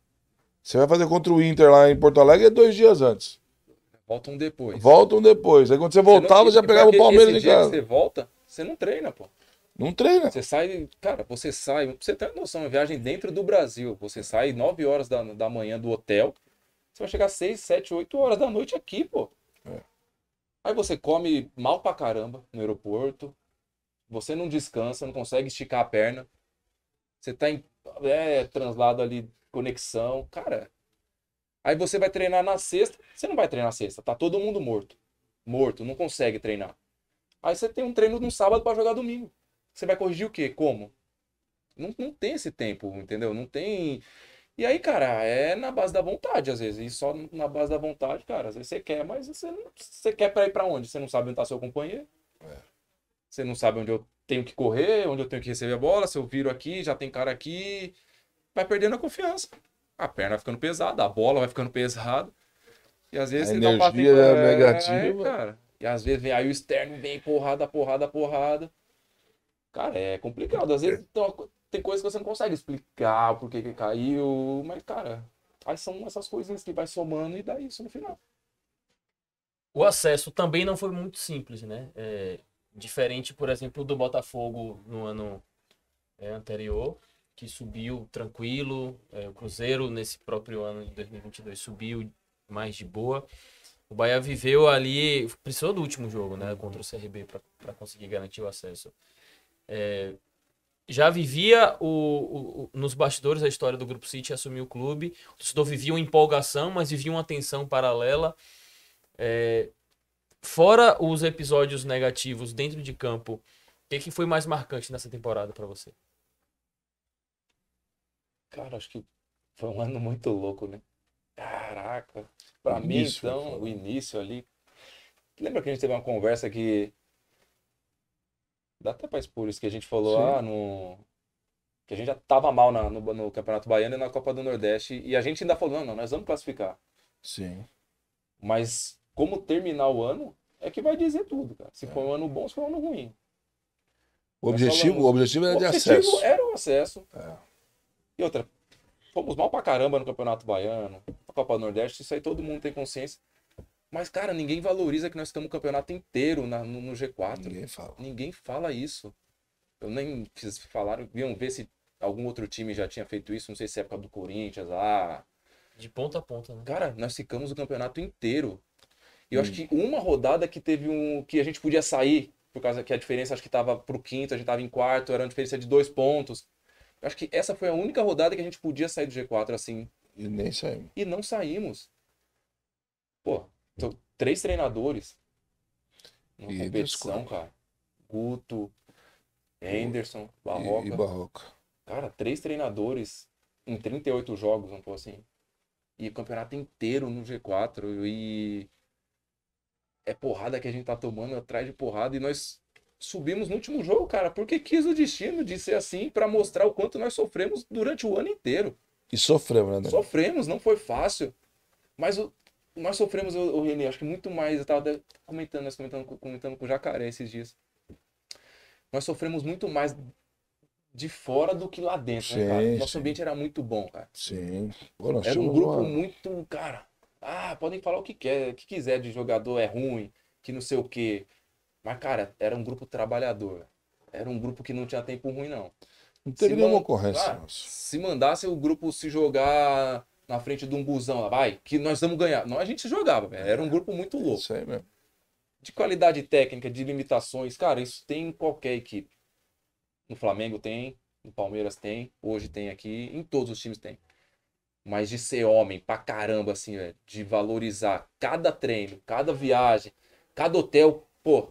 Você vai fazer contra o Inter lá em Porto Alegre é dois dias antes. Voltam depois. Voltam depois. Aí quando você voltava, você não... já pegava o Palmeiras esse em casa. Que você volta, você não treina, pô. Não treina. Você sai, cara, você sai, você tem noção, uma é viagem dentro do Brasil. Você sai 9 horas da, da manhã do hotel, você vai chegar 6, 7, 8 horas da noite aqui, pô. É. Aí você come mal pra caramba no aeroporto, você não descansa, não consegue esticar a perna, você tá em é, translado ali, conexão, cara. Aí você vai treinar na sexta, você não vai treinar sexta, tá todo mundo morto. Morto, não consegue treinar. Aí você tem um treino no sábado para jogar domingo. Você vai corrigir o quê? Como? Não, não tem esse tempo, entendeu? Não tem. E aí, cara, é na base da vontade, às vezes. E só na base da vontade, cara, às vezes você quer, mas você, não... você quer pra ir pra onde? Você não sabe onde tá seu companheiro. É. Você não sabe onde eu tenho que correr, onde eu tenho que receber a bola. Se eu viro aqui, já tem cara aqui. Vai perdendo a confiança. A perna vai ficando pesada, a bola vai ficando pesada. E às vezes a energia dá um é negativa. É, cara. E às vezes vem aí o externo vem porrada, porrada, porrada. Cara, é complicado. Às é. vezes então, tem coisas que você não consegue explicar por que caiu, mas, cara, aí são essas coisinhas que vai somando e dá isso no final. O acesso também não foi muito simples, né? É, diferente, por exemplo, do Botafogo no ano é, anterior, que subiu tranquilo, é, o Cruzeiro nesse próprio ano de 2022 subiu mais de boa. O Bahia viveu ali, precisou do último jogo, né, contra o CRB para conseguir garantir o acesso. É, já vivia o, o, nos bastidores a história do Grupo City assumir o clube. O torcedor vivia uma empolgação, mas vivia uma tensão paralela. É, fora os episódios negativos dentro de campo, o que, é que foi mais marcante nessa temporada para você? Cara, acho que foi um ano muito louco, né? Caraca, para mim, então, o início ali. Lembra que a gente teve uma conversa que Dá até pra expor isso que a gente falou Sim. ah, no. Que a gente já tava mal na, no, no, Campeonato Baiano e na Copa do Nordeste. E a gente ainda falou, não, não, nós vamos classificar. Sim. Mas como terminar o ano é que vai dizer tudo, cara. Se é. um ano bom, se foi um ano ruim. O objetivo, falando, o objetivo era o de objetivo acesso. Era o acesso. É. E outra, fomos mal pra caramba no Campeonato Baiano, na Copa do Nordeste, isso aí todo mundo tem consciência. Mas, cara, ninguém valoriza que nós estamos o campeonato inteiro na, no, no, G4. Ninguém fala. Ninguém fala isso. Eu nem fiz falar, iam ver se algum outro time já tinha feito isso, não sei se é época do Corinthians lá. Ah. De ponta a ponta, né? Cara, nós ficamos o campeonato inteiro. E eu hum. acho que uma rodada que teve um. que a gente podia sair, por causa que a diferença acho que tava pro quinto, a gente tava em quarto, era uma diferença de dois pontos. Eu acho que essa foi a única rodada que a gente podia sair do G4, assim. E nem saímos. E não saímos. Pô, então, três treinadores numa e competição, cara. Guto, Henderson, Barroca. E, e Barroca. Cara, três treinadores em 38 jogos, não fosse assim. E o campeonato inteiro no G4 e é porrada que a gente tá tomando atrás de porrada e nós subimos no último jogo, cara, porque quis o destino de ser assim para mostrar o quanto nós sofremos durante o ano inteiro. E sofremos, né? Daniel? Sofremos, não foi fácil. Mas o, nós sofremos, o, o Renê, acho que muito mais. Eu estava comentando, nós comentando, comentando com o Jacaré esses dias. Nós sofremos muito mais de fora do que lá dentro, sim, né, cara? Nosso sim. ambiente era muito bom, cara. Sim. Pô, era um grupo muito, cara. Ah, podem falar o que quer, o que quiser de jogador é ruim, que não sei o quê. Mas, cara, era um grupo trabalhador. Era um grupo que não tinha tempo ruim, não. Não teve se nenhuma ocorrência. Ah, se mandasse o grupo se jogar na frente de um busão lá, vai, que nós vamos ganhar. Não, a gente jogava, velho. Era um é. grupo muito louco. Isso aí mesmo. De qualidade técnica, de limitações, cara, isso tem em qualquer equipe. No Flamengo tem, no Palmeiras tem, hoje tem aqui, em todos os times tem. Mas de ser homem pra caramba, assim, velho, de valorizar cada treino, cada viagem, cada hotel, pô,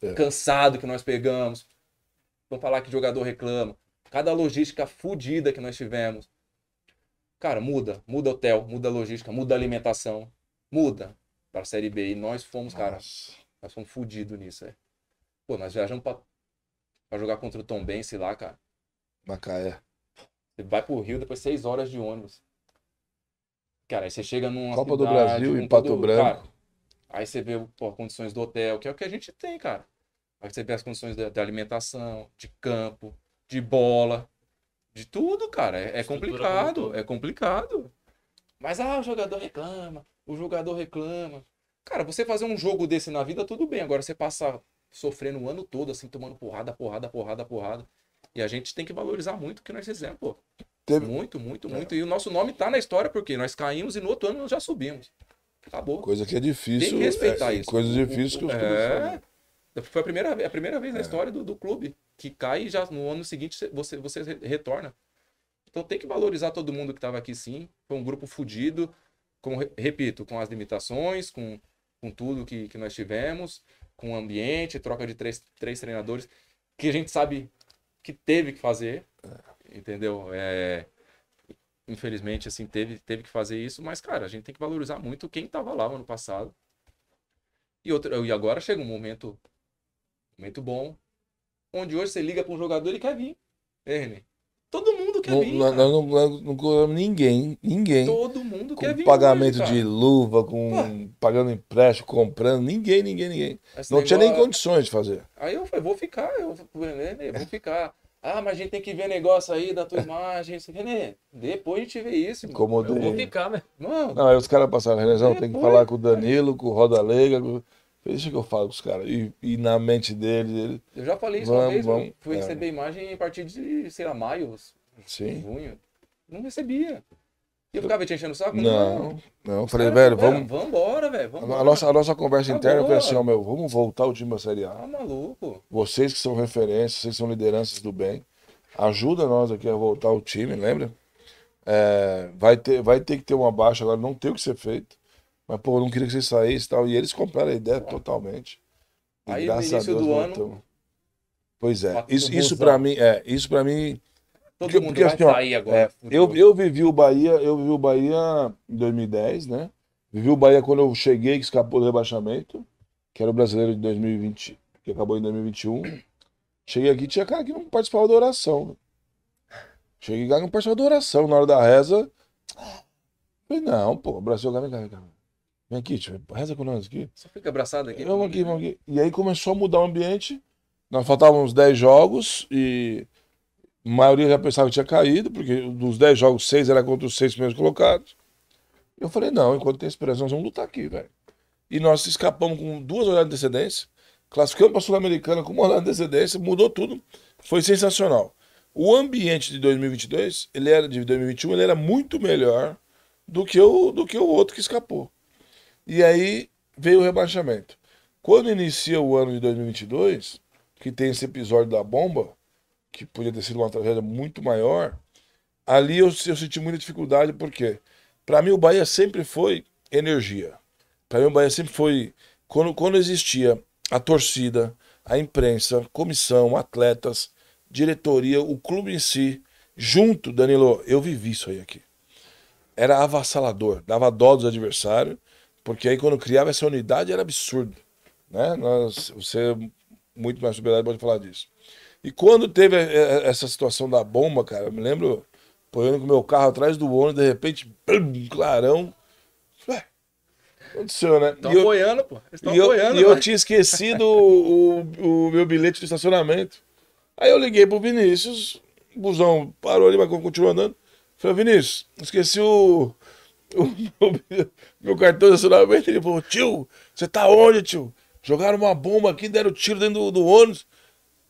é. cansado que nós pegamos. Vamos falar que jogador reclama. Cada logística fodida que nós tivemos Cara, muda. Muda hotel, muda logística, muda alimentação. Muda para a Série B. E nós fomos, Nossa. cara, nós fomos fodidos nisso. É. Pô, nós viajamos para jogar contra o Tom sei lá, cara. Macaé. Você vai pro Rio depois seis horas de ônibus. Cara, aí você chega numa Copa cidade, do Brasil um e Pato Branco. Cara, aí você vê pô, condições do hotel, que é o que a gente tem, cara. Aí você vê as condições da alimentação, de campo, de bola. De tudo, cara. É, é complicado, é complicado. Mas ah, o jogador reclama, o jogador reclama. Cara, você fazer um jogo desse na vida, tudo bem. Agora você passa sofrendo o ano todo, assim, tomando porrada, porrada, porrada, porrada. E a gente tem que valorizar muito o que nós fizemos, pô. Teve... Muito, muito, é. muito. É. E o nosso nome tá na história porque nós caímos e no outro ano nós já subimos. Acabou. Coisa que é difícil. Tem que respeitar é, isso. Coisa difícil que os é... Foi a primeira, a primeira vez na é. história do, do clube que cai e já no ano seguinte você, você retorna. Então tem que valorizar todo mundo que estava aqui sim. Foi um grupo fodido, com, repito, com as limitações, com, com tudo que, que nós tivemos, com o ambiente, troca de três, três treinadores, que a gente sabe que teve que fazer, é. entendeu? É, infelizmente, assim, teve, teve que fazer isso, mas, cara, a gente tem que valorizar muito quem estava lá no ano passado. E, outro, e agora chega um momento muito bom. Onde hoje você liga para um jogador e quer vir. Erne. Todo mundo quer não, vir. Nós não, não, não cobramos ninguém. Ninguém. Todo mundo com quer vir. Com pagamento hoje, de luva, com Pô. pagando empréstimo, comprando. Ninguém, ninguém, ninguém. Esse não negócio... tinha nem condições de fazer. Aí eu falei, vou ficar, eu Renê, vou ficar. Ah, mas a gente tem que ver negócio aí da tua imagem. Renê, depois a gente vê isso. Incomodou. Eu vou ficar, né? Mano, não, aí os caras passaram, Renê, tem que falar com o Danilo, com o Roda Leiga. Com... Deixa que eu falo com os caras. E, e, na mente dele, ele. Eu já falei isso vamos, uma vez, vamos. fui é. receber imagem a partir de, sei lá, maio, Sim. junho. Não recebia. E eu ficava te enchendo o saco? Não, não. não. Falei, velho, vamos. Vamos embora, velho. A nossa, a nossa conversa tá interna foi assim, ó, meu, vamos voltar o time da Série A. Tá maluco. Vocês que são referências, vocês são lideranças do bem. Ajuda nós aqui a voltar o time, lembra? É, vai, ter, vai ter que ter uma baixa agora, não tem o que ser feito. Mas, pô, eu não queria que você saísse e tal. E eles compraram a ideia totalmente. E Aí, graças a Deus, do ano, Pois é. Isso, isso para mim, é, isso para mim. Todo porque, mundo porque, vai assim, ó, agora. É, eu, eu vivi o Bahia, eu vivi o Bahia em 2010, né? Vivi o Bahia quando eu cheguei, que escapou do rebaixamento, que era o brasileiro de 2020, que acabou em 2021. Cheguei aqui, tinha cara que não participava da oração. Cheguei aqui não participava da oração. Na hora da reza. Falei, não, pô, o Brasil cá, vem cá. Vem aqui, tio, reza com nós aqui. Só fica abraçado aqui. Vamos aqui, vamos aqui. E aí começou a mudar o ambiente. Nós faltavam uns 10 jogos e a maioria já pensava que tinha caído, porque dos 10 jogos, 6 era contra os 6 primeiros colocados. Eu falei, não, enquanto tem esperança, nós vamos lutar aqui, velho. E nós escapamos com duas horas de antecedência, classificamos para a Sul-Americana com uma hora de antecedência, mudou tudo, foi sensacional. O ambiente de 2022, ele era de 2021, ele era muito melhor do que o, do que o outro que escapou. E aí veio o rebaixamento. Quando inicia o ano de 2022, que tem esse episódio da bomba, que podia ter sido uma tragédia muito maior, ali eu, eu senti muita dificuldade, porque para mim o Bahia sempre foi energia. Para mim o Bahia sempre foi. Quando, quando existia a torcida, a imprensa, comissão, atletas, diretoria, o clube em si, junto, Danilo, eu vivi isso aí aqui. Era avassalador, dava dó dos adversários porque aí quando criava essa unidade era absurdo. Né? Nós, você, muito mais soberano, pode falar disso. E quando teve eh, eh, essa situação da bomba, cara, eu me lembro apoiando com meu carro atrás do ônibus, de repente, blum, clarão. Ué, aconteceu, né? Estão apoiando, pô. Estão e apoiando. Eu, e eu tinha esquecido o, o, meu bilhete do estacionamento. Aí eu liguei pro Vinícius, o busão parou ali, mas continuou andando. Falei, Vinícius, esqueci o, meu, cartão de acionamento, ele falou, tio, você tá onde, tio? Jogaram uma bomba aqui, deram tiro dentro do, do ônibus.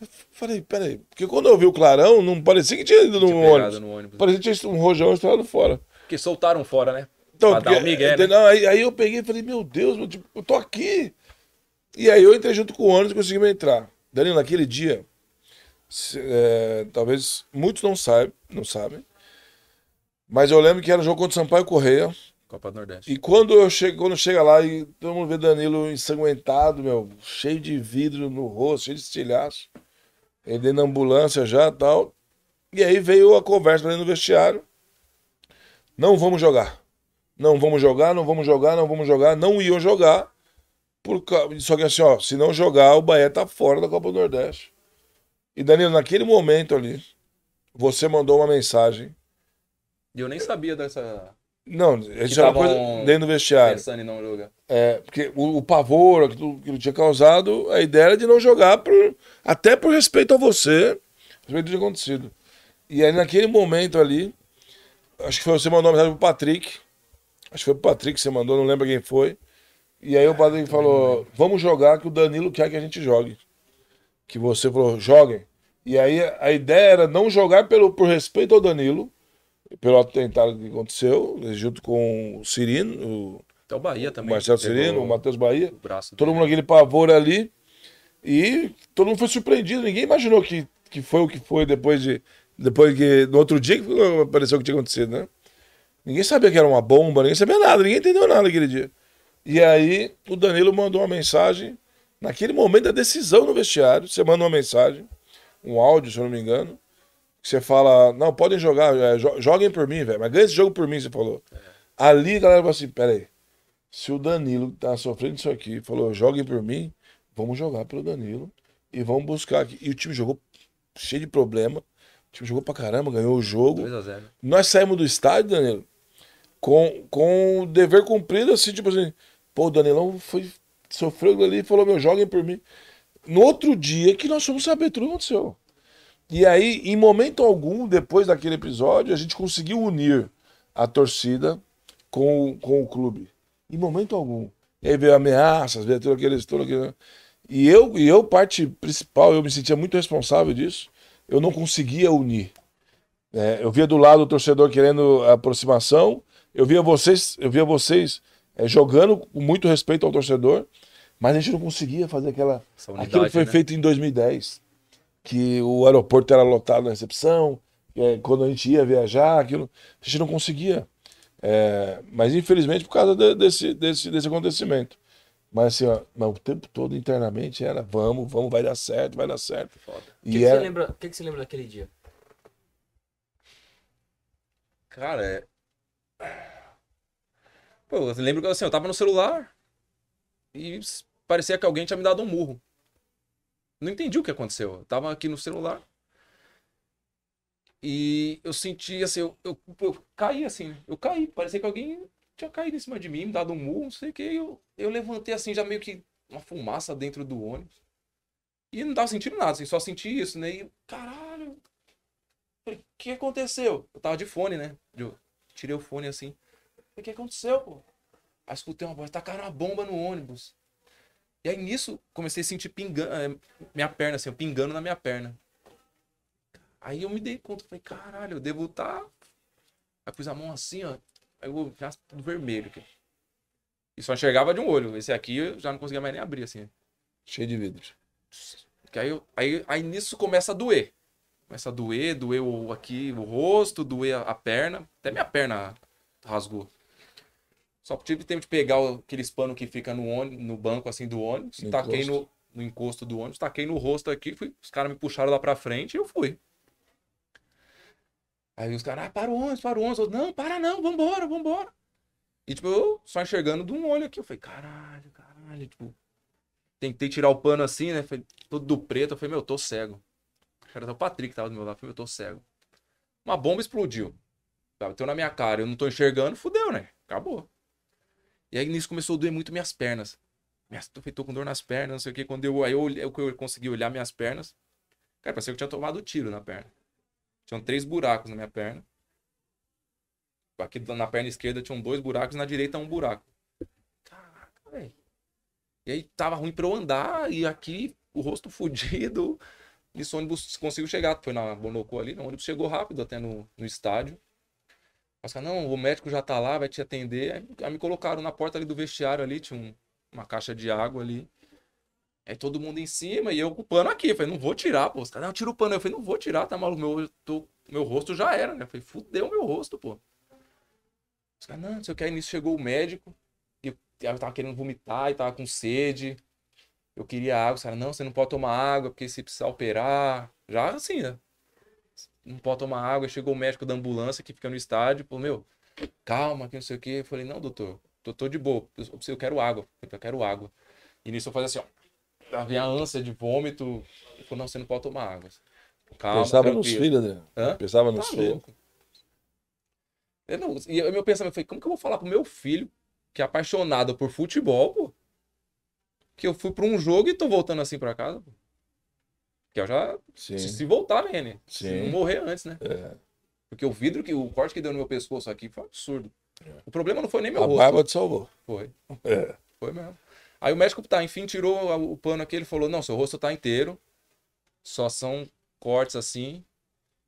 Eu falei, peraí, porque quando eu vi o clarão, não parecia que tinha ido no, tinha ônibus. no ônibus. Né? Parecia que tinha um rojão estourado fora. Que soltaram fora, né? Então, pra porque, um migué, né? não, aí, aí, eu peguei e falei, meu Deus, meu, tipo, eu tô aqui. E aí eu entrei junto com o ônibus e consegui entrar. Danilo, naquele dia, se, é, talvez muitos não saibam, não sabem, mas eu lembro que era jogo contra o Sampaio Correia. Copa do Nordeste. E quando eu chego, quando chega lá e todo mundo vê Danilo ensanguentado, meu, cheio de vidro no rosto, cheio de estilhaço. Ele dentro da ambulância já tal. E aí veio a conversa ali no vestiário. Não vamos jogar. Não vamos jogar, não vamos jogar, não vamos jogar. Não iam jogar. Por... Só que assim, ó, se não jogar, o Bahia tá fora da Copa do Nordeste. E Danilo, naquele momento ali, você mandou uma mensagem e eu nem sabia dessa. Não, a gente era coisa dentro do vestiário. Pensando em não jogar. É, porque o, o pavor, aquilo que ele tinha causado, a ideia era de não jogar por, até por respeito a você, respeito do que acontecido. E aí naquele momento ali, acho que foi você mandou uma mensagem pro Patrick. Acho que foi pro Patrick que você mandou, não lembro quem foi. E aí o é, Patrick é, falou: vamos jogar que o Danilo quer que a gente jogue. Que você falou, joguem. E aí a ideia era não jogar pelo, por respeito ao Danilo pelo atentado que aconteceu, junto com o Cirino, o, Até o Bahia também. Marcelo Cirino, o Matheus Bahia. O todo mundo naquele pavor ali. E todo mundo foi surpreendido, ninguém imaginou que, que foi o que foi depois de. Depois que. No outro dia que apareceu o que tinha acontecido, né? Ninguém sabia que era uma bomba, ninguém sabia nada, ninguém entendeu nada naquele dia. E aí o Danilo mandou uma mensagem, naquele momento da decisão no vestiário, você manda uma mensagem, um áudio, se eu não me engano, você fala, não, podem jogar, é, joguem por mim, velho. Mas ganha esse jogo por mim, você falou. É. Ali a galera fala assim, peraí. Se o Danilo tá sofrendo isso aqui, falou, joguem por mim, vamos jogar pelo Danilo e vamos buscar aqui. E o time jogou cheio de problema. O time jogou pra caramba, ganhou o jogo. 2 0 Nós saímos do estádio, Danilo, com, com o dever cumprido, assim, tipo assim, pô, o Danilão foi, sofreu ali e falou, meu, joguem por mim. No outro dia que nós fomos saber tudo que aconteceu. E aí, em momento algum, depois daquele episódio, a gente conseguiu unir a torcida com, o, com o clube. Em momento algum. E aí veio ameaças, veio tudo aquilo, Tudo aquilo. Né? E, eu, e eu, parte principal, eu me sentia muito responsável disso. Eu não conseguia unir. É, eu via do lado o torcedor querendo aproximação. Eu via vocês, eu via vocês é, jogando com muito respeito ao torcedor, mas a gente não conseguia fazer aquela. Unidade, aquilo que foi né? feito em 2010 que o aeroporto era lotado na recepção, eh, quando a gente ia viajar, aquilo, a gente não conseguia. É, mas infelizmente por causa de, desse, desse, desse acontecimento. Mas assim, ó, mas o tempo todo internamente era vamos, vamos, vai dar certo, vai dar certo. E que que era... lembra, O que, que você lembra daquele dia? Cara, é... Pô, eu lembro que assim, eu tava no celular e parecia que alguém tinha me dado um murro. Não entendi o que aconteceu. Eu tava aqui no celular. E eu senti assim, eu, eu, eu caí assim, eu caí, parecia que alguém tinha caído em cima de mim, me dado um murro, não sei o que. Eu, eu levantei assim, já meio que uma fumaça dentro do ônibus. E não tava sentindo nada, assim, só senti isso, né? E caralho, o que aconteceu? Eu tava de fone, né? Eu tirei o fone assim. o que aconteceu, pô? Aí escutei uma voz, tacaram uma bomba no ônibus. E aí nisso, comecei a sentir pingando, eh, minha perna, assim, pingando na minha perna. Aí eu me dei conta, falei, caralho, eu devo estar. Tá... Aí pus a mão assim, ó. Aí eu já tudo vermelho. Cara. E só enxergava de um olho. Esse aqui eu já não conseguia mais nem abrir, assim. Cheio de vidro Que aí, aí, aí nisso começa a doer. Começa a doer, doer o, aqui o rosto, doer a, a perna. Até minha perna rasgou. Só tive tempo de pegar aqueles pano que fica no, ônibus, no banco assim do ônibus, no taquei no, no encosto do ônibus, taquei no rosto aqui, fui, os caras me puxaram lá pra frente e eu fui. Aí os caras, ah, para o ônibus, para o ônibus. Eu, não, para não, vambora, vambora. E tipo, eu só enxergando de um olho aqui, eu falei, caralho, caralho, tipo. Tentei tirar o pano assim, né? Falei, todo do preto, eu falei, meu, eu tô cego. O cara, o Patrick tava do meu lado, eu falei, eu tô cego. Uma bomba explodiu. Bateu na minha cara, eu não tô enxergando, fudeu, né? Acabou. E aí nisso começou a doer muito minhas pernas. Minhas, tô, tô com dor nas pernas, não sei o que. Quando eu, aí eu, eu, é eu consegui olhar minhas pernas, cara, parecia que eu tinha tomado tiro na perna. Tinham três buracos na minha perna. Aqui na perna esquerda tinham dois buracos, na direita um buraco. Caraca, velho. E aí tava ruim pra eu andar, e aqui o rosto fudido. Nesse ônibus conseguiu chegar, foi na Bonocô ali, o ônibus chegou rápido até no, no estádio. Os não, o médico já tá lá, vai te atender. Aí, me colocaram na porta ali do vestiário ali, tinha um, uma caixa de água ali. Aí todo mundo em cima e eu com o pano aqui. falei, não vou tirar, pô. Os caras, não, tira o pano. Eu falei, não vou tirar, tá maluco? Meu, tô, meu rosto já era, né? Eu falei, fudeu meu rosto, pô. Os caras, não, não sei o que. Aí nisso chegou o médico. E eu tava querendo vomitar e tava com sede. Eu queria água. Os caras, não, você não pode tomar água porque se precisar operar. Já assim, né? não pode tomar água. Chegou o médico da ambulância que fica no estádio, falou, meu, calma, que não sei o quê. Eu falei, não, doutor, tô, tô de boa, eu, eu quero água. Eu quero água. E nisso eu falei assim, ó, havia ânsia de vômito. Ele falou, não, você não pode tomar água. Calma, Pensava tranquilo. nos filhos, né? Hã? Pensava tá nos filhos. É, e o meu pensamento foi, como que eu vou falar pro meu filho, que é apaixonado por futebol, pô, que eu fui pra um jogo e tô voltando assim pra casa, pô? Que eu é já Sim. se voltar nele. Sim. não morrer antes, né? É. Porque o vidro que o corte que deu no meu pescoço aqui foi um absurdo. É. O problema não foi nem meu a rosto. A barba te salvou. Foi. É. Foi mesmo. Aí o médico, tá, enfim, tirou o pano aqui, ele falou: "Não, seu rosto tá inteiro. Só são cortes assim".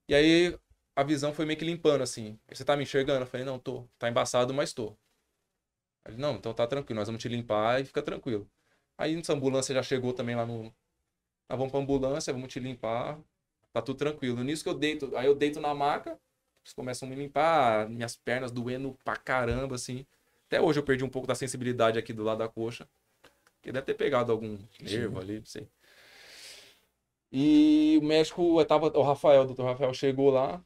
E aí a visão foi meio que limpando assim. Você tá me enxergando? Eu falei: "Não, tô. Tá embaçado, mas tô". Ele: "Não, então tá tranquilo, nós vamos te limpar e fica tranquilo". Aí a ambulância já chegou também lá no ah, vamos pra ambulância, vamos te limpar, tá tudo tranquilo. Nisso que eu deito, aí eu deito na maca, eles começam a me limpar, minhas pernas doendo pra caramba, assim. Até hoje eu perdi um pouco da sensibilidade aqui do lado da coxa. Porque deve ter pegado algum nervo ali, não sei. E o médico, tava, o Rafael, o doutor Rafael chegou lá.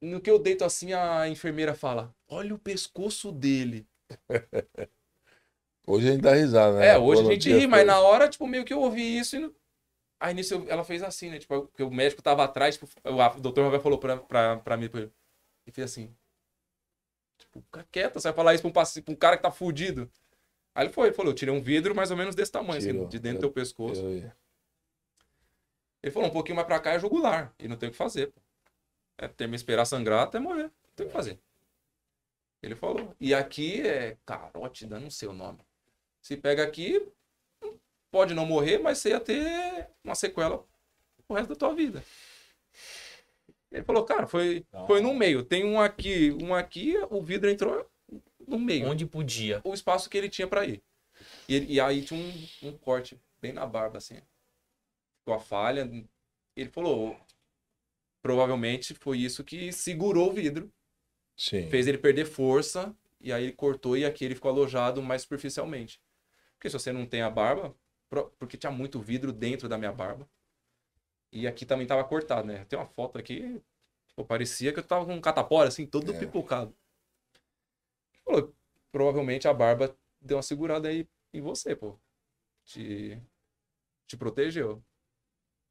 No que eu deito assim, a enfermeira fala: Olha o pescoço dele. Hoje a gente dá risada, né? É, hoje a gente ri, mas na hora, tipo, meio que eu ouvi isso e não Aí nisso eu, ela fez assim, né? Tipo, porque o médico tava atrás, tipo, o doutor Roberto falou pra, pra, pra mim, e fez assim. Tipo, fica quieta, você vai falar isso pra um, pra um cara que tá fudido. Aí ele foi, ele falou, eu tirei um vidro mais ou menos desse tamanho, assim, de dentro eu, do teu pescoço. Eu... Ele falou, um pouquinho mais pra cá é jugular, e não tem o que fazer. É ter me esperar sangrar até morrer, não tem o que fazer. Ele falou. E aqui é carótida, não sei o nome. Se pega aqui, pode não morrer, mas você ia ter uma sequela o resto da tua vida. Ele falou, cara, foi, então. foi no meio. Tem um aqui, um aqui, o vidro entrou no meio. Onde podia. O espaço que ele tinha para ir. E, ele, e, aí tinha um, um corte bem na barba, assim. Com a falha. Ele falou, provavelmente foi isso que segurou o vidro. Sim. Fez ele perder força, e aí ele cortou e aqui ele ficou alojado mais superficialmente. Porque se você não tem a barba, porque tinha muito vidro dentro da minha barba. E aqui também tava cortado, né? Tem uma foto aqui, tipo, parecia que eu tava com um catapora, assim, todo é. pipocado. provavelmente a barba deu uma segurada aí em você, pô. Te, te protegeu.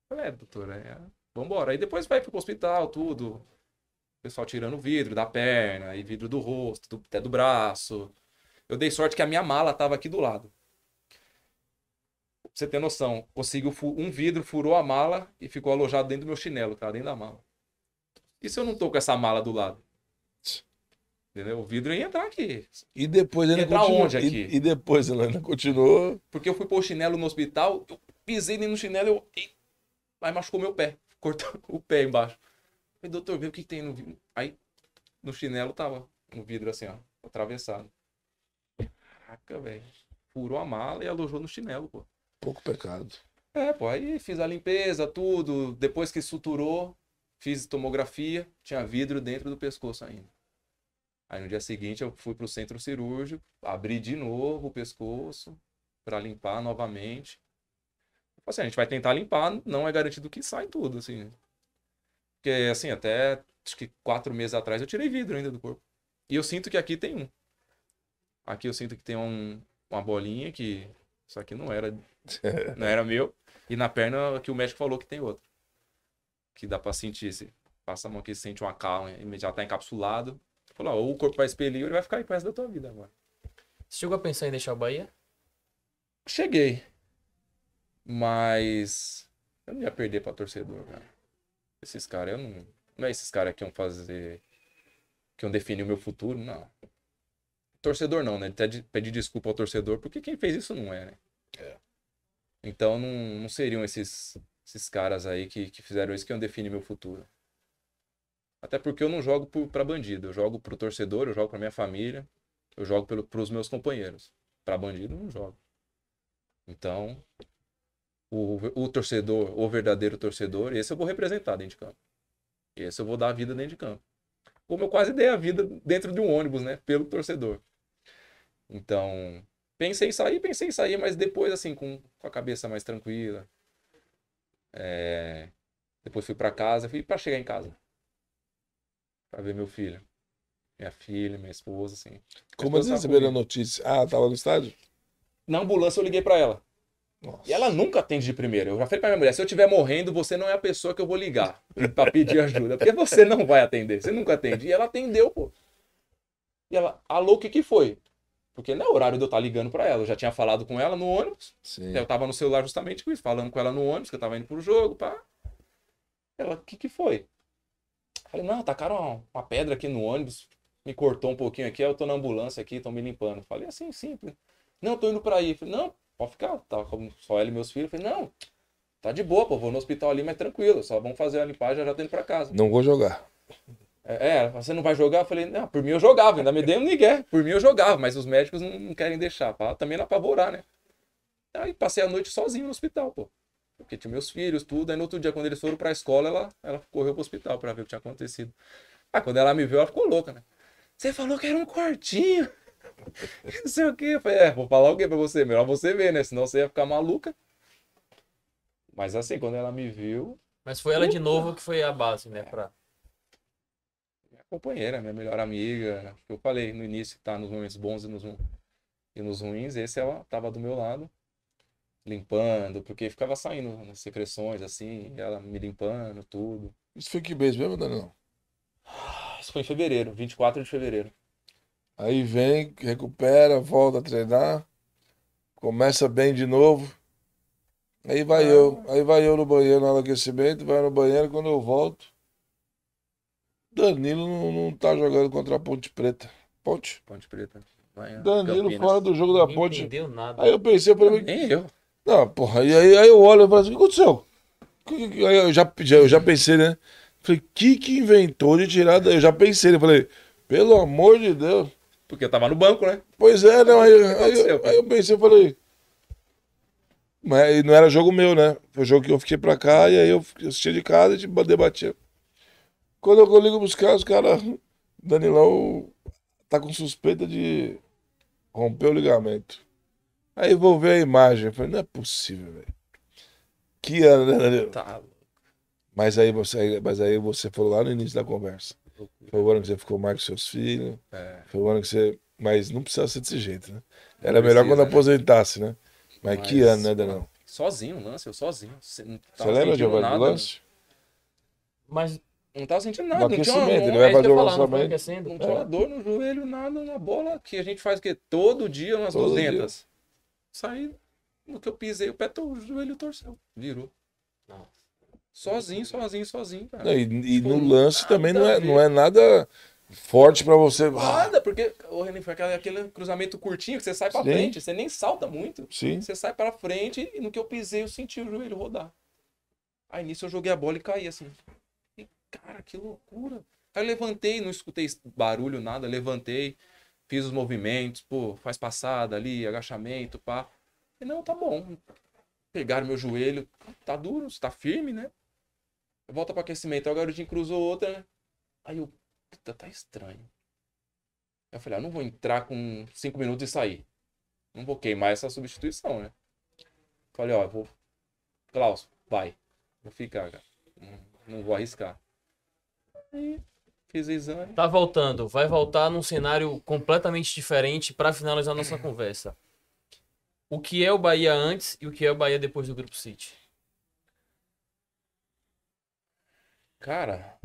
Falei, é, doutora, é... vambora. Aí depois vai pro hospital, tudo. O pessoal tirando vidro da perna, e vidro do rosto, do... até do braço. Eu dei sorte que a minha mala tava aqui do lado você ter noção, conseguiu um vidro, furou a mala e ficou alojado dentro do meu chinelo, cara, dentro da mala. E se eu não tô com essa mala do lado? Entendeu? O vidro ia entrar aqui. E depois ele entrar continua... onde aqui? E, e depois ele ainda continuou. Porque eu fui pôr o chinelo no hospital, eu pisei no chinelo, eu. Aí machucou meu pé. Cortou o pé embaixo. Aí falei, doutor, vê o que, que tem no vidro. Aí, no chinelo tava um vidro assim, ó, atravessado. Caraca, velho. Furou a mala e alojou no chinelo, pô. Pouco pecado. É, pô, aí fiz a limpeza, tudo. Depois que suturou, fiz tomografia, tinha vidro dentro do pescoço ainda. Aí no dia seguinte eu fui pro centro cirúrgico, abri de novo o pescoço para limpar novamente. Tipo assim, a gente vai tentar limpar, não é garantido que sai tudo, assim. Porque, assim, até acho que quatro meses atrás eu tirei vidro ainda do corpo. E eu sinto que aqui tem um. Aqui eu sinto que tem um, uma bolinha que só que não era, não era meu. E na perna que o médico falou que tem outro. Que dá pra sentir. Se passa a mão aqui, sente uma calma, imediatamente tá encapsulado. Falou, ou o corpo vai expelir ou ele vai ficar aí pro resto da tua vida agora. Você chegou a pensar em deixar o Bahia? Cheguei. Mas eu não ia perder pra torcedor, cara. Esses caras, eu não. Não é esses caras que iam fazer. que iam definir o meu futuro, não. Torcedor não, né? Até de, pedir desculpa ao torcedor, porque quem fez isso não é, né? É. Então não, não seriam esses, esses caras aí que, que fizeram isso que iam definir meu futuro. Até porque eu não jogo para bandido, eu jogo pro torcedor, eu jogo pra minha família, eu jogo pelo, pros meus companheiros. Para bandido, eu não jogo. Então, o, o torcedor, o verdadeiro torcedor, esse eu vou representar dentro de campo. Esse eu vou dar a vida dentro de campo. Como eu quase dei a vida dentro de um ônibus, né? Pelo torcedor. Então, pensei em sair, pensei em sair, mas depois, assim, com, com a cabeça mais tranquila. É... Depois fui para casa, fui para chegar em casa. para ver meu filho. Minha filha, minha esposa, assim. Como eles receberam a notícia? Ah, tava no estádio? Na ambulância eu liguei para ela. Nossa. E ela nunca atende de primeira Eu já falei pra minha mulher: se eu estiver morrendo, você não é a pessoa que eu vou ligar pra pedir ajuda. Porque você não vai atender. Você nunca atende. E ela atendeu, pô. E ela, alô, o que, que foi? Porque não é horário de eu estar tá ligando para ela. Eu já tinha falado com ela no ônibus. Sim. Eu estava no celular justamente com isso, falando com ela no ônibus, que eu estava indo pro jogo, pá. Ela, o que que foi? Falei, não, tacaram uma, uma pedra aqui no ônibus, me cortou um pouquinho aqui, eu tô na ambulância aqui, estão me limpando. Falei, é assim, simples. Não, tô indo para aí. Falei, não, pode ficar, tava tá só ela e meus filhos. Falei, não, tá de boa, pô, vou no hospital ali, mas tranquilo, só vamos fazer a limpagem, já tô indo pra casa. Não vou jogar. É, é, você não vai jogar? Eu falei, não, por mim eu jogava, ainda me deu ninguém. Por mim eu jogava, mas os médicos não, querem deixar, pra também não apavorar, né? Aí passei a noite sozinho no hospital, pô. Porque tinha meus filhos, tudo. Aí no outro dia, quando eles foram pra escola, ela, ela correu pro hospital pra ver o que tinha acontecido. ah quando ela me viu, ela ficou louca, né? Você falou que era um quartinho. Não sei o quê. Eu falei, é, vou falar o quê pra você? Melhor você ver, né? Senão você ia ficar maluca. Mas assim, quando ela me viu. Mas foi ela de novo que foi a base, né? Pra companheira, minha melhor amiga, que eu falei no início, que tá nos momentos bons e nos, e nos ruins, esse ela tava do meu lado, limpando, porque ficava saindo secreções, assim, ela me limpando, tudo. Isso foi que mês mesmo, Daniel? Ah, isso foi em fevereiro, 24 de fevereiro. Aí vem, recupera, volta a treinar, começa bem de novo. Aí vai ah. eu, aí vai eu no banheiro no aquecimento, vai no banheiro, quando eu volto, Danilo não, não tá jogando contra a Ponte Preta. Ponte? Ponte Preta. Vai, é, Danilo Campinas. fora do jogo da não Ponte. Entendeu nada. Aí eu pensei pra mim. Nem eu. Não, porra. E aí, aí eu olho e falo assim: o que aconteceu? Aí eu já, já, eu já pensei, né? Falei, que que inventou de tirar? Da... Eu já pensei, eu né? falei, pelo amor de Deus. Porque eu tava no banco, né? Pois é, não, aí, aí, eu, aí eu pensei, e falei. Mas não era jogo meu, né? Foi o jogo que eu fiquei pra cá e aí eu assistia de casa e debatia. Quando eu ligo buscar, os caras. Danilão tá com suspeita de romper o ligamento. Aí vou ver a imagem. Eu falei, não é possível, velho. Que ano, né, Danilo? Tá. Mas aí, você, mas aí você falou lá no início da conversa. Foi o ano que você ficou mais com seus filhos. É. Foi o ano que você. Mas não precisava ser desse jeito, né? Era não melhor precisa, quando né? aposentasse, né? Mas, mas, que ano, né, Danilão? Sozinho, lance, eu sozinho. Você lembra, de do lance? Mas não tava sentindo nada. Não tinha, uma, não, ele vai fazer o lançamento. Assim, não é. tinha uma dor no joelho, nada na bola. Que a gente faz o quê? Todo dia umas Todo 200. Dia. Saí, no que eu pisei, o pé, o joelho torceu. Virou. Nossa. Sozinho, sozinho, sozinho, cara. Não, e, e tipo, no lance também não é, não é nada forte para você. Ah. Nada, porque o Renan foi aquele, cruzamento curtinho que você sai para frente, você nem salta muito. Sim. Você sai para frente e no que eu pisei, eu senti o joelho rodar. Aí nisso eu joguei a bola e caí assim cara, que loucura. Aí eu levantei, não escutei barulho, nada, levantei, fiz os movimentos, pô, faz passada ali, agachamento, pá. E não, tá bom. Pegaram meu joelho, tá duro, tá firme, né? Volta pro aquecimento. Aí o garotinho cruzou outra, né? Aí eu, puta, tá estranho. Eu falei, ah, não vou entrar com cinco minutos e sair. Não vou queimar essa substituição, né? Falei, ó, eu vou. Klaus, vai. Vou ficar, cara. não vou arriscar fiz o exame. Tá voltando, vai voltar num cenário completamente diferente para finalizar nossa conversa. O que é o Bahia antes e o que é o Bahia depois do Grupo City? Cara.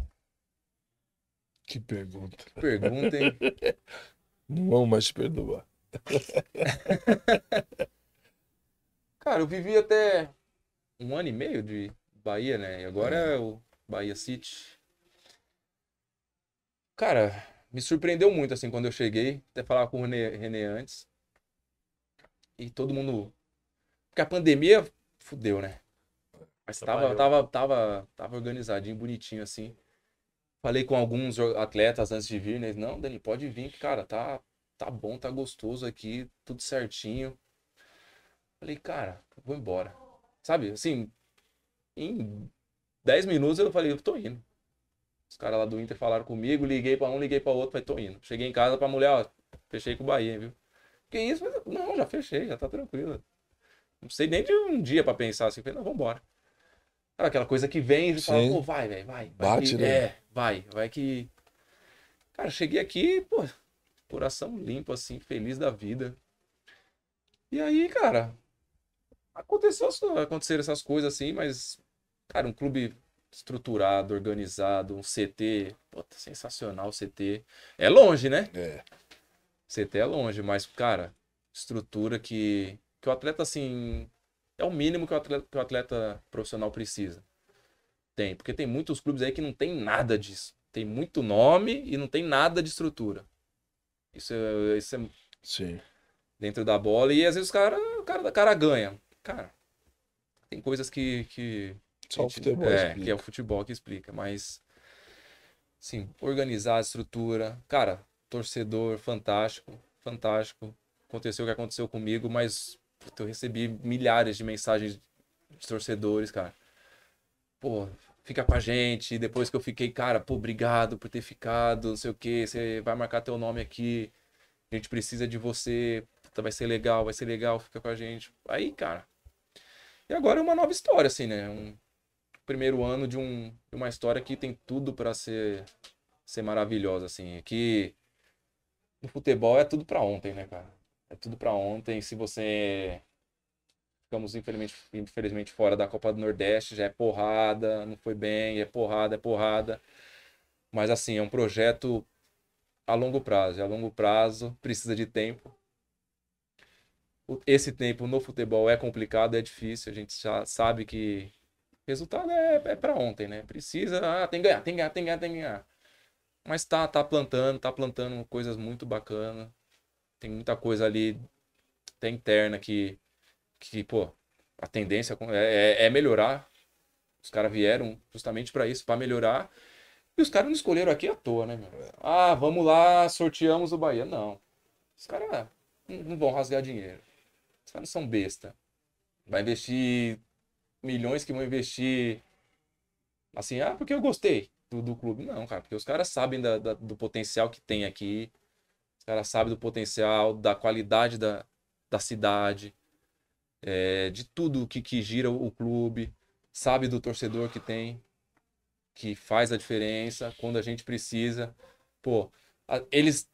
Que pergunta. Que pergunta, hein? Não vão mais te perdoar. Cara, eu vivi até um ano e meio de Bahia, né? E agora é o Bahia City. Cara, me surpreendeu muito, assim, quando eu cheguei. Até falava com o René, René antes. E todo mundo. Porque a pandemia fudeu, né? Mas tava, tava, tava, tava organizadinho, bonitinho, assim. Falei com alguns atletas antes de vir, né? Não, Dani, pode vir, cara, tá, tá bom, tá gostoso aqui, tudo certinho. Falei, cara, vou embora. Sabe, assim, em 10 minutos eu falei, eu tô indo. Os caras lá do Inter falaram comigo, liguei para um, liguei para outro, falei, tô indo. Cheguei em casa pra mulher, ó, fechei com o Bahia, viu? Que isso? Mas, não, já fechei, já tá tranquilo. Não sei nem de um dia para pensar assim, falei, não, vambora. aquela coisa que vem e fala, pô, vai, velho, vai. vai que, né? É, vai, vai que. Cara, cheguei aqui, pô, coração limpo, assim, feliz da vida. E aí, cara, aconteceu, aconteceram essas coisas assim, mas, cara, um clube estruturado, organizado, um CT, puta, sensacional CT. É longe, né? É. CT é longe, mas, cara, estrutura que, que o atleta, assim, é o mínimo que o atleta, que o atleta profissional precisa. Tem, porque tem muitos clubes aí que não tem nada disso. Tem muito nome e não tem nada de estrutura. Isso, é, isso é Sim. dentro da bola. E às vezes o cara, o cara, o cara ganha. Cara, tem coisas que, que só gente, o futebol. É, explica. que é o futebol que explica, mas. Sim, organizar a estrutura. Cara, torcedor fantástico, fantástico. Aconteceu o que aconteceu comigo, mas puta, eu recebi milhares de mensagens de torcedores, cara. Pô, fica com a gente. Depois que eu fiquei, cara, pô, obrigado por ter ficado, não sei o que, você vai marcar teu nome aqui. A gente precisa de você. Puta, vai ser legal, vai ser legal, fica com a gente. Aí, cara. E agora é uma nova história, assim, né? Um, primeiro ano de, um, de uma história que tem tudo para ser, ser maravilhosa, assim. É que no futebol é tudo para ontem, né, cara? É tudo para ontem. Se você. Ficamos, infelizmente, infelizmente, fora da Copa do Nordeste, já é porrada, não foi bem, é porrada, é porrada. Mas, assim, é um projeto a longo prazo. a longo prazo precisa de tempo. Esse tempo no futebol é complicado, é difícil. A gente já sabe que Resultado é, é para ontem, né? Precisa, ah, tem que ganhar, tem que ganhar, tem que ganhar, tem que ganhar. Mas tá, tá plantando, tá plantando coisas muito bacanas. Tem muita coisa ali até interna que, que pô, a tendência é, é, é melhorar. Os caras vieram justamente para isso, para melhorar. E os caras não escolheram aqui à toa, né, meu? Ah, vamos lá, sorteamos o Bahia. Não. Os caras não vão rasgar dinheiro. Os caras não são besta. Vai investir milhões que vão investir assim, ah, porque eu gostei do, do clube. Não, cara, porque os caras sabem da, da, do potencial que tem aqui, os caras sabem do potencial, da qualidade da, da cidade, é, de tudo que, que gira o clube, sabe do torcedor que tem, que faz a diferença quando a gente precisa. Pô, a, eles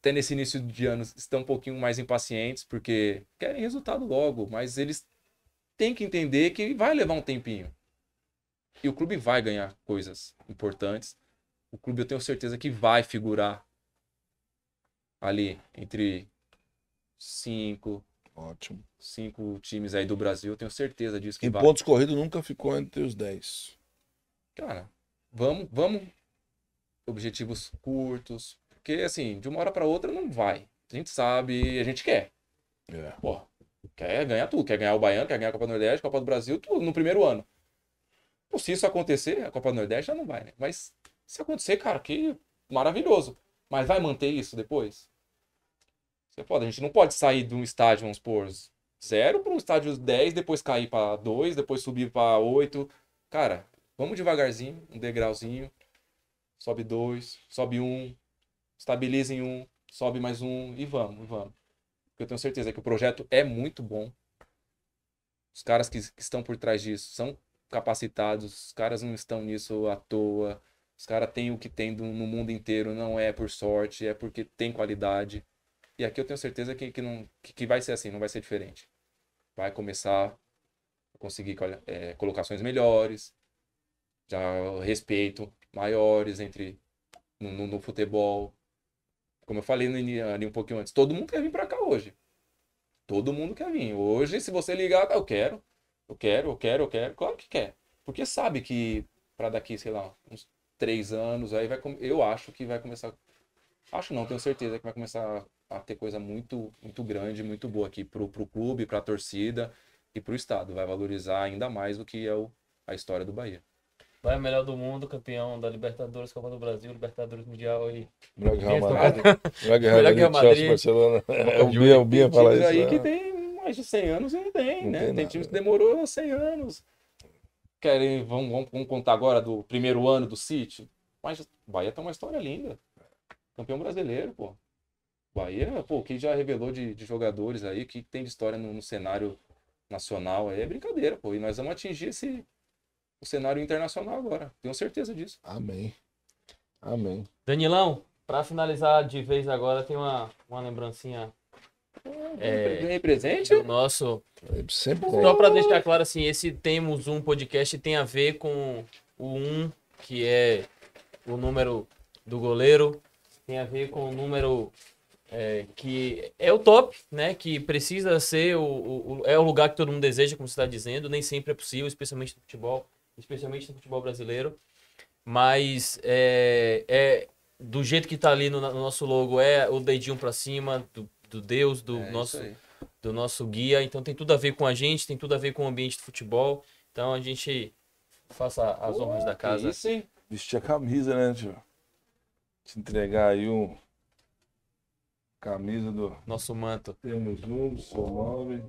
até nesse início de ano estão um pouquinho mais impacientes porque querem resultado logo, mas eles tem que entender que vai levar um tempinho. E o clube vai ganhar coisas importantes. O clube eu tenho certeza que vai figurar ali entre cinco. Ótimo. Cinco times aí do Brasil, eu tenho certeza disso. Que em vai. pontos corridos nunca ficou entre os dez. Cara, vamos, vamos. Objetivos curtos. Porque assim, de uma hora para outra não vai. A gente sabe, a gente quer. É. Pô, Quer ganhar tudo, quer ganhar o Baiano, quer ganhar a Copa do Nordeste, Copa do Brasil, tudo no primeiro ano. se isso acontecer, a Copa do Nordeste já não vai, né? Mas se acontecer, cara, que maravilhoso. Mas vai manter isso depois? Você pode, é a gente não pode sair de um estádio, vamos supor, zero para um estádio 10, depois cair para 2, depois subir para 8. Cara, vamos devagarzinho, um degrauzinho. Sobe 2, sobe 1, um, estabiliza em 1, um, sobe mais um e vamos, vamos. Porque eu tenho certeza que o projeto é muito bom. Os caras que, que estão por trás disso são capacitados, os caras não estão nisso à toa. Os caras têm o que tem do, no mundo inteiro, não é por sorte, é porque tem qualidade. E aqui eu tenho certeza que, que, não, que, que vai ser assim, não vai ser diferente. Vai começar a conseguir é, colocações melhores, já respeito maiores entre no, no, no futebol, como eu falei ali um pouquinho antes, todo mundo quer vir para cá hoje. Todo mundo quer vir. Hoje, se você ligar, eu quero, eu quero, eu quero, eu quero. Claro que quer. Porque sabe que para daqui, sei lá, uns três anos, aí vai. Eu acho que vai começar. Acho não, tenho certeza que vai começar a ter coisa muito, muito grande, muito boa aqui pro, pro clube, pra torcida e pro estado. Vai valorizar ainda mais o que é o, a história do Bahia. Vai melhor do mundo, campeão da Libertadores, Copa do Brasil, Libertadores Mundial e. Melhor que Real Madrid. Melhor que Real Madrid. Barcelona. É o Bia, o Bia fala isso. aí né? que tem mais de 100 anos e tem, né? Tem, time times que demorou 100 anos. Querem, vamos, vamos, vamos, contar agora do primeiro ano do City? Mas o Bahia tem uma história linda. Campeão brasileiro, pô. Bahia, pô, que já revelou de, de jogadores aí, que tem de história no, no cenário nacional aí, é brincadeira, pô. E nós vamos atingir esse, o cenário internacional agora. Tenho certeza disso. Amém. Amém. Danilão, para finalizar de vez agora, tem uma, uma lembrancinha. É, presente? O nosso. É, sempre Só para deixar claro assim, esse temos um podcast tem a ver com o 1, que é o número do goleiro, tem a ver com o número é, que é o top, né? Que precisa ser o, o, é o lugar que todo mundo deseja, como você está dizendo. Nem sempre é possível, especialmente no futebol especialmente no futebol brasileiro. Mas é, é do jeito que tá ali no, no nosso logo, é o dedinho para cima do, do, Deus, do é nosso do nosso guia. Então tem tudo a ver com a gente, tem tudo a ver com o ambiente do futebol. Então a gente faça as honras da casa. Isso, hein? Vestir a camisa, né, tio? Te entregar aí um camisa do nosso manto. Temos um, seu nome.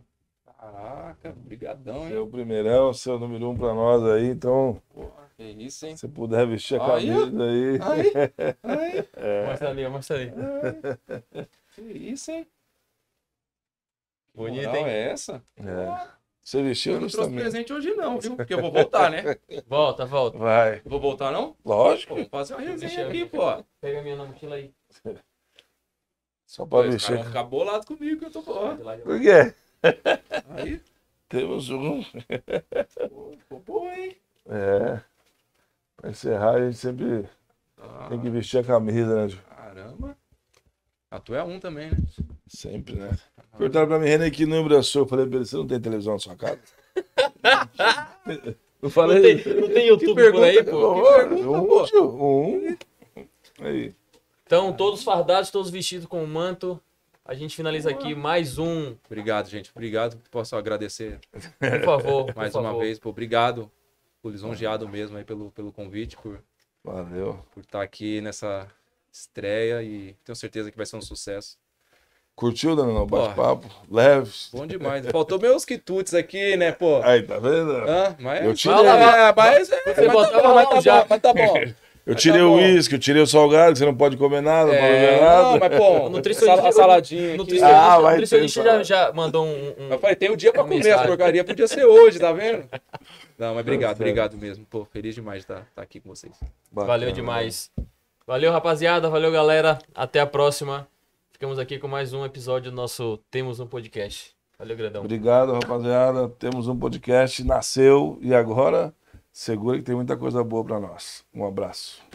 Caraca, brigadão, hein? Seu primeirão, seu número um pra nós aí, então... Porra, que isso, hein? Se puder vestir a aí, camisa aí... Aí, aí... É. Mostra ali, mostra ali. É. Que isso, hein? Bonita, hein? é essa? É. Você vestiu? Eu não trouxe também. presente hoje não, viu? Porque eu vou voltar, né? Volta, volta. Vai. vou voltar, não? Lógico. vou fazer uma resenha aqui, pô. Pega minha mochila aí. Só pra vestir. Acabou caras comigo que eu tô fora. Por quê? Aí. Temos um. Pô, hein? É. Pra encerrar, a gente sempre ah. tem que vestir a camisa, né? Caramba. A ah, tu é um também, né? Sempre, né? Ah. Perguntaram pra mim, René, que número é seu? Eu falei pra ele, você não tem televisão na sua casa? não falei. Não tem, não tem YouTube pergunta, por aí, pô? É que pergunta, um, pô? um. Aí. Então, todos fardados, todos vestidos com o manto a gente finaliza aqui mais um. Obrigado, gente. Obrigado. Posso agradecer. Por favor. mais por uma favor. vez. Pô, obrigado. Por lisonjeado mesmo aí pelo, pelo convite, por, Valeu. por estar tá aqui nessa estreia e tenho certeza que vai ser um sucesso. Curtiu, Danilo, o bate-papo? Leve. Bom demais. Faltou meus quitutes aqui, né, pô? Aí, tá vendo? Hã? Mas... Eu tirei. Fala, mas... É, mas, tá mas, tá mas, tá bom, mas tá bom. Eu tirei tá o uísque, eu tirei o salgado, que você não pode comer nada, é... não pode comer nada. Não, mas pô, nutricionista... A saladinha nutricionista, ah, vai nutricionista já, já mandou um... um... Mas, pai, tem um dia pra é comer essa porcaria, podia ser hoje, tá vendo? Não, mas obrigado, obrigado mesmo. Pô, feliz demais de estar, estar aqui com vocês. Bacana, valeu demais. Mano. Valeu, rapaziada, valeu, galera. Até a próxima. Ficamos aqui com mais um episódio do nosso Temos um Podcast. Valeu, grandão. Obrigado, rapaziada. Temos um podcast, nasceu e agora Segura que tem muita coisa boa para nós. Um abraço.